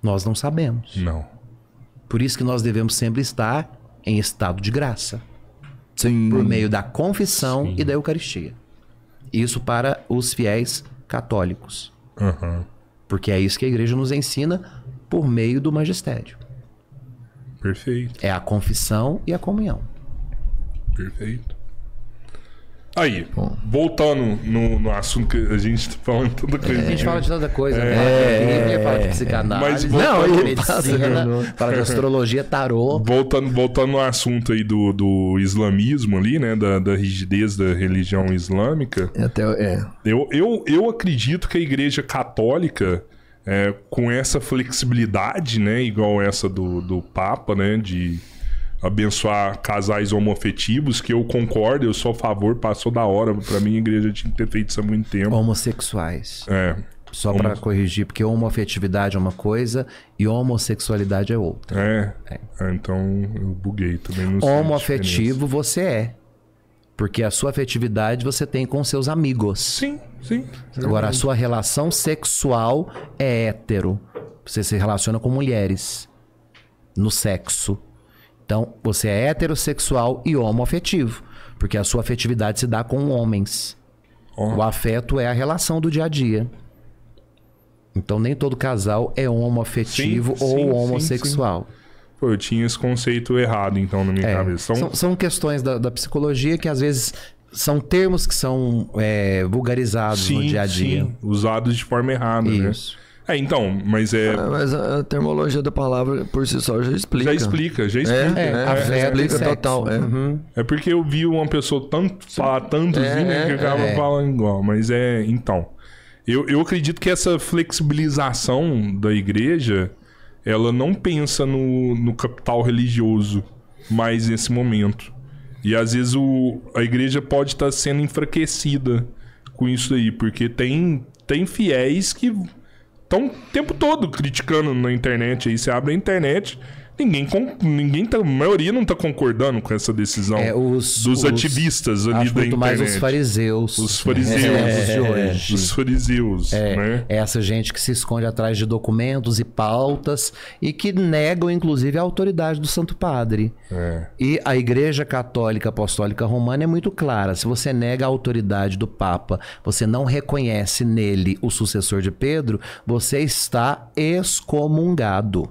Speaker 2: Nós não sabemos. Não. Por isso que nós devemos sempre estar em estado de graça. Sim. Por meio da confissão Sim. e da Eucaristia. Isso para os fiéis católicos. Uhum. Porque é isso que a igreja nos ensina por meio do magistério. Perfeito. É a confissão e a comunhão.
Speaker 1: Perfeito. Aí, Bom. voltando no, no assunto que a gente tá falando toda coisa. É, a gente fala de tanta coisa, é, né? É, fala de psicanálise, mas voltando, não, ele medicina, fala de astrologia, tarô. Voltando, voltando no assunto aí do, do islamismo ali, né? Da, da rigidez da religião islâmica.
Speaker 3: É, até, é.
Speaker 1: eu, eu, eu acredito que a igreja católica, é, com essa flexibilidade, né? Igual essa do, do Papa, né? De abençoar casais homofetivos, que eu concordo, eu sou a favor, passou da hora. Para mim, a igreja tinha que ter feito isso há
Speaker 2: muito tempo. Homossexuais. É. Só Homo... para corrigir, porque homofetividade é uma coisa e homossexualidade é outra. É. é. é então eu buguei também. Não Homoafetivo você é. Porque a sua afetividade você tem com seus amigos. Sim, sim. Agora, a sua relação sexual é hétero. Você se relaciona com mulheres. No sexo. Então, você é heterossexual e homoafetivo, porque a sua afetividade se dá com homens. Oh. O afeto é a relação do dia a dia. Então, nem todo casal é homoafetivo sim, ou sim, homossexual. Sim, Pô, eu tinha esse conceito errado, então, na minha é, cabeça. São... Então, são, são questões da, da psicologia que, às vezes, são termos que são é, vulgarizados sim, no dia a dia. Sim, usados de forma errada, né? Isso. né? É, então, mas é. Ah, mas
Speaker 3: a terminologia da palavra por si só já explica. Já explica, já explica. É, é, é, explica total. É. Uhum.
Speaker 1: é porque eu vi uma pessoa tanto falar tanto assim, né, que acaba é, é. falando
Speaker 3: igual. Mas
Speaker 1: é. Então. Eu, eu acredito que essa flexibilização da igreja, ela não pensa no, no capital religioso mais nesse momento. E às vezes o, a igreja pode estar sendo enfraquecida com isso aí, porque tem, tem fiéis que estão o tempo todo criticando na internet aí. Você abre a internet, ninguém, ninguém tá, a maioria não tá concordando com essa decisão é, os, dos os, ativistas
Speaker 2: ali da internet. mais os fariseus. Os fariseus. É, hoje é, é. os fariseus, é, né? Essa gente que se esconde atrás de documentos e pautas e que negam, inclusive, a autoridade do Santo Padre. E a Igreja Católica Apostólica Romana é muito clara. Se você nega a autoridade do Papa, você não reconhece nele o sucessor de Pedro, você está excomungado.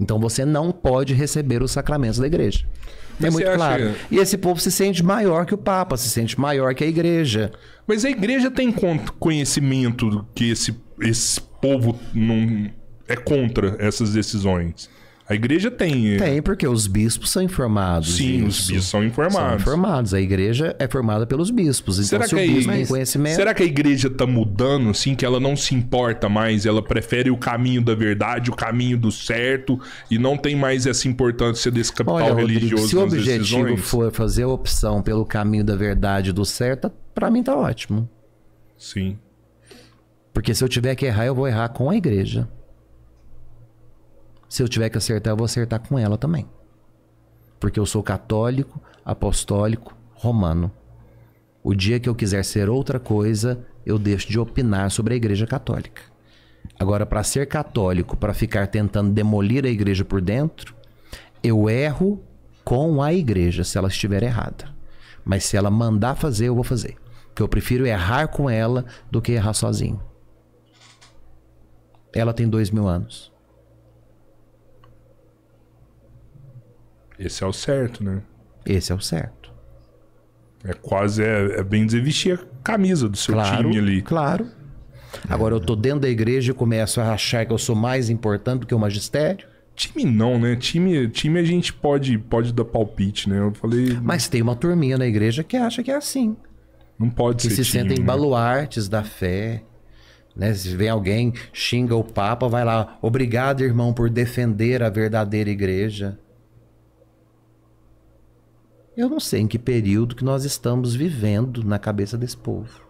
Speaker 2: Então você não pode receber os sacramentos da igreja. É Mas é muito claro. E esse povo se sente maior que o Papa, se sente maior que a igreja. Mas a igreja
Speaker 1: tem conhecimento que esse, esse povo não é contra essas decisões. A igreja tem. É. Tem, porque os bispos são informados. Sim, disso.
Speaker 2: os bispos são informados. São informados. A igreja é formada pelos bispos. Então, será se que o bispo tem conhecimento. Será
Speaker 1: que a igreja está mudando, assim, que ela não se importa mais, ela prefere o caminho da verdade, o caminho do certo, e não tem mais essa importância desse capital Olha, religioso se o objetivo decisões?
Speaker 2: for fazer a opção pelo caminho da verdade do certo, para mim tá ótimo. Sim. Porque se eu tiver que errar, eu vou errar com a igreja. Se eu tiver que acertar, eu vou acertar com ela também. Porque eu sou católico, apostólico, romano. O dia que eu quiser ser outra coisa, eu deixo de opinar sobre a Igreja Católica. Agora, para ser católico, para ficar tentando demolir a igreja por dentro, eu erro com a igreja se ela estiver errada. Mas se ela mandar fazer, eu vou fazer. Porque eu prefiro errar com ela do que errar sozinho. Ela tem dois mil anos. Esse é o certo, né? Esse é o certo. É quase, é, é bem dizer, vestir a camisa do seu claro, time ali. Claro. Agora eu tô dentro da igreja e começo a achar que eu sou mais importante do que o magistério. Time não, né? Time, time a gente pode, pode dar palpite, né? Eu falei. Mas tem uma turminha na igreja que acha que é assim. Não pode que ser. Que se time, sentem né? baluartes da fé. Né? Se vem alguém, xinga o Papa, vai lá, obrigado, irmão, por defender a verdadeira igreja. Eu não sei em que período que nós estamos vivendo na cabeça desse povo.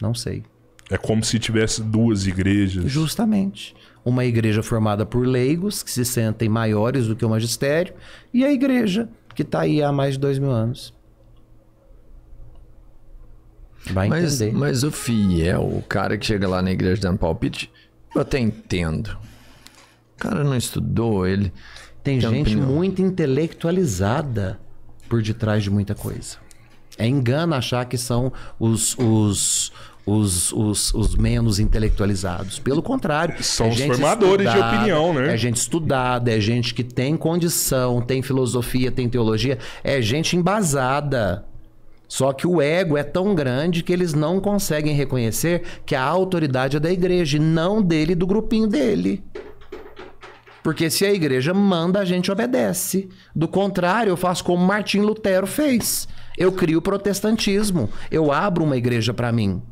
Speaker 2: Não sei. É como se tivesse duas igrejas. Justamente. Uma igreja formada por leigos, que se sentem maiores do que o magistério, e a igreja, que está aí há mais de dois mil anos. Vai mas, entender. Mas
Speaker 3: o fiel, o cara que chega lá na igreja dando palpite, eu até entendo.
Speaker 2: O cara não estudou, ele. Tem, tem gente opinião. muito intelectualizada por detrás de muita coisa. É engano achar que são os, os os, os, os, menos intelectualizados. Pelo contrário. São é os formadores de opinião, né? É gente estudada, é gente que tem condição, tem filosofia, tem teologia, é gente embasada. Só que o ego é tão grande que eles não conseguem reconhecer que a autoridade é da igreja e não dele, do grupinho dele. Porque se a igreja manda, a gente obedece. Do contrário, eu faço como Martim Lutero fez. Eu crio o protestantismo. Eu abro uma igreja para mim.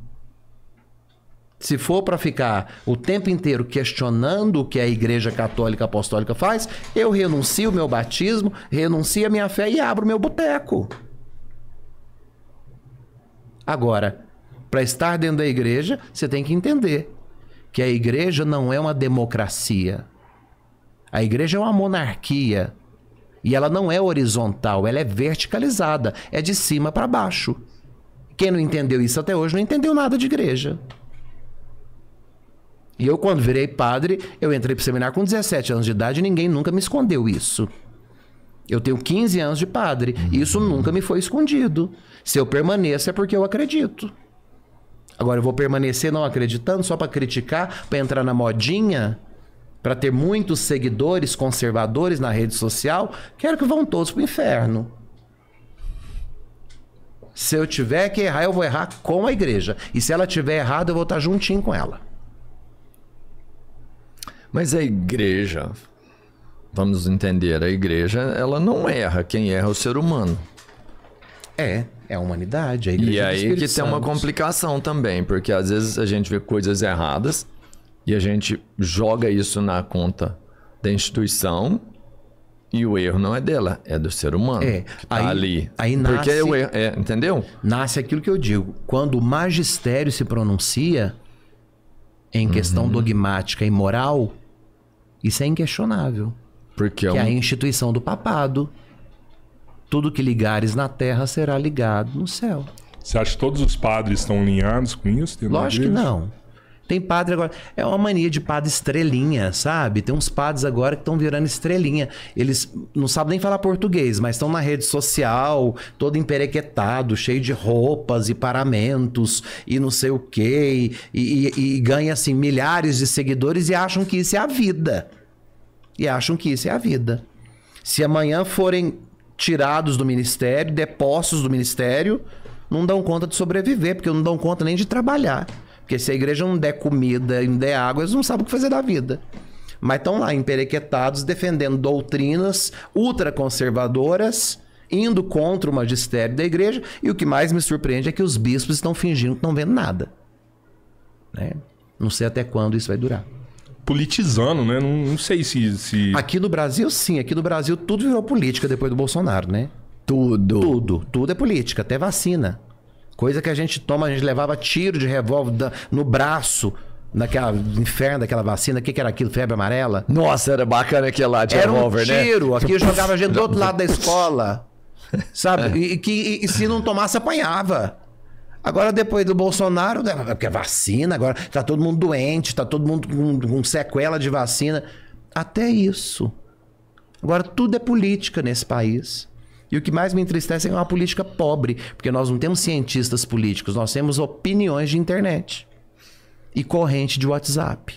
Speaker 2: Se for para ficar o tempo inteiro questionando o que a Igreja Católica Apostólica faz, eu renuncio o meu batismo, renuncio a minha fé e abro meu boteco. Agora, para estar dentro da igreja, você tem que entender que a igreja não é uma democracia. A igreja é uma monarquia. E ela não é horizontal, ela é verticalizada, é de cima para baixo. Quem não entendeu isso até hoje não entendeu nada de igreja. E eu, quando virei padre, eu entrei para o seminário com 17 anos de idade e ninguém nunca me escondeu isso. Eu tenho 15 anos de padre e isso nunca me foi escondido. Se eu permaneço é porque eu acredito. Agora, eu vou permanecer não acreditando só para criticar, para entrar na modinha? para ter muitos seguidores conservadores na rede social, quero que vão todos para o inferno. Se eu tiver que errar, eu vou errar com a igreja. E se ela tiver errado, eu vou estar tá juntinho com ela. Mas a
Speaker 3: igreja, vamos entender, a igreja, ela não erra. Quem erra é o ser
Speaker 2: humano. É, é a humanidade, é a igreja. E aí que tem uma
Speaker 3: complicação também, porque às vezes a gente vê coisas erradas e a gente joga isso na conta da instituição e o erro não é dela, é do ser humano. É. Tá aí, ali. Aí nasce, Porque é o erro,
Speaker 2: é, entendeu? Nasce aquilo que eu digo. Quando o magistério se pronuncia em questão uhum. dogmática e moral, isso é inquestionável. Porque é, um... é a instituição do papado. Tudo que ligares na terra será ligado no céu. Você acha que todos os padres estão alinhados com isso? Lógico que não. Tem padre agora. É uma mania de padre estrelinha, sabe? Tem uns padres agora que estão virando estrelinha. Eles não sabem nem falar português, mas estão na rede social, todo emperequetado, cheio de roupas e paramentos e não sei o quê. E, e, e ganha, assim, milhares de seguidores e acham que isso é a vida. E acham que isso é a vida. Se amanhã forem tirados do ministério, depostos do ministério, não dão conta de sobreviver, porque não dão conta nem de trabalhar. Porque se a igreja não der comida e não der água, eles não sabem o que fazer da vida. Mas estão lá emperequetados, defendendo doutrinas ultraconservadoras, indo contra o magistério da igreja. E o que mais me surpreende é que os bispos estão fingindo que não vendo nada. Né? Não sei até quando isso vai durar. Politizando, né? Não, não sei se, se. Aqui no Brasil, sim. Aqui no Brasil, tudo virou política depois do Bolsonaro, né? Tudo. Tudo. Tudo é política, até vacina. Coisa que a gente toma, a gente levava tiro de revólver no braço naquela inferno daquela vacina, o que, que era aquilo? Febre amarela? Nossa, era bacana aquele lá de era né? um tiro, né? Aqui eu jogava gente do outro lado da escola. Sabe? É. E, que, e, e se não tomasse, apanhava. Agora, depois do Bolsonaro, né, porque é vacina, agora tá todo mundo doente, tá todo mundo com, com sequela de vacina. Até isso. Agora, tudo é política nesse país. E o que mais me entristece é, é uma política pobre, porque nós não temos cientistas políticos, nós temos opiniões de internet e corrente de WhatsApp.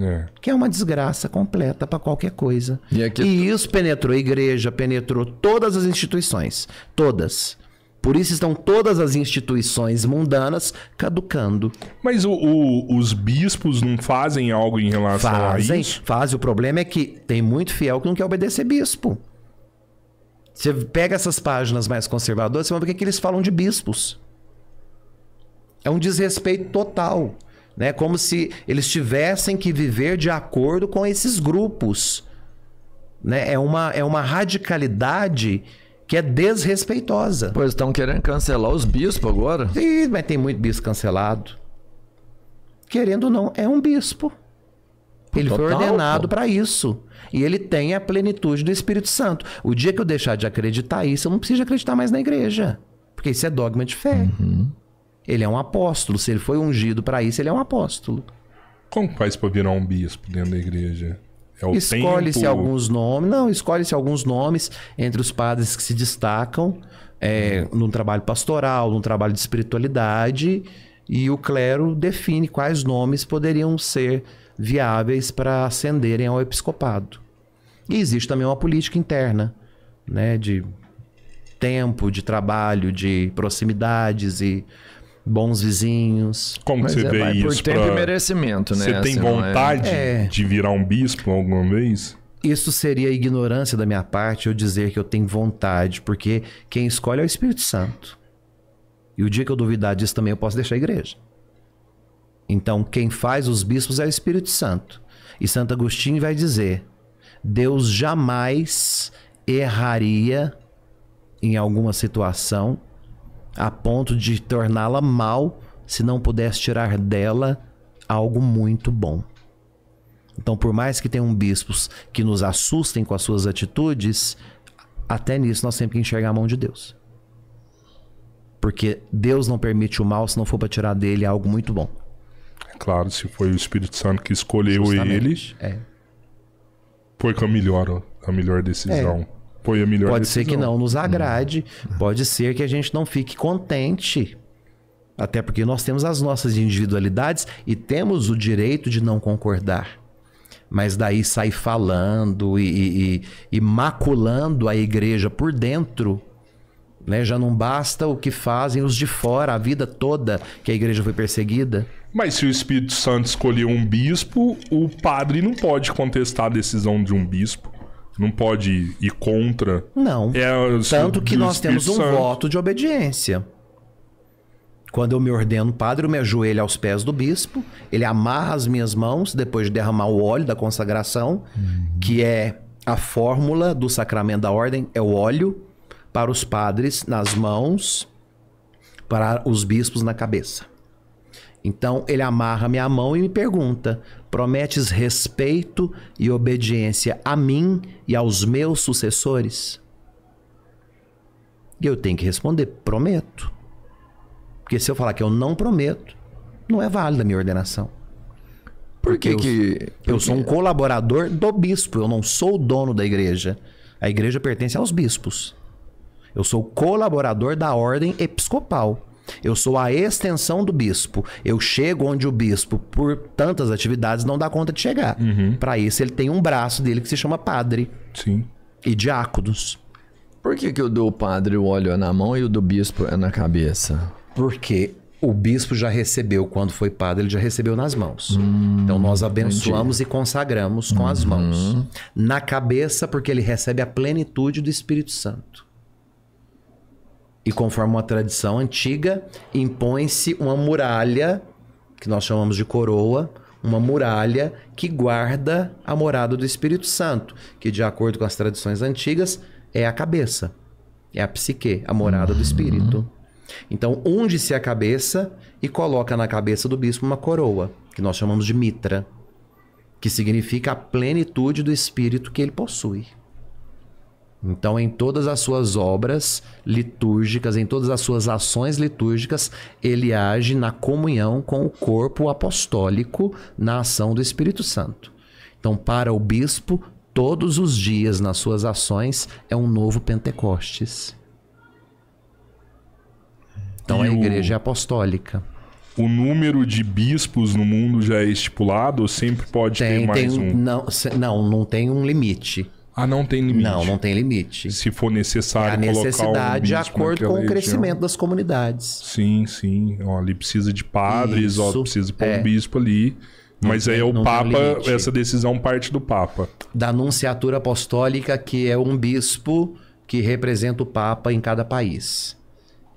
Speaker 2: É. Que é uma desgraça completa para qualquer coisa. E, aqui... e isso penetrou a igreja, penetrou todas as instituições. Todas. Por isso estão todas as instituições mundanas caducando. Mas o, o, os bispos não fazem algo em relação fazem, a isso? Fazem. O problema é que tem muito fiel que não quer obedecer bispo. Você pega essas páginas mais conservadoras, você vai ver que eles falam de bispos. É um desrespeito total. Né? Como se eles tivessem que viver de acordo com esses grupos. Né? É, uma, é uma radicalidade que é desrespeitosa. Pois estão querendo cancelar os bispos agora? Sim, mas tem muito bispo cancelado. Querendo ou não, é um bispo. Ele Total, foi ordenado para isso. E ele tem a plenitude do Espírito Santo. O dia que eu deixar de acreditar isso, eu não preciso acreditar mais na igreja. Porque isso é dogma de fé. Uhum. Ele é um apóstolo. Se ele foi ungido para isso, ele é um apóstolo. Como faz para virar um bispo dentro da igreja? É escolhe-se tempo... alguns nomes. Não, escolhe-se alguns nomes entre os padres que se destacam é, uhum. num trabalho pastoral, num trabalho de espiritualidade. E o clero define quais nomes poderiam ser viáveis para ascenderem ao episcopado. E existe também uma política interna, né, de tempo, de trabalho, de proximidades e bons vizinhos. Como você é, vê vai, isso? Por tempo pra... e
Speaker 3: merecimento, né? Você tem assim, é- vontade é...
Speaker 2: de virar um bispo alguma vez? Isso seria ignorância da minha parte eu dizer que eu tenho vontade, porque quem escolhe é o Espírito Santo. E o dia que eu duvidar disso também eu posso deixar a igreja. Então, quem faz os bispos é o Espírito Santo. E Santo Agostinho vai dizer: Deus jamais erraria em alguma situação a ponto de torná-la mal se não pudesse tirar dela algo muito bom. Então, por mais que tenham bispos que nos assustem com as suas atitudes, até nisso nós temos que enxergar a mão de Deus. Porque Deus não permite o mal se não for para tirar dele algo muito bom. Claro, se foi o Espírito Santo que escolheu Justamente. ele, é. foi com a melhor, a melhor decisão. É. Foi a melhor pode decisão. ser que não nos agrade, hum. pode ser que a gente não fique contente. Até porque nós temos as nossas individualidades e temos o direito de não concordar mas daí sai falando e, e, e, maculando a igreja por dentro. Né? Já não basta o que fazem os de fora, a vida toda que a igreja foi perseguida. Mas se o Espírito Santo escolheu um bispo, o padre não pode
Speaker 1: contestar a decisão de um bispo. Não pode ir contra. Não. É, Tanto que nós Espírito temos um Santo. voto
Speaker 2: de obediência. Quando eu me ordeno padre, eu me ajoelho aos pés do bispo, ele amarra as minhas mãos depois de derramar o óleo da consagração, uhum. que é a fórmula do sacramento da ordem, é o óleo para os padres nas mãos, para os bispos na cabeça. Então ele amarra minha mão e me pergunta: prometes respeito e obediência a mim e aos meus sucessores? E eu tenho que responder: prometo. Porque se eu falar que eu não prometo, não é válida a minha ordenação. Por que, que eu, porque... eu sou um colaborador do bispo, eu não sou o dono da igreja. A igreja pertence aos bispos. Eu sou colaborador da ordem episcopal. Eu sou a extensão do bispo. Eu chego onde o bispo, por tantas atividades, não dá conta de chegar. Uhum. Para isso, ele tem um braço dele que se chama padre. Sim. E diáconos. Por que, que o do padre o óleo é na mão e o do bispo é na cabeça? Porque o bispo já recebeu, quando foi padre, ele já recebeu nas mãos. Hum, então nós abençoamos entendi. e consagramos com uhum. as mãos. Na cabeça, porque ele recebe a plenitude do Espírito Santo. E conforme uma tradição antiga, impõe-se uma muralha, que nós chamamos de coroa, uma muralha que guarda a morada do Espírito Santo, que de acordo com as tradições antigas é a cabeça, é a psique, a morada uhum. do Espírito. Então, unge-se a cabeça e coloca na cabeça do bispo uma coroa, que nós chamamos de mitra, que significa a plenitude do espírito que ele possui. Então, em todas as suas obras litúrgicas, em todas as suas ações litúrgicas, ele age na comunhão com o corpo apostólico na ação do Espírito Santo. Então, para o bispo, todos os dias nas suas ações é um novo Pentecostes. Então, e a igreja o... é apostólica.
Speaker 1: O número de bispos no mundo já é estipulado? Sempre pode tem, ter mais tem, um? Não, não, não tem um limite ah, não tem limite. Não, não tem limite. Se for necessário colocar a necessidade um é de acordo com o região. crescimento das comunidades. Sim, sim. Ó, ali precisa de padres, ó, precisa pôr é. um bispo ali. Mas aí é o Papa, essa
Speaker 2: decisão parte do Papa. Da Nunciatura Apostólica, que é um bispo que representa o Papa em cada país.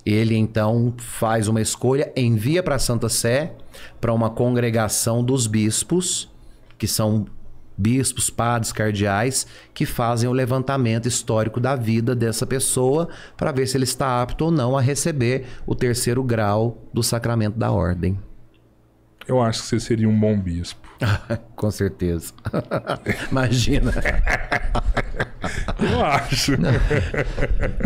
Speaker 2: Ele então faz uma escolha, envia para Santa Sé, para uma congregação dos bispos, que são bispos, padres, cardeais, que fazem o levantamento histórico da vida dessa pessoa para ver se ele está apto ou não a receber o terceiro grau do sacramento da ordem.
Speaker 1: Eu acho que você seria um bom bispo. Com certeza.
Speaker 2: Imagina. Eu acho.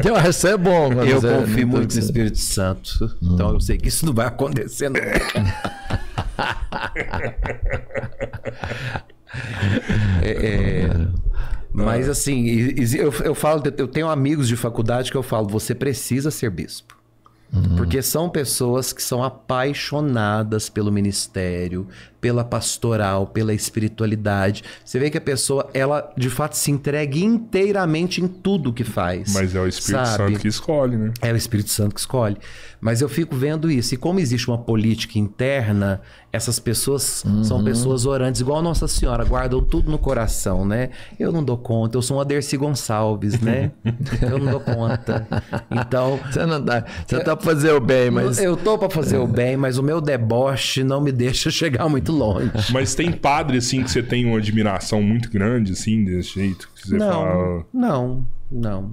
Speaker 2: Eu acho que isso é bom. Eu é, confio muito no Espírito Santo. Hum. Então eu sei que isso não vai acontecer. Não. É, é, mas assim, eu, eu falo, eu tenho amigos de faculdade que eu falo, você precisa ser bispo. Uhum. Porque são pessoas que são apaixonadas pelo ministério, pela pastoral, pela espiritualidade. Você vê que a pessoa, ela de fato se entrega inteiramente em tudo que faz. Mas é o Espírito sabe? Santo que escolhe, né? É o Espírito Santo que escolhe. Mas eu fico vendo isso. E como existe uma política interna, essas pessoas uhum. são pessoas orantes, igual Nossa Senhora, guardam tudo no coração, né? Eu não dou conta, eu sou um Dercy Gonçalves, né? eu não dou conta. Então. Você não dá. Você tá pra fazer o bem, mas. Eu tô pra fazer o é. bem, mas o meu
Speaker 1: deboche não me deixa chegar muito longe. Mas tem padre, assim, que você tem uma admiração muito grande, assim, desse jeito? Que você não, fala... Ah,
Speaker 2: não, não.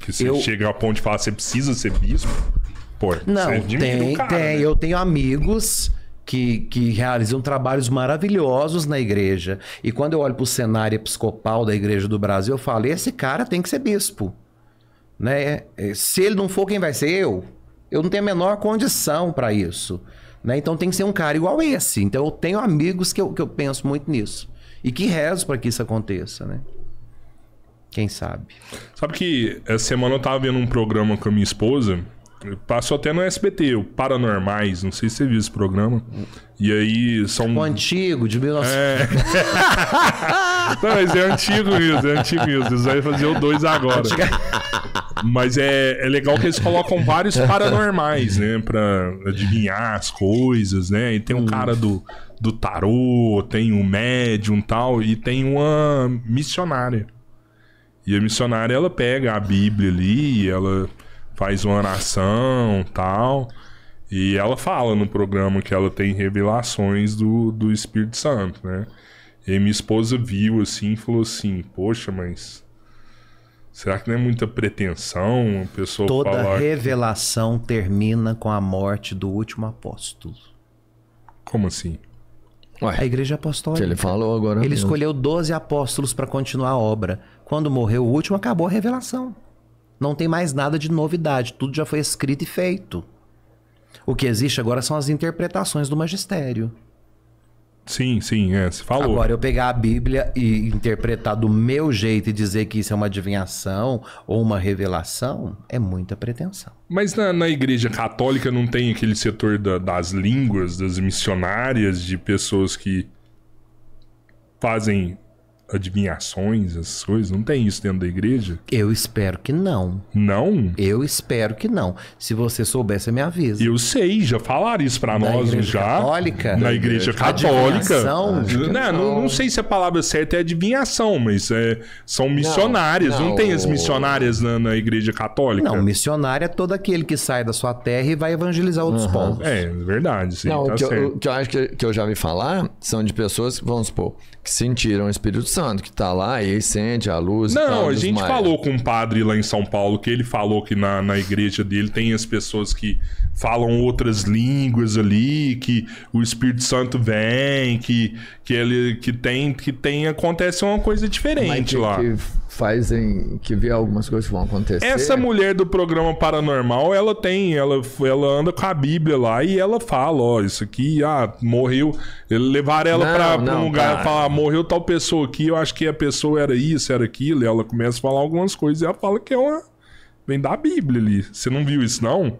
Speaker 2: Que você eu... chega a ponto de falar, você precisa ser bispo? Pô, não, é tem, cara, tem. Né? Eu tenho amigos... Que, que, realizam trabalhos maravilhosos na igreja. E quando eu olho para o cenário episcopal da Igreja do Brasil, eu falo: esse cara tem que ser bispo. Né? É, é, se ele não for, quem vai ser? Eu. Eu não tenho a menor condição para isso. Né? Então tem que ser um cara igual esse. Então eu tenho amigos que eu, que eu penso muito nisso. E que rezo para que isso aconteça, né? Quem sabe? Sabe que essa semana eu
Speaker 1: tava vendo um programa com a minha esposa Passou até no SBT, o Paranormais, não sei se você viu esse programa. E aí são. O antigo, de 19... É. não, mas é antigo isso é antigo isso Eles vão fazer o 2 agora. Mas é, é legal que eles colocam vários paranormais, né? Pra adivinhar as coisas, né? E tem um cara do, do tarô, tem um médium tal, e tem uma missionária. E a missionária, ela pega a Bíblia ali, ela faz uma oração tal. E ela fala no programa que ela tem revelações do, do Espírito Santo, né? E minha esposa viu assim e falou assim: Poxa, mas será que não é muita pretensão
Speaker 2: uma pessoa Toda falar revelação que... termina com a morte do último apóstolo. Como assim? Ué, a igreja apostólica. Ele falou agora. Ele mesmo. escolheu 12 apóstolos para continuar a obra. Quando morreu o último, acabou a revelação não tem mais nada de novidade, tudo já foi escrito e feito. O que existe agora são as interpretações do magistério. Sim, sim, é, se falou. Agora, eu pegar a Bíblia e interpretar do meu jeito e dizer que isso é uma adivinhação ou uma revelação é muita pretensão.
Speaker 1: Mas na, na Igreja Católica não tem aquele setor da, das línguas, das missionárias, de pessoas que fazem adivinhações, essas coisas? Não tem isso dentro da igreja? Eu espero que não.
Speaker 2: Não? Eu espero que não. Se você soubesse, me avisa. Eu sei, já falaram isso pra nós igreja já. Católica? Na igreja católica. Adivinhação? Não, né,
Speaker 1: não, não, sei se a palavra certa é adivinhação, mas é, são missionárias. Não, não. não, tem as missionárias na, na, igreja
Speaker 3: católica? Não, missionária é todo aquele que sai da sua terra e vai evangelizar outros uhum. povos. É, é, verdade. Sim, não, tá o, que eu, o que eu acho que, que eu já vi falar são de pessoas, vamos supor, que sentiram o Espírito Santo que tá lá e acende a luz. Não, tal, a gente falou com um padre lá em São Paulo que ele
Speaker 1: falou que na, na igreja dele tem as pessoas que falam outras línguas ali, que o Espírito Santo vem, que, que ele que tem que tem
Speaker 3: acontece uma coisa diferente Mas, lá. Que, fazem que vê algumas coisas que vão acontecer. Essa
Speaker 1: mulher do programa paranormal, ela tem, ela, ela anda com a Bíblia lá e ela fala, ó, isso aqui, ah, morreu. Levar ela para um lugar e falar, ah, morreu tal pessoa aqui, eu acho que a pessoa era isso, era aquilo, e ela começa a falar algumas coisas e ela fala que é uma vem da Bíblia ali. Você não viu isso não?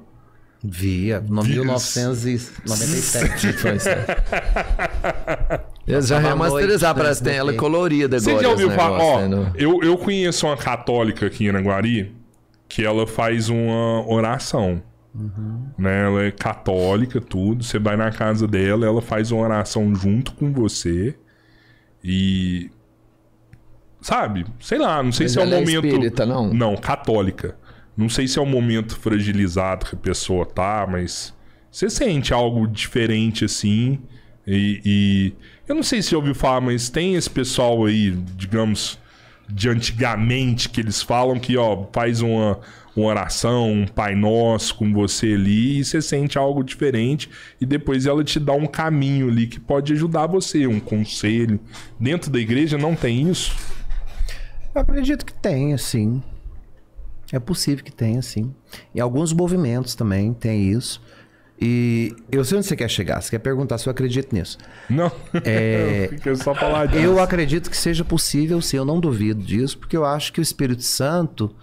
Speaker 1: Via, 1997 foi isso.
Speaker 3: Eles já remasterizaram, parece que tem ela colorida agora. Você já ouviu falar? Ó, né?
Speaker 1: eu, eu conheço uma católica aqui em Anaguari que ela faz uma oração. Uhum. Né? Ela é católica, tudo. Você vai na casa dela, ela faz uma oração junto com você. E. Sabe? Sei lá, não sei Mas se é um é momento. É espírita, não? não, católica. Não sei se é um momento fragilizado que a pessoa tá, mas você sente algo diferente assim. E, e, eu não sei se ouviu falar, mas tem esse pessoal aí, digamos, de antigamente, que eles falam que, ó, faz uma, uma oração, um Pai Nosso com você ali e você sente algo diferente e depois ela te dá um caminho ali que pode ajudar você, um conselho. Dentro da igreja
Speaker 2: não tem isso? Eu acredito que tem, sim. É possível que tenha, sim. E alguns movimentos também tem isso. E eu sei onde você quer chegar. Você quer perguntar se eu acredito nisso. Não. É,
Speaker 1: eu só falar disso. Eu
Speaker 2: acredito que seja possível, sim. Eu não duvido disso, porque eu acho que o Espírito Santo,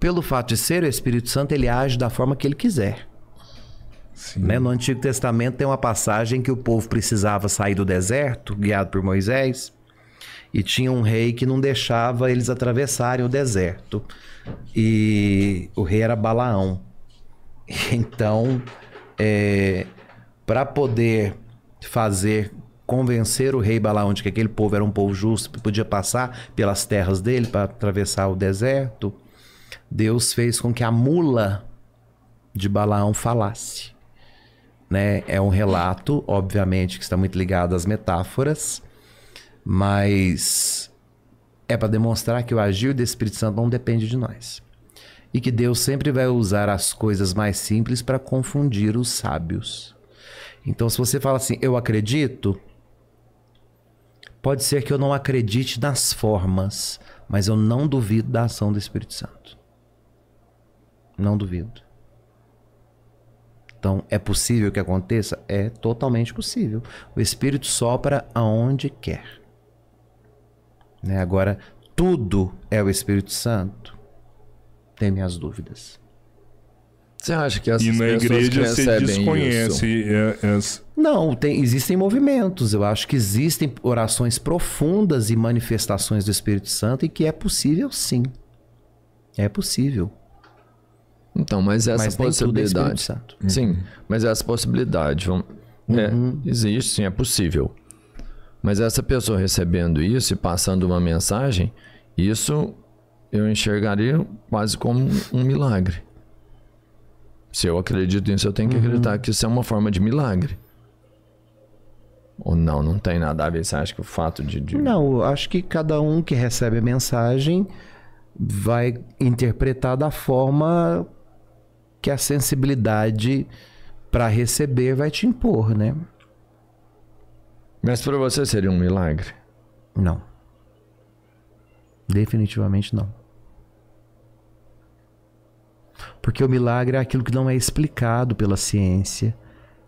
Speaker 2: pelo fato de ser o Espírito Santo, ele age da forma que ele quiser. Né? No Antigo Testamento tem uma passagem que o povo precisava sair do deserto, guiado por Moisés, e tinha um rei que não deixava eles atravessarem o deserto. E o rei era Balaão. Então, é, para poder fazer convencer o rei Balaão de que aquele povo era um povo justo, que podia passar pelas terras dele para atravessar o deserto, Deus fez com que a mula de Balaão falasse. Né? É um relato, obviamente, que está muito ligado às metáforas, mas é para demonstrar que o agir do Espírito Santo não depende de nós e que Deus sempre vai usar as coisas mais simples para confundir os sábios. Então, se você fala assim, eu acredito, pode ser que eu não acredite nas formas, mas eu não duvido da ação do Espírito Santo. Não duvido. Então, é possível que aconteça? É totalmente possível. O Espírito sopra aonde quer. Né? Agora, tudo é o Espírito Santo teme as dúvidas.
Speaker 3: Você acha que essas e na igreja você desconhece
Speaker 2: é, Não, tem, existem movimentos. Eu acho que existem orações profundas e manifestações do Espírito Santo e que é possível, sim. É possível. Então, mas essa mas é possibilidade.
Speaker 3: É sim, uhum. mas essa possibilidade vamos, né? uhum. existe, sim, é possível. Mas essa pessoa recebendo isso e passando uma mensagem, isso eu enxergaria quase como um milagre. Se eu acredito nisso, eu tenho que uhum. acreditar uhum. que isso é uma forma de
Speaker 2: milagre. Ou não, não tem nada a ver. Você acha
Speaker 3: que o fato de, de.
Speaker 2: Não, acho que cada um que recebe a mensagem vai interpretar da forma que a sensibilidade para receber vai te impor, né?
Speaker 3: Mas para você seria um milagre?
Speaker 2: Não. Definitivamente não. Porque o milagre é aquilo que não é explicado pela ciência,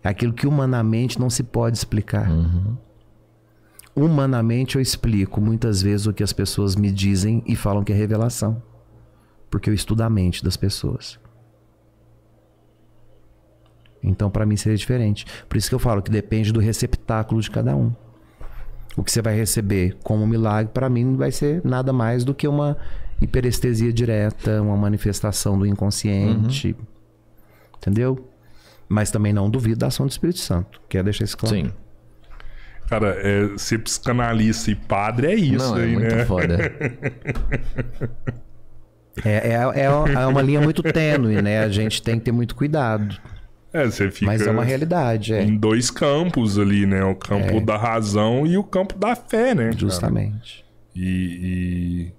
Speaker 2: é aquilo que humanamente não se pode explicar. Uhum. Humanamente eu explico muitas vezes o que as pessoas me dizem e falam que é revelação, porque eu estudo a mente das pessoas. Então, para mim seria diferente. Por isso que eu falo que depende do receptáculo de cada um. O que você vai receber como milagre, para mim, não vai ser nada mais do que uma hiperestesia direta, uma manifestação do inconsciente. Uhum. Entendeu? Mas também não duvido da ação do Espírito Santo. Quer deixar isso claro? Sim.
Speaker 1: Cara, é, ser psicanalista e padre é isso não, é aí, é muito né? Foda.
Speaker 2: É, é, é, é, uma linha muito tênue, né? A gente tem que ter muito cuidado. É, você fica. Mas é uma realidade, é. Em
Speaker 1: dois campos ali, né? O campo é. da razão e o campo da fé, né? Justamente. Cara? E, e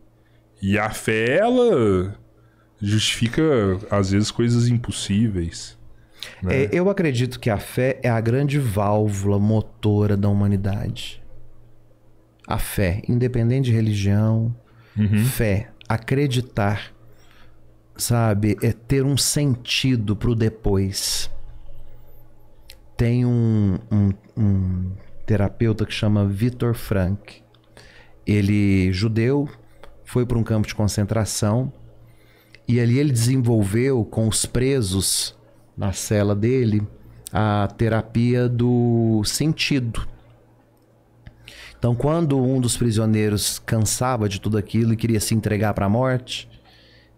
Speaker 1: e a fé, ela justifica, às vezes, coisas impossíveis. Né? É,
Speaker 2: eu acredito que a fé é a grande válvula motora da humanidade. A fé, independente de religião, uhum. fé, acreditar, sabe, é ter um sentido para o depois. Tem um, um, um terapeuta que chama Vitor Frank. Ele judeu, foi para um campo de concentração e ali ele desenvolveu com os presos na cela dele a terapia do sentido. Então, quando um dos prisioneiros cansava de tudo aquilo e queria se entregar para a morte,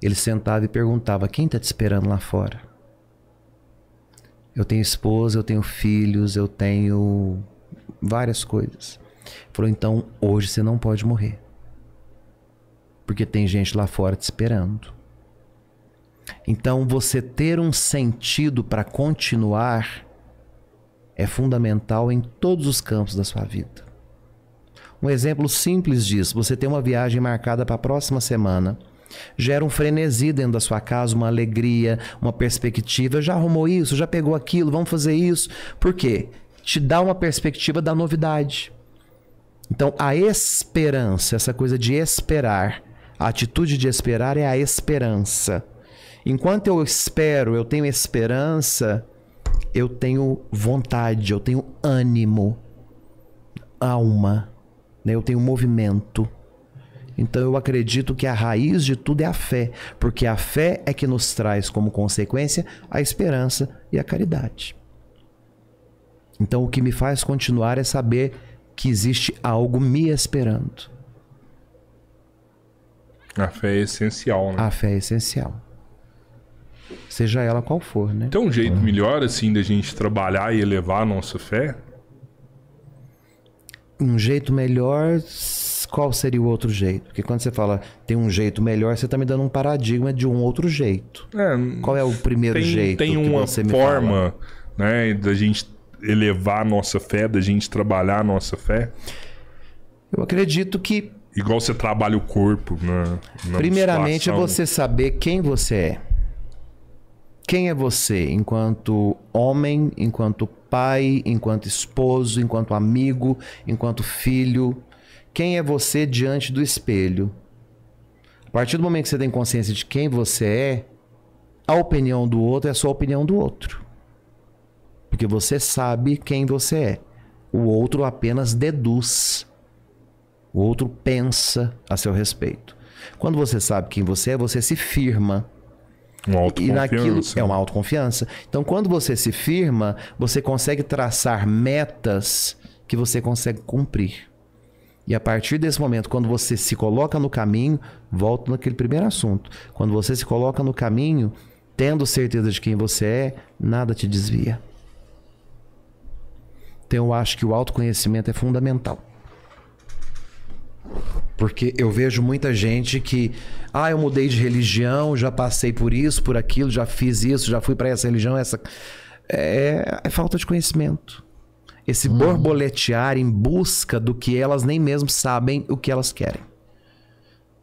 Speaker 2: ele sentava e perguntava: Quem está te esperando lá fora? Eu tenho esposa, eu tenho filhos, eu tenho várias coisas. Ele falou: Então, hoje você não pode morrer porque tem gente lá fora te esperando. Então, você ter um sentido para continuar é fundamental em todos os campos da sua vida. Um exemplo simples disso: você tem uma viagem marcada para a próxima semana, gera um frenesi dentro da sua casa, uma alegria, uma perspectiva. Já arrumou isso, já pegou aquilo, vamos fazer isso. Por quê? Te dá uma perspectiva da novidade. Então, a esperança, essa coisa de esperar, a atitude de esperar é a esperança. Enquanto eu espero, eu tenho esperança, eu tenho vontade, eu tenho ânimo, alma, né? eu tenho movimento. Então eu acredito que a raiz de tudo é a fé, porque a fé é que nos traz como consequência a esperança e a caridade. Então o que me faz continuar é saber que existe algo me esperando.
Speaker 1: A fé é essencial, né? A
Speaker 2: fé é essencial. Seja ela qual for, né? Tem um jeito
Speaker 1: uhum. melhor, assim, da gente trabalhar e elevar a nossa fé?
Speaker 2: Um jeito melhor, qual seria o outro jeito? Porque quando você fala tem um jeito melhor, você está me dando um paradigma de um outro jeito. É, qual é o primeiro tem, jeito? Tem uma forma
Speaker 1: né, da gente elevar a nossa fé, da gente trabalhar a nossa fé? Eu acredito que igual você trabalha o corpo na, né? na Primeiramente é você né?
Speaker 2: saber quem você é. Quem é você enquanto homem, enquanto pai, enquanto esposo, enquanto amigo, enquanto filho? Quem é você diante do espelho? A partir do momento que você tem consciência de quem você é, a opinião do outro é só a opinião do outro. Porque você sabe quem você é. O outro apenas deduz o outro pensa a seu respeito. Quando você sabe quem você é, você se firma. Uma autoconfiança. E naquilo é uma autoconfiança. Então, quando você se firma, você consegue traçar metas que você consegue cumprir. E a partir desse momento, quando você se coloca no caminho, volto naquele primeiro assunto. Quando você se coloca no caminho, tendo certeza de quem você é, nada te desvia. Então, eu acho que o autoconhecimento é fundamental. Porque eu vejo muita gente que, ah, eu mudei de religião, já passei por isso, por aquilo, já fiz isso, já fui para essa religião, essa. É, é, falta de conhecimento. Esse hum. borboletear em busca do que elas nem mesmo sabem o que elas querem.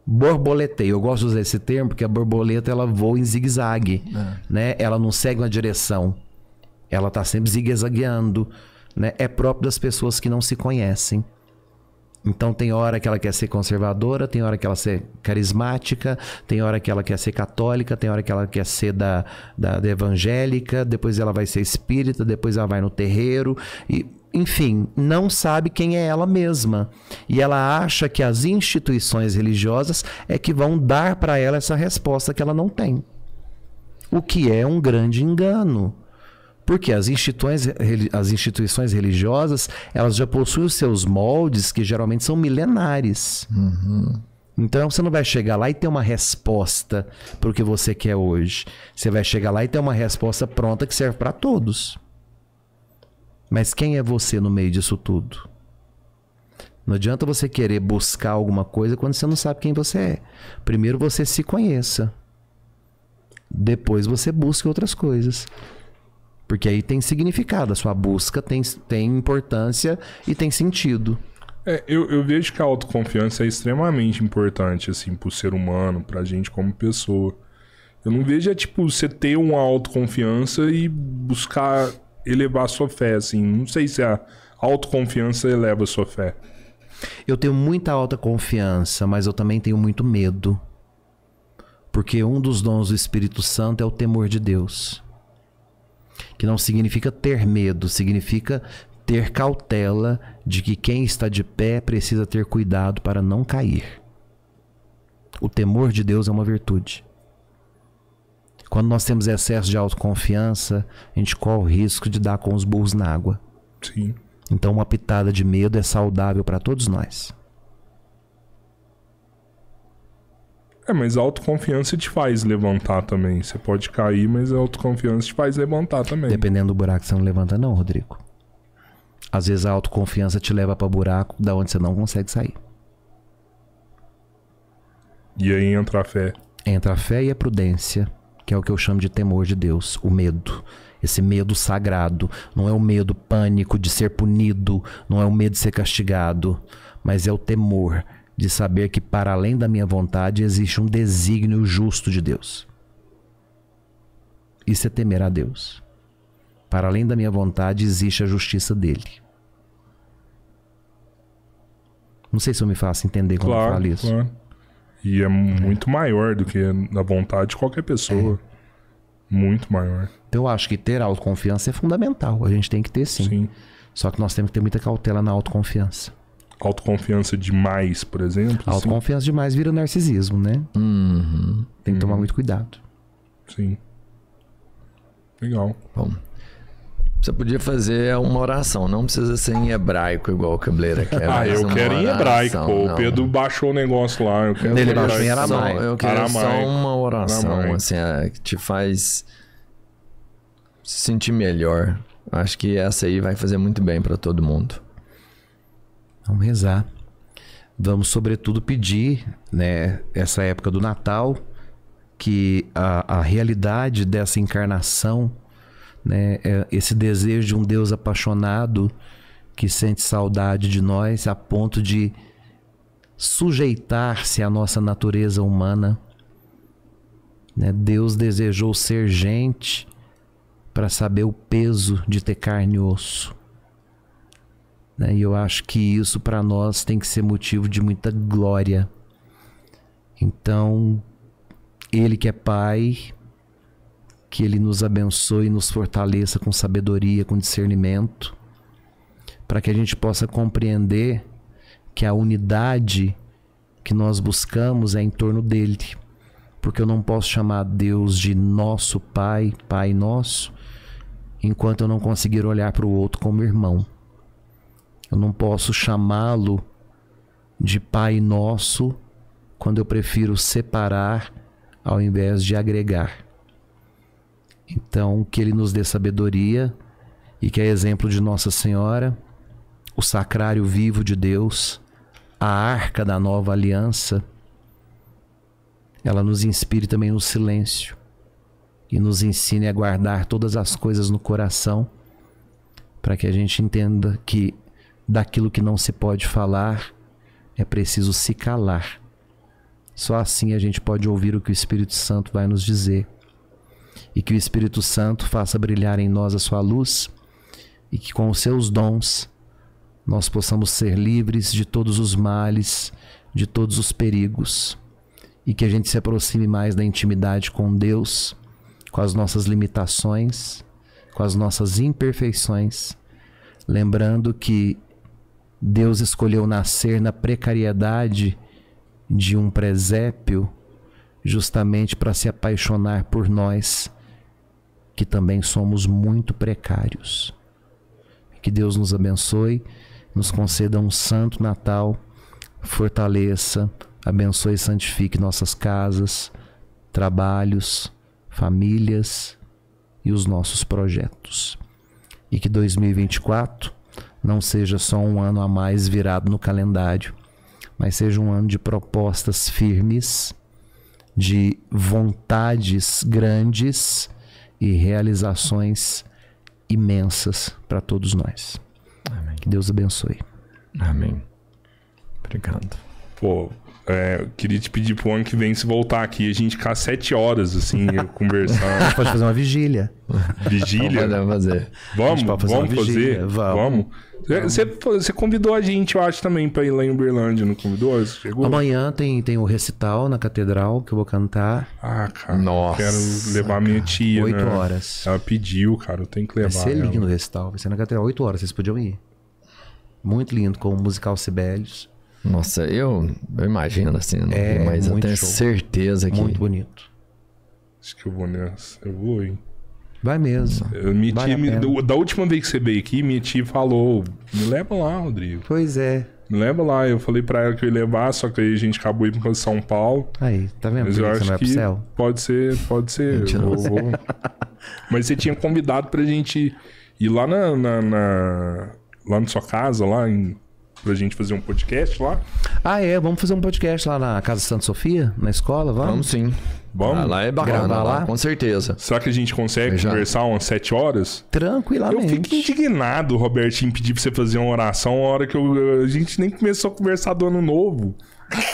Speaker 2: borboletei eu gosto de usar esse termo porque a borboleta ela voa em zigue-zague, é. né? Ela não segue uma direção. Ela tá sempre zigue-zagueando, né? É próprio das pessoas que não se conhecem. Então tem hora que ela quer ser conservadora, tem hora que ela quer ser carismática, tem hora que ela quer ser católica, tem hora que ela quer ser da, da, da evangélica, depois ela vai ser espírita, depois ela vai no terreiro e enfim, não sabe quem é ela mesma. E ela acha que as instituições religiosas é que vão dar para ela essa resposta que ela não tem. O que é um grande engano. Porque as instituições, as instituições religiosas, elas já possuem os seus moldes que geralmente são milenares. Uhum. Então você não vai chegar lá e ter uma resposta para o que você quer hoje. Você vai chegar lá e ter uma resposta pronta que serve para todos. Mas quem é você no meio disso tudo? Não adianta você querer buscar alguma coisa quando você não sabe quem você é. Primeiro você se conheça. Depois você busca outras coisas. Porque aí tem significado, a sua busca tem, tem importância e tem sentido.
Speaker 1: É, eu, eu vejo que a autoconfiança é extremamente importante, assim, pro ser humano, pra gente como pessoa. Eu não vejo, é, tipo, você ter uma autoconfiança e buscar elevar a sua fé, assim. Não sei se a autoconfiança eleva a sua fé.
Speaker 2: Eu tenho muita alta confiança, mas eu também tenho muito medo. Porque um dos dons do Espírito Santo é o temor de Deus que não significa ter medo, significa ter cautela de que quem está de pé precisa ter cuidado para não cair. O temor de Deus é uma virtude. Quando nós temos excesso de autoconfiança, a gente corre o risco de dar com os burros na água. Sim. Então, uma pitada de medo é saudável para todos nós. É, mas
Speaker 1: a autoconfiança te faz levantar também.
Speaker 2: Você pode cair, mas a autoconfiança te faz levantar também. Dependendo do buraco, você não levanta, não, Rodrigo. Às vezes a autoconfiança te leva para buraco da onde você não consegue sair.
Speaker 1: E aí entra a fé.
Speaker 2: Entra a fé e a prudência, que é o que eu chamo de temor de Deus, o medo. Esse medo sagrado. Não é o medo pânico de ser punido, não é o medo de ser castigado, mas é o temor de saber que para além da minha vontade existe um desígnio justo de Deus. Isso é temer a Deus. Para além da minha vontade existe a justiça dele. Não sei se eu me faço entender quando claro, eu falo isso. Claro.
Speaker 1: E é, é muito maior do que a vontade de qualquer pessoa. É.
Speaker 2: Muito maior. Então eu acho que ter autoconfiança é fundamental. A gente tem que ter sim. sim. Só que nós temos que ter muita cautela na autoconfiança
Speaker 1: autoconfiança demais, por exemplo.
Speaker 3: Assim? Autoconfiança
Speaker 2: assim. demais vira narcisismo, né? Uhum. Tem que tomar uhum. muito cuidado. Sim. Legal. Bom.
Speaker 3: Você podia fazer uma oração, não precisa ser em hebraico igual o Cabeleira quer. ah, eu quero oração, em hebraico, pô. O Pedro
Speaker 1: baixou o negócio lá. Eu quero Ele baixou em aramaico. Eu quero aramaico. só uma oração, aramaico. assim,
Speaker 3: é, que te faz se sentir melhor. Acho que essa aí vai
Speaker 2: fazer muito bem para todo mundo. Vamos rezar. Vamos, sobretudo, pedir, né, essa época do Natal, que a, a realidade dessa encarnação, né, é esse desejo de um Deus apaixonado que sente saudade de nós a ponto de sujeitar-se à nossa natureza humana. Né? Deus desejou ser gente para saber o peso de ter carne e osso. Né? E eu acho que isso para nós tem que ser motivo de muita glória. Então, Ele que é Pai, que Ele nos abençoe e nos fortaleça com sabedoria, com discernimento, para que a gente possa compreender que a unidade que nós buscamos é em torno dele. Porque eu não posso chamar Deus de nosso Pai, Pai nosso, enquanto eu não conseguir olhar para o outro como irmão. Eu não posso chamá-lo de Pai Nosso quando eu prefiro separar ao invés de agregar. Então, que Ele nos dê sabedoria e que, a exemplo de Nossa Senhora, o sacrário vivo de Deus, a arca da nova aliança, ela nos inspire também no silêncio e nos ensine a guardar todas as coisas no coração, para que a gente entenda que daquilo que não se pode falar, é preciso se calar. Só assim a gente pode ouvir o que o Espírito Santo vai nos dizer. E que o Espírito Santo faça brilhar em nós a sua luz e que com os seus dons nós possamos ser livres de todos os males, de todos os perigos. E que a gente se aproxime mais da intimidade com Deus, com as nossas limitações, com as nossas imperfeições, lembrando que Deus escolheu nascer na precariedade de um presépio, justamente para se apaixonar por nós, que também somos muito precários. Que Deus nos abençoe, nos conceda um santo Natal, fortaleça, abençoe e santifique nossas casas, trabalhos, famílias e os nossos projetos. E que 2024 não seja só um ano a mais virado no calendário, mas seja um ano de propostas firmes, de vontades grandes e realizações imensas para todos nós. Amém. Que Deus abençoe. Amém. Obrigado.
Speaker 1: Pô, é, queria te pedir pro ano que vem se voltar aqui a gente ficar sete horas, assim, conversando. A gente pode fazer uma
Speaker 2: vigília. Vigília? Não,
Speaker 1: fazer. Vamos, fazer vamos fazer. Vamos. vamos. Você, convidou a gente, eu acho, também, pra ir lá em Uberlândia, não convidou? Chegou? Amanhã
Speaker 2: tem, tem o recital na catedral que eu vou cantar. Ah, cara. Nossa. Quero levar cara. minha tia. Né? Oito né? horas. Ela pediu, cara, eu tenho que levar. Vai ser lindo ela. o recital, vai ser na catedral, oito horas, vocês podiam ir. Muito lindo, com o musical Sibelius. Nossa, eu,
Speaker 3: eu imagino assim, é, mas eu tenho show. certeza que. Muito bonito. Acho que eu vou
Speaker 1: nessa. Eu vou, hein? Vai mesmo. Eu, minha tia, da última vez que você veio aqui, minha tia falou: me leva lá, Rodrigo. Pois é. Me leva lá. Eu falei pra ela que eu ia levar, só que aí a gente acabou indo pra São Paulo.
Speaker 2: Aí, tá vendo? Mas eu acho que
Speaker 1: pode ser, pode ser. Vou, vou. Mas você tinha convidado pra gente ir lá na, na, na lá na sua casa, lá em pra gente fazer um podcast lá. Ah, é, vamos fazer um podcast lá na Casa Santa Sofia, na escola, vamos? Vamos sim. Vamos? Ah, lá é bacana, lá, lá, com certeza. Será que a gente consegue Já. conversar umas sete horas? Tranquilamente. Eu fico indignado, Robertinho, pedir pra você fazer uma oração uma hora que eu, a gente nem começou a conversar do ano novo.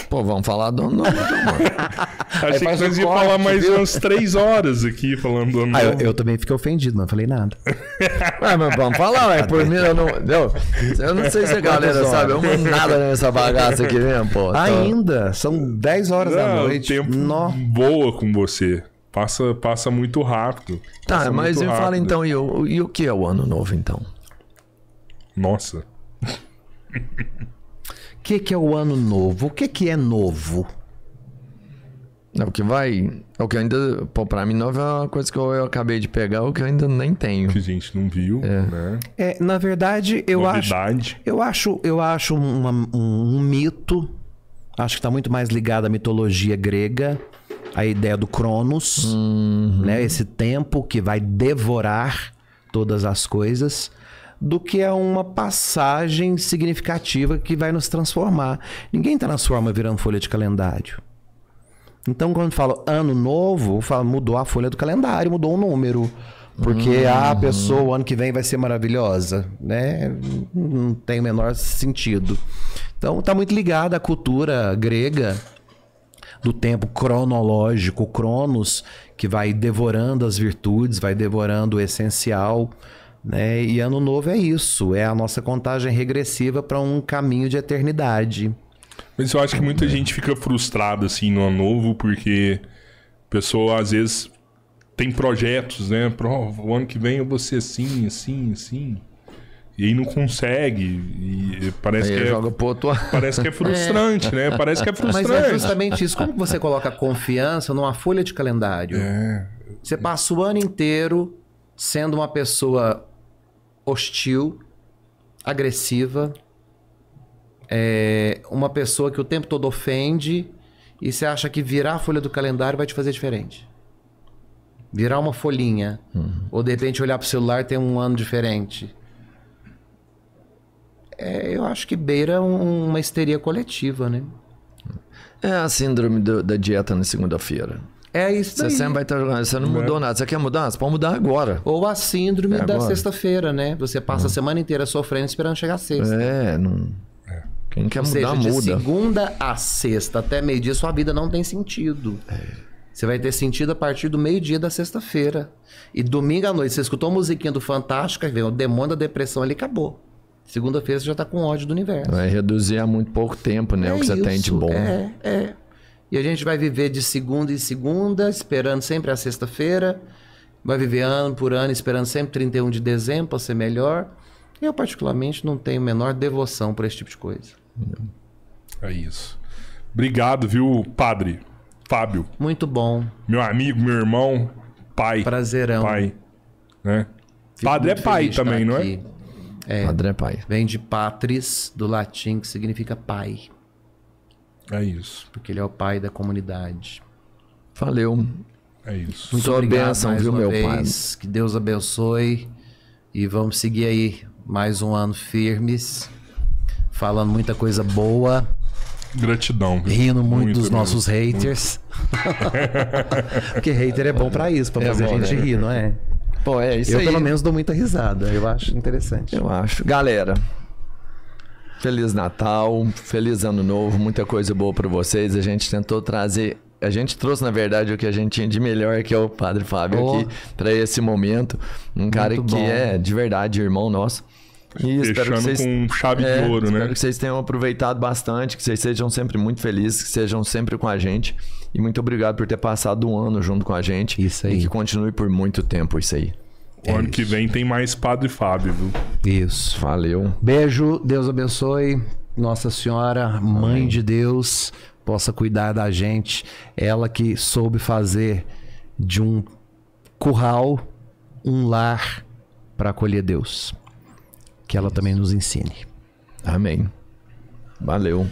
Speaker 2: Pô, vamos falar do ano
Speaker 3: novo. amor.
Speaker 2: Achei que nós ia falar mais viu? umas três horas aqui falando do amor. Ah, eu, eu, também fiquei ofendido, não falei nada. mas vamos falar, é Por mim, eu não. Eu, eu não sei se a galera sabe, eu mando nada nessa bagaça aqui mesmo, pô.
Speaker 3: Ainda, são dez horas não, da noite.
Speaker 1: tempo no... boa com você. Passa, passa muito
Speaker 2: rápido. Tá, passa tá, mas eu falo então, e, eu, e o
Speaker 1: que é o ano novo então?
Speaker 3: Nossa
Speaker 2: que, que é o ano novo? O que, que
Speaker 3: é novo? É o que vai. É o que ainda. Pô, pra mim, novo é uma coisa que eu, acabei de pegar, o que eu ainda nem tenho. Que a gente não viu, é. né?
Speaker 2: É, na verdade, eu Novidade. acho. Eu acho, eu acho uma, um, um, mito. Acho que tá muito mais ligado à mitologia grega. A ideia do Cronos, uhum. né? Esse tempo que vai devorar todas as coisas do que é uma passagem significativa que vai nos transformar. Ninguém transforma tá virando folha de calendário. Então, quando falo ano novo, falo, mudou a folha do calendário, mudou o número. Porque uhum. Ah, a pessoa, o ano que vem vai ser maravilhosa, né? Não tem o menor sentido. Então, está muito ligado à cultura grega do tempo cronológico, Cronos, que vai devorando as virtudes, vai devorando o essencial. Né? E ano novo é isso, é a nossa contagem regressiva para um caminho de eternidade. Mas eu acho que muita
Speaker 1: é. gente fica frustrada assim no ano novo, porque a pessoa às vezes tem projetos, né? Pro, o ano que vem eu vou ser assim, assim, assim. E
Speaker 2: aí não consegue. E parece aí que é, joga pro outro... Parece que é, é. frustrante, é. né? Parece que é frustrante. Mas é justamente isso. Como você coloca confiança numa folha de calendário? É. Você passa o ano inteiro sendo uma pessoa hostil, agressiva, é uma pessoa que o tempo todo ofende e você acha que virar a folha do calendário vai te fazer diferente. Virar uma folhinha. Uhum. Ou de repente olhar pro celular tem um ano diferente. É, eu acho que beira um, uma histeria coletiva, né?
Speaker 3: É a síndrome do, da dieta na segunda-feira.
Speaker 2: É isso daí. Você sempre vai estar jogando, ah, você não né? mudou nada. Você quer mudar? Você pode mudar agora. Ou a síndrome é da sexta-feira, né? Você passa a hum. semana inteira sofrendo esperando chegar a sexta.
Speaker 3: É, não. É. Quem quer Ou mudar, seja, muda. De
Speaker 2: segunda a sexta, até meio-dia, sua vida não tem sentido. É. Você vai ter sentido a partir do meio-dia da sexta-feira. E domingo à noite, você escutou a musiquinha do Fantástico e vem o demônio da depressão ele acabou. Segunda-feira você já está com ódio do universo.
Speaker 3: Vai reduzir a muito pouco tempo, né? É o que isso, você tem de bom. É,
Speaker 2: é. E a gente vai viver de segunda em segunda, esperando sempre a sexta-feira. Vai viver ano por ano, esperando sempre 31 de dezembro para ser melhor. Eu, particularmente, não tenho a menor devoção para esse tipo de coisa. É isso.
Speaker 1: Obrigado, viu, padre? Fábio. Muito bom. Meu amigo, meu irmão,
Speaker 2: pai. Prazerão. Pai. Né? Padre é pai também, não é? é? Padre é pai. Vem de patris, do latim, que significa pai. É isso. Porque ele é o pai da comunidade. Valeu. É isso. Muito Sua bênção, viu, meu vez. pai? Que Deus abençoe. E vamos seguir aí mais um ano firmes, falando muita coisa boa. Gratidão. Viu? Rindo muito, muito dos mesmo. nossos haters. Porque hater é bom para isso, para é fazer é bom, a gente né? rir, não é? Bom, é isso Eu, aí. pelo menos, dou muita risada. Eu acho interessante. Eu acho.
Speaker 3: Galera, Feliz Natal, feliz Ano Novo, muita coisa boa para vocês. A gente tentou trazer a gente trouxe, na verdade, o que a gente tinha de melhor, que é o Padre Fábio oh. aqui, para esse momento. Um cara Muito que bom. é de verdade irmão nosso. E Fechando vocês, com chave é, de ouro, espero né? Espero que vocês tenham aproveitado bastante, que vocês sejam sempre muito felizes, que sejam sempre com a gente. E muito obrigado por ter passado um ano junto com a gente. Isso aí. E que continue por muito tempo isso aí. É ano isso. que vem tem mais Padre Fábio, viu? Isso. Valeu.
Speaker 2: Beijo, Deus abençoe. Nossa Senhora, Mãe Amém. de Deus, possa cuidar da gente. Ela que soube fazer de um curral um lar para acolher Deus. Que ela
Speaker 3: Isso. também nos ensine. Amém. Valeu.